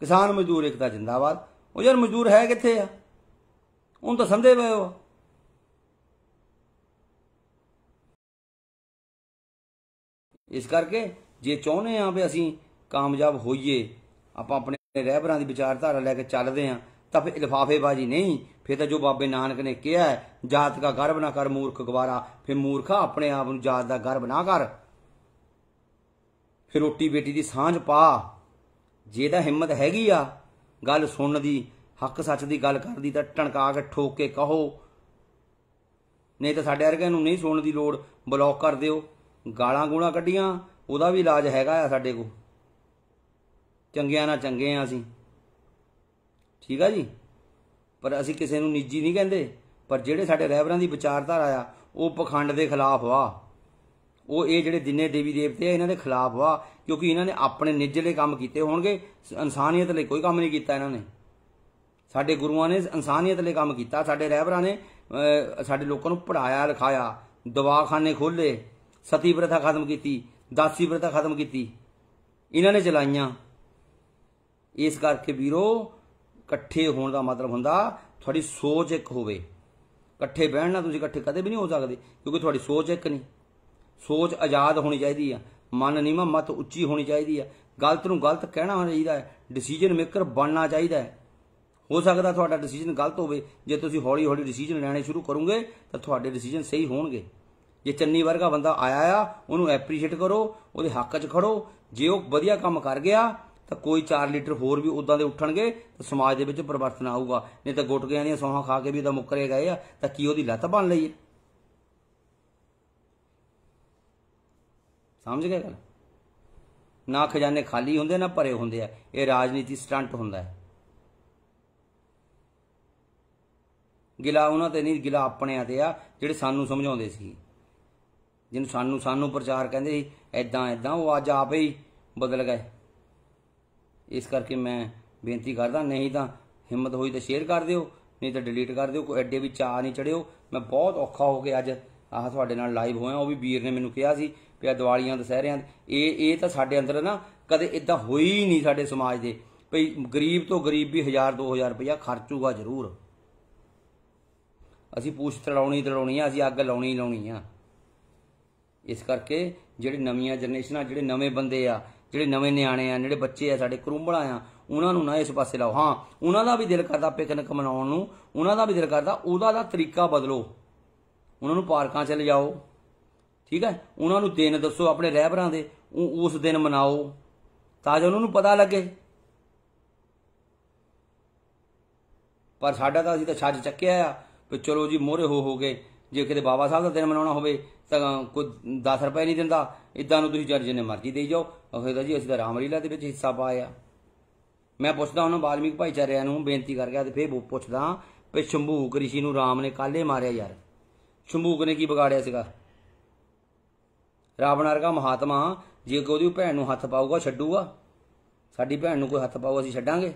ਕਿਸਾਨ ਮਜ਼ਦੂਰ ਏਕਤਾ ਜਿੰਦਾਬਾਦ ਉਹ ਯਾਰ ਮਜ਼ਦੂਰ ਹੈ ਕਿੱਥੇ ਆ ਉਹਨੂੰ ਤਾਂ ਸੰਦੇ ਪਏ ਹੋ ਇਸ ਕਰਕੇ ਜੇ ਚਾਹੁੰਦੇ ਆ ਵੀ ਅਸੀਂ ਕਾਮਯਾਬ ਹੋਈਏ ਆਪਾਂ ਆਪਣੇ ਰਹਿਬਰਾਂ ਦੀ ਵਿਚਾਰਧਾਰਾ ਲੈ ਕੇ ਚੱਲਦੇ ਆ ਤਾਂ ਫਿਰ ਬਾਜੀ ਨਹੀਂ ਫਿਰ ਤਾਂ ਜੋ ਬਾਬੇ ਨਾਨਕ ਨੇ ਕਿਹਾ ਜਾਤ ਦਾ ਗਰਬ ਨਾ ਕਰ ਮੂਰਖ ਗਵਾਰਾ ਫਿਰ ਮੂਰਖਾ ਆਪਣੇ ਆਪ ਨੂੰ ਜਾਤ ਦਾ ਗਰਬ ਨਾ ਕਰ ਫਿਰ ਰੋਟੀ ਬੇਟੀ ਦੀ ਸਾਂਝ ਪਾ ਜਿਹਦਾ ਹਿੰਮਤ ਹੈਗੀ ਆ ਗੱਲ ਸੁਣਨ ਦੀ ਹੱਕ ਸੱਚ ਦੀ ਗੱਲ ਕਰਨ ਦੀ ਤਾਂ ਟਣਕਾ ਕੇ ਠੋਕ ਕੇ ਕਹੋ ਨਹੀਂ ਤਾਂ ਸਾਡੇ ਵਰਗਿਆਂ ਨੂੰ ਨਹੀਂ ਸੁਣਨ ਦੀ ਲੋੜ ਬਲੌਕ ਕਰ ਦਿਓ ਗਾਲਾਂ ਗੂਣਾ ਕੱਢੀਆਂ ਉਹਦਾ ਵੀ ਇਲਾਜ ਹੈਗਾ ਆ ਸਾਡੇ ਕੋਲ ਚੰਗਿਆਂ ਨਾਲ ਚੰਗੇ ਆ ਅਸੀਂ ਠੀਕ ਆ ਜੀ ਪਰ ਅਸੀਂ ਕਿਸੇ ਨੂੰ ਨਿੱਜੀ ਨਹੀਂ ਕਹਿੰਦੇ ਪਰ ਜਿਹੜੇ ਸਾਡੇ ਰਹਿਬਰਾਂ ਦੀ ਵਿਚਾਰਧਾਰਾ ਆ ਉਹ ਪਖੰਡ ਦੇ ਖਿਲਾਫ ਆ ਉਹ ਇਹ ਜਿਹੜੇ ਦਿਨੇ ਦੇਵੀ ਦੇਵਤੇ ਆ ਇਹਨਾਂ ਦੇ ਖਿਲਾਫ ਆ ਕਿਉਂਕਿ ਇਹਨਾਂ ਨੇ ਆਪਣੇ ਨਿੱਜਲੇ ਕੰਮ ਕੀਤੇ ਹੋਣਗੇ ਇਨਸਾਨੀਅਤ ਲਈ ਕੋਈ ਕੰਮ ਨਹੀਂ ਕੀਤਾ ਇਹਨਾਂ ਨੇ ਸਾਡੇ ਗੁਰੂਆਂ ਨੇ ਇਨਸਾਨੀਅਤ ਲਈ ਕੰਮ ਕੀਤਾ ਸਾਡੇ ਰਹਿਬਰਾਂ ਨੇ ਸਾਡੇ ਲੋਕਾਂ ਨੂੰ ਪੜਾਇਆ ਲਿਖਾਇਆ ਦਵਾਖਾਨੇ ਖੋਲੇ ਸਤੀ ਪ੍ਰਥਾ ਖਤਮ ਕੀਤੀ ਦਾਸੀ ਪ੍ਰਥਾ ਖਤਮ ਕੀਤੀ ਇਹਨਾਂ ਨੇ ਚਲਾਈਆਂ ਇਸ ਕਰਕੇ ਵੀਰੋ ਇਕੱਠੇ ਹੋਣ ਦਾ ਮਤਲਬ ਹੁੰਦਾ ਤੁਹਾਡੀ ਸੋਚ ਇੱਕ ਹੋਵੇ ਇਕੱਠੇ ਬਹਿਣ ਨਾਲ ਤੁਸੀਂ ਇਕੱਠੇ ਕਦੇ ਵੀ ਨਹੀਂ ਹੋ ਸਕਦੇ ਕਿਉਂਕਿ ਤੁਹਾਡੀ ਸੋਚ ਇੱਕ ਨਹੀਂ ਸੋਚ ਆਜ਼ਾਦ ਹੋਣੀ ਚਾਹੀਦੀ ਆ ਮਨ ਨੀਵਾ ਮਤ ਉੱਚੀ ਹੋਣੀ ਚਾਹੀਦੀ ਆ ਗਲਤ ਨੂੰ ਗਲਤ ਕਹਿਣਾ ਚਾਹੀਦਾ ਹੈ ਡਿਸੀਜਨ ਮੇਕਰ ਬਣਨਾ ਚਾਹੀਦਾ ਹੈ ਹੋ ਸਕਦਾ ਤੁਹਾਡਾ ਡਿਸੀਜਨ ਗਲਤ ਹੋਵੇ ਜੇ ਤੁਸੀਂ ਹੌਲੀ ਹੌਲੀ ਡਿਸੀਜਨ ਲੈਣੇ ਸ਼ੁਰੂ ਕਰੋਗੇ ਤਾਂ ਤੁਹਾਡੇ ਡਿਸੀਜਨ ਸਹੀ ਹੋਣਗੇ ਜੇ ਚੰਨੀ ਵਰਗਾ ਬੰਦਾ ਆਇਆ ਆ ਉਹਨੂੰ ਐਪਰੀਸ਼ੀਏਟ ਕਰੋ ਉਹਦੇ ਹੱਕ 'ਚ ਖੜੋ ਜੇ ਉਹ ਵਧੀਆ ਕੰਮ ਕਰ ਗਿਆ ਤਾਂ ਕੋਈ 4 ਲੀਟਰ ਹੋਰ ਵੀ ਉਦਾਂ ਦੇ ਉੱਠਣਗੇ ਤਾਂ ਸਮਾਜ ਦੇ ਵਿੱਚ ਪਰਿਵਰਤਨ ਆਊਗਾ ਨਹੀਂ ਤਾਂ ਗਿਆਂ ਦੀਆਂ ਸੌਹਾਂ ਖਾ ਕੇ ਵੀ ਇਹਦਾ ਮੁੱਕਰੇ ਗਏ ਆ ਤਾਂ ਕੀ ਉਹਦੀ ਲੱਤ ਬਣ ਲਈ ਹੈ ਸਮਝ ਗਏ ਗੱਲ ਨਾ ਖਜ਼ਾਨੇ ਖਾਲੀ ਹੁੰਦੇ ਨਾ ਭਰੇ ਹੁੰਦੇ ਆ ਇਹ ਰਾਜਨੀਤੀ ਸਟੰਟ ਹੁੰਦਾ ਹੈ ਗਿਲਾ ਉਹਨਾਂ ਤੇ ਨਹੀਂ ਗਿਲਾ ਆਪਣਿਆਂ ਤੇ ਆ ਜਿਹੜੇ ਸਾਨੂੰ ਸਮਝਾਉਂਦੇ ਸੀ ਜਿਹਨੂੰ ਸਾਨੂੰ ਸਾਨੂੰ ਪ੍ਰਚਾਰ ਕਹਿੰਦੇ ਸੀ ਐਦਾਂ ਐਦਾਂ ਉਹ ਅੱਜ ਆਪੇ ਹੀ ਬਦਲ ਗਏ ਇਸ ਕਰਕੇ ਮੈਂ ਬੇਨਤੀ ਕਰਦਾ ਨਹੀਂ ਤਾਂ ਹਿੰਮਤ ਹੋਈ ਤਾਂ ਸ਼ੇਅਰ ਕਰ ਦਿਓ ਨਹੀਂ ਤਾਂ ਡਿਲੀਟ ਕਰ ਦਿਓ ਕੋਈ ਐਡੇ ਵੀ ਚਾਹ ਨਹੀਂ ਚੜਿਓ ਮੈਂ ਬਹੁਤ ਔਖਾ ਹੋ ਕੇ ਅੱਜ ਆਹ ਤੁਹਾਡੇ ਨਾਲ ਲਾਈਵ ਹੋਇਆ ਉਹ ਵੀ ਵੀਰ ਨੇ ਮੈਨੂੰ ਕਿਹਾ ਸੀ ਕਿ ਪਿਆ ਦੀਵਾਲੀਆਂ ਦਸਹਿਰਿਆਂ ਇਹ ਇਹ ਤਾਂ ਸਾਡੇ ਅੰਦਰ ਨਾ ਕਦੇ ਇਦਾਂ ਹੋਈ ਹੀ ਨਹੀਂ ਸਾਡੇ ਸਮਾਜ ਦੇ ਭਈ ਗਰੀਬ ਤੋਂ ਗਰੀਬ ਵੀ 1000 2000 ਰੁਪਇਆ ਖਰਚੂਗਾ ਜ਼ਰੂਰ ਅਸੀਂ ਪੂਛ ਤੜਾਉਣੀ ਤੜਾਉਣੀ ਆ ਅਸੀਂ ਅੱਗ ਲਾਉਣੀ ਲਾਉਣੀ ਆ ਇਸ ਕਰਕੇ ਜਿਹੜੇ ਨਵੀਆਂ ਜਨਰੇਸ਼ਨਾਂ ਜਿਹੜੇ ਨਵੇਂ ਬੰਦੇ ਆ ਜਿਹੜੇ ਨਵੇਂ ਨਿਆਣੇ ਆ ਜਿਹੜੇ ਬੱਚੇ ਆ ਸਾਡੇ ਕਰੂੰਬਲਾ ਆ ਉਹਨਾਂ ਨੂੰ ਨਾ ਇਸ ਪਾਸੇ ਲਾਓ ਹਾਂ ਉਹਨਾਂ ਦਾ ਵੀ ਦਿਲ ਕਰਦਾ ਪਿਕਨਿਕ ਮਨਾਉਣ ਨੂੰ ਉਹਨਾਂ ਦਾ ਵੀ ਦਿਲ ਕਰਦਾ ਉਹਦਾ ਦਾ ਤਰੀਕਾ ਬਦਲੋ ਉਹਨਾਂ ਨੂੰ ਪਾਰਕਾਂ 'ਚ ਲਿਜਾਓ ਠੀਕ ਹੈ ਉਹਨਾਂ ਨੂੰ ਦਿਨ ਦੱਸੋ ਆਪਣੇ ਰਹਿਬਰਾਂ ਦੇ ਉਸ ਦਿਨ ਮਨਾਓ ਤਾਂ ਜੋ ਉਹਨਾਂ ਨੂੰ ਪਤਾ ਲੱਗੇ ਪਰ ਸਾਡਾ ਤਾਂ ਅਸੀਂ ਤਾਂ ਛੱਜ ਚੱਕਿਆ ਆ ਵੀ ਚਲੋ ਜੀ ਮੋਹਰੇ ਹੋ ਹੋ ਗਏ ਜੇ ਕਿਤੇ ਬਾਬਾ ਸਾਹਿਬ ਦਾ ਦਿਨ ਮਨਾਉਣਾ ਹੋਵੇ ਤਾਂ ਕੋਈ 10 ਰੁਪਏ ਨਹੀਂ ਦਿੰਦਾ ਇਦਾਂ ਨੂੰ ਤੁਸੀਂ ਚਾਰ ਜਿੰਨੇ ਮਰਜ਼ੀ ਦੇਈ ਜਾਓ ਕਹਿੰਦਾ ਜੀ ਅਸੀਂ ਤਾਂ ਰਾਮਲੀਲਾ ਦੇ ਵਿੱਚ ਹਿੱਸਾ ਪਾਇਆ ਮੈਂ ਪੁੱਛਦਾ ਉਹਨਾਂ ਬਾਲਮੀਕ ਭਾਈਚਾਰਿਆਂ ਨੂੰ ਬੇਨਤੀ ਕਰ ਗਿਆ ਤੇ ਫੇਰ ਪੁੱਛਦਾ ਵੀ ਸ਼ੰਭੂਕ ਰਿਸ਼ੀ ਨੂੰ ਰਾਮ ਨੇ ਕਾਲੇ ਮਾਰਿਆ ਯਾਰ ਸ਼ੰਭੂਕ ਨੇ ਕੀ ਵਿਗਾੜਿਆ ਸੀਗਾ ਰਾਵਣ ਵਰਗਾ ਮਹਾਤਮਾ ਜੇ ਕੋਈ ਉਹਦੀ ਭੈਣ ਨੂੰ ਹੱਥ ਪਾਊਗਾ ਛੱਡੂਗਾ ਸਾਡੀ ਭੈਣ ਨੂੰ ਕੋਈ ਹੱਥ ਪਾਊ ਅਸੀਂ ਛੱਡਾਂਗੇ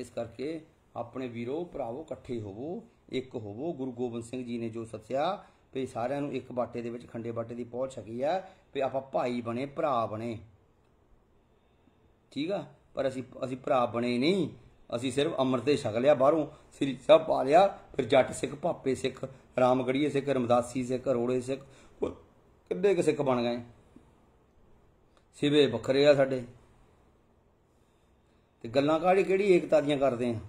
ਇਸ ਕਰਕੇ ਆਪਣੇ ਵੀਰੋ ਭਰਾਵੋ ਇਕੱਠੇ ਹੋਵੋ ਇੱਕ ਹੋਵੋ ਗੁਰੂ ਗੋਬਿੰਦ ਸਿੰਘ ਜੀ ਨੇ ਜੋ ਸੱਚਿਆ ਵੀ ਸਾਰਿਆਂ ਨੂੰ ਇੱਕ ਬਾਟੇ ਦੇ ਵਿੱਚ ਖੰਡੇ ਬਾਟੇ ਦੀ ਪਹੁੰਚ ਹੈਗੀ ਆ ਵੀ ਆਪਾਂ ਭਾਈ ਬਣੇ ਭਰਾ ਬਣੇ ਠੀਕ ਆ ਪਰ ਅਸੀਂ ਅਸੀਂ ਭਰਾ ਬਣੇ ਨਹੀਂ ਅਸੀਂ ਸਿਰਫ ਅੰਮ੍ਰਿਤ ਹੀ ਛਕ ਲਿਆ ਬਾਹਰੋਂ ਸ੍ਰੀ ਸਾਹਿਬ ਪਾ ਲਿਆ ਫਿਰ ਜੱਟ ਸਿੱਖ ਭਾਪੇ ਸਿੱਖ ਰਾਮਗੜੀਏ ਸਿੱਖ ਰਮਦਾਸੀ ਸਿੱਖ ਰੋੜੇ ਸਿੱਖ ਕਿੱਡੇ ਕਿ ਸਿੱਖ ਬਣ ਗਏ ਸਿਵੇ ਵੱਖਰੇ ਆ ਸਾਡੇ ਤੇ ਗੱਲਾਂ ਕਾੜੀ ਕਿਹੜੀ ਏਕਤਾ ਦੀਆਂ ਕਰਦੇ ਆ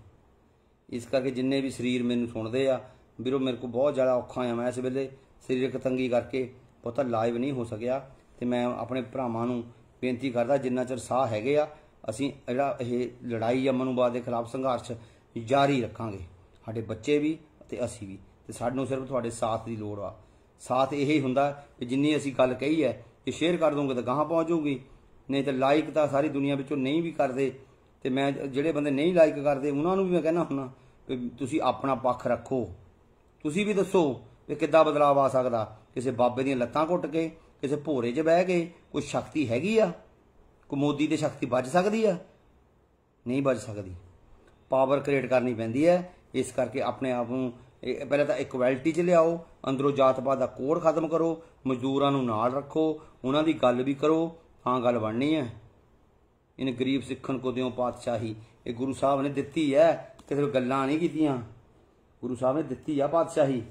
ਇਸ ਕਰਕੇ ਜਿੰਨੇ ਵੀ ਸਰੀਰ ਮੈਨੂੰ ਸੁਣਦੇ ਆ ਵੀਰੋ ਮੇਰੇ ਕੋ ਬਹੁਤ ਜ਼ਿਆਦਾ ਔਖਾ ਆ ਮੈਂ ਇਸ ਵੇਲੇ ਸਰੀਰਕ ਤੰਗੀ ਕਰਕੇ ਪਤਾ ਲਾਈਵ ਨਹੀਂ ਹੋ ਸਕਿਆ ਤੇ ਮੈਂ ਆਪਣੇ ਭਰਾਵਾਂ ਨੂੰ ਬੇਨਤੀ ਕਰਦਾ ਜਿੰਨਾ ਚਿਰ ਸਾਹ ਹੈਗੇ ਆ ਅਸੀਂ ਜਿਹੜਾ ਇਹ ਲੜਾਈ ਆ ਮਨੁਬਾਦ ਦੇ ਖਿਲਾਫ ਸੰਘਰਸ਼ ਜਾਰੀ ਰੱਖਾਂਗੇ ਸਾਡੇ ਬੱਚੇ ਵੀ ਤੇ ਅਸੀਂ ਵੀ ਤੇ ਸਾਨੂੰ ਸਿਰਫ ਤੁਹਾਡੇ ਸਾਥ ਦੀ ਲੋੜ ਆ ਸਾਥ ਇਹ ਹੀ ਹੁੰਦਾ ਕਿ ਜਿੰਨੀ ਅਸੀਂ ਗੱਲ ਕਹੀ ਹੈ ਤੇ ਸ਼ੇਅਰ ਕਰ ਦੋਗੇ ਤਾਂ ਗਾਹਾਂ ਪਹੁੰਚੂਗੀ ਨਹੀਂ ਤੇ ਲਾਈਕ ਤਾਂ ਸਾਰੀ ਦੁਨੀਆ ਵਿੱਚੋਂ ਨਹੀਂ ਵੀ ਕਰਦੇ ਤੇ ਮੈਂ ਜਿਹੜੇ ਬੰਦੇ ਨਹੀਂ ਲਾਈਕ ਕਰਦੇ ਉਹਨਾਂ ਨੂੰ ਵੀ ਮੈਂ ਕਹਿਣਾ ਹੁੰਦਾ ਕਿ ਤੁਸੀਂ ਆਪਣਾ ਪੱਖ ਰੱਖੋ ਤੁਸੀਂ ਵੀ ਦੱਸੋ ਕਿ ਕਿੱਦਾਂ ਬਦਲਾਅ ਆ ਸਕਦਾ ਕਿਸੇ ਬਾਬੇ ਦੀਆਂ ਲੱਤਾਂ ਘੁੱਟ ਕੇ ਕਿਸੇ ਭੋਰੇ 'ਚ ਬਹਿ ਕੇ ਕੋਈ ਸ਼ਕਤੀ ਹੈਗੀ ਆ ਕੋ ਮੋਦੀ ਦੀ ਸ਼ਕਤੀ ਵੱਜ ਸਕਦੀ ਆ ਨਹੀਂ ਵੱਜ ਸਕਦੀ ਪਾਵਰ ਕ੍ਰੀਏਟ ਕਰਨੀ ਪੈਂਦੀ ਹੈ ਇਸ ਕਰਕੇ ਆਪਣੇ ਆਪ ਨੂੰ ਪਹਿਲਾਂ ਤਾਂ ਇਕੁਐਲਿਟੀ 'ਚ ਲਿਆਓ ਅੰਦਰੋਂ ਜਾਤਪਾਤ ਦਾ ਕੋੜ ਖਤਮ ਕਰੋ ਮਜ਼ਦੂਰਾਂ ਨੂੰ ਨਾਲ ਰੱਖੋ ਉਹਨਾਂ ਦੀ ਗੱਲ ਵੀ ਕਰੋ ਹਾਂ ਗੱਲ ਬਣਨੀ ਹੈ ਇਹਨ ਗਰੀਬ ਸਿੱਖਣ ਕੋ ਦਿਓ ਪਾਤਸ਼ਾਹੀ ਇਹ ਗੁਰੂ ਸਾਹਿਬ ਨੇ ਦਿੱਤੀ ਹੈ ਕਿਸੇ ਨੂੰ ਗੱਲਾਂ ਨਹੀਂ ਕੀਤੀਆਂ ਗੁਰੂ ਸਾਹਿਬ ਨੇ ਦਿੱਤੀ ਆ ਬਾਦਸ਼ਾਹੀ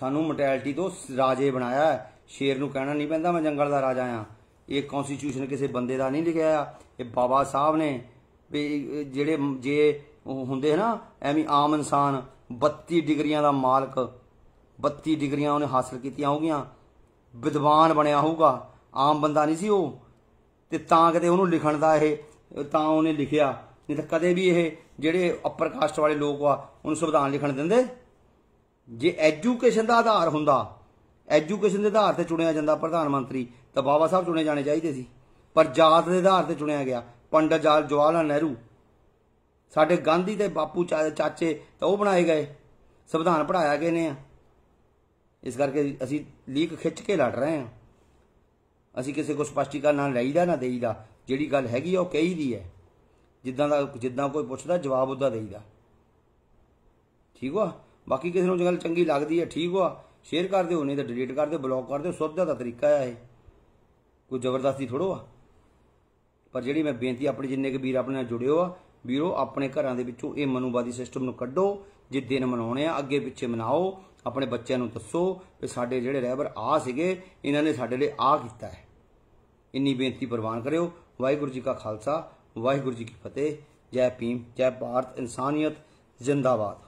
ਸਾਨੂੰ ਮਟੈਲਿਟੀ ਤੋਂ ਰਾਜੇ ਬਣਾਇਆ ਸ਼ੇਰ ਨੂੰ ਕਹਿਣਾ ਨਹੀਂ ਪੈਂਦਾ ਮੈਂ ਜੰਗਲ ਦਾ ਰਾਜਾ ਆ ਇਹ ਕਨਸਟੀਟਿਊਸ਼ਨ ਕਿਸੇ ਬੰਦੇ ਦਾ ਨਹੀਂ ਲਿਖਿਆ ਆ ਇਹ ਬਾਬਾ ਸਾਹਿਬ ਨੇ ਵੀ ਜਿਹੜੇ ਜੇ ਹੁੰਦੇ ਹਨ ਐਵੇਂ ਆਮ ਇਨਸਾਨ 32 ਡਿਗਰੀਆਂ ਦਾ ਮਾਲਕ 32 ਡਿਗਰੀਆਂ ਉਹਨੇ ਹਾਸਲ ਕੀਤੀਆਂ ਹੋਗੀਆਂ ਵਿਦਵਾਨ ਬਣਿਆ ਹੋਊਗਾ ਆਮ ਬੰਦਾ ਨਹੀਂ ਸੀ ਉਹ ਤੇ ਤਾਂ ਕਿਤੇ ਉਹਨੂੰ ਲਿਖਣ ਦਾ ਇਹ ਤਾਂ ਉਹਨੇ ਲਿਖਿਆ ਨਹੀਂ ਤਾਂ ਕਦੇ ਵੀ ਇਹ ਜਿਹੜੇ ਅਪਰ ਕਾਸਟ ਵਾਲੇ ਲੋਕ ਆ ਉਹਨੂੰ ਸੰਵਿਧਾਨ ਲਿਖਣ ਦਿੰਦੇ ਜੇ ਐਜੂਕੇਸ਼ਨ ਦਾ ਆਧਾਰ ਹੁੰਦਾ ਐਜੂਕੇਸ਼ਨ ਦੇ ਆਧਾਰ ਤੇ ਚੁਣਿਆ ਜਾਂਦਾ ਪ੍ਰਧਾਨ ਮੰਤਰੀ ਤਾਂ ਬਾਬਾ ਸਾਹਿਬ ਚੁਣੇ ਜਾਣੇ ਚਾਹੀਦੇ ਸੀ ਪਰ ਜਾਤ ਦੇ ਆਧਾਰ ਤੇ ਚੁਣਿਆ ਗਿਆ ਪੰਡਤ ਜਵਾਹਰ ਲਾਲ ਨਹਿਰੂ ਸਾਡੇ ਗਾਂਧੀ ਤੇ ਬਾਪੂ ਚਾਚੇ ਤਾਂ ਉਹ ਬਣਾਏ ਗਏ ਸੰਵਿਧਾਨ ਪੜਾਇਆ ਗਏ ਨੇ ਆ ਇਸ ਕਰਕੇ ਅਸੀਂ ਲੀਕ ਖਿੱਚ ਕੇ ਲੜ ਰਹੇ ਆ ਅਸੀਂ ਕਿਸੇ ਕੋ ਸਪਸ਼ਟੀਕਰਨ ਨਾ ਲਈਦਾ ਨਾ ਦੇਈਦਾ ਜਿਹੜੀ ਗੱਲ ਹੈਗੀ ਆ ਉਹ ਕਹੀਦੀ ਹੈ ਜਿੱਦਾਂ ਦਾ ਜਿੱਦਾਂ ਕੋਈ ਪੁੱਛਦਾ ਜਵਾਬ ਉਹਦਾ ਦੇਈਦਾ ਠੀਕ ਵਾ ਬਾਕੀ ਕਿਸੇ ਨੂੰ ਗੱਲ ਚੰਗੀ ਲੱਗਦੀ ਹੈ ਠੀਕ ਵਾ ਸ਼ੇਅਰ ਕਰ ਦਿਓ ਨਹੀਂ ਤਾਂ ਡਿਲੀਟ ਕਰ ਦਿਓ ਬਲੌਕ ਕਰ ਦਿਓ ਸੁੱਧਾ ਦਾ ਤਰੀਕਾ ਹੈ ਇਹ ਕੋਈ ਜ਼ਬਰਦਸਤੀ ਥੋੜੋ ਆ ਪਰ ਜਿਹੜੀ ਮੈਂ ਬੇਨਤੀ ਆਪਣੇ ਜਿੰਨੇ ਕੁ ਵੀਰ ਆਪਣੇ ਨਾਲ ਜੁੜਿਓ ਆ ਵੀਰੋ ਆਪਣੇ ਘਰਾਂ ਦੇ ਵਿੱਚੋਂ ਇਹ ਮਨੂਬਾਦੀ ਸਿਸਟਮ ਨੂੰ ਕੱਢੋ ਜੇ ਦਿਨ ਮਨਾਉਣੇ ਆ ਅੱਗੇ ਪਿੱਛੇ ਮਨਾਓ ਆਪਣੇ ਬੱਚਿਆਂ ਨੂੰ ਦੱਸੋ ਕਿ ਸਾਡੇ ਜਿਹੜੇ ਰਹਿਬਰ ਆ ਸੀਗੇ ਇਹਨਾਂ ਨੇ ਸਾਡੇ ਲਈ ਆ ਕੀਤਾ ਹੈ ਇੰਨੀ ਬੇਨਤੀ ਪ੍ਰਵਾਨ ਕਰਿਓ ਵਾਹਿਗੁਰੂ ਜੀ ਕਾ ਖਾਲਸਾ ਵਾਹਿਗੁਰੂ ਜੀ ਕੀ ਫਤਿਹ ਜੈ ਭੀਮ ਜੈ ਭਾਰਤ ਇਨਸਾਨੀਅਤ ਜ਼ਿੰਦਾਬਾਦ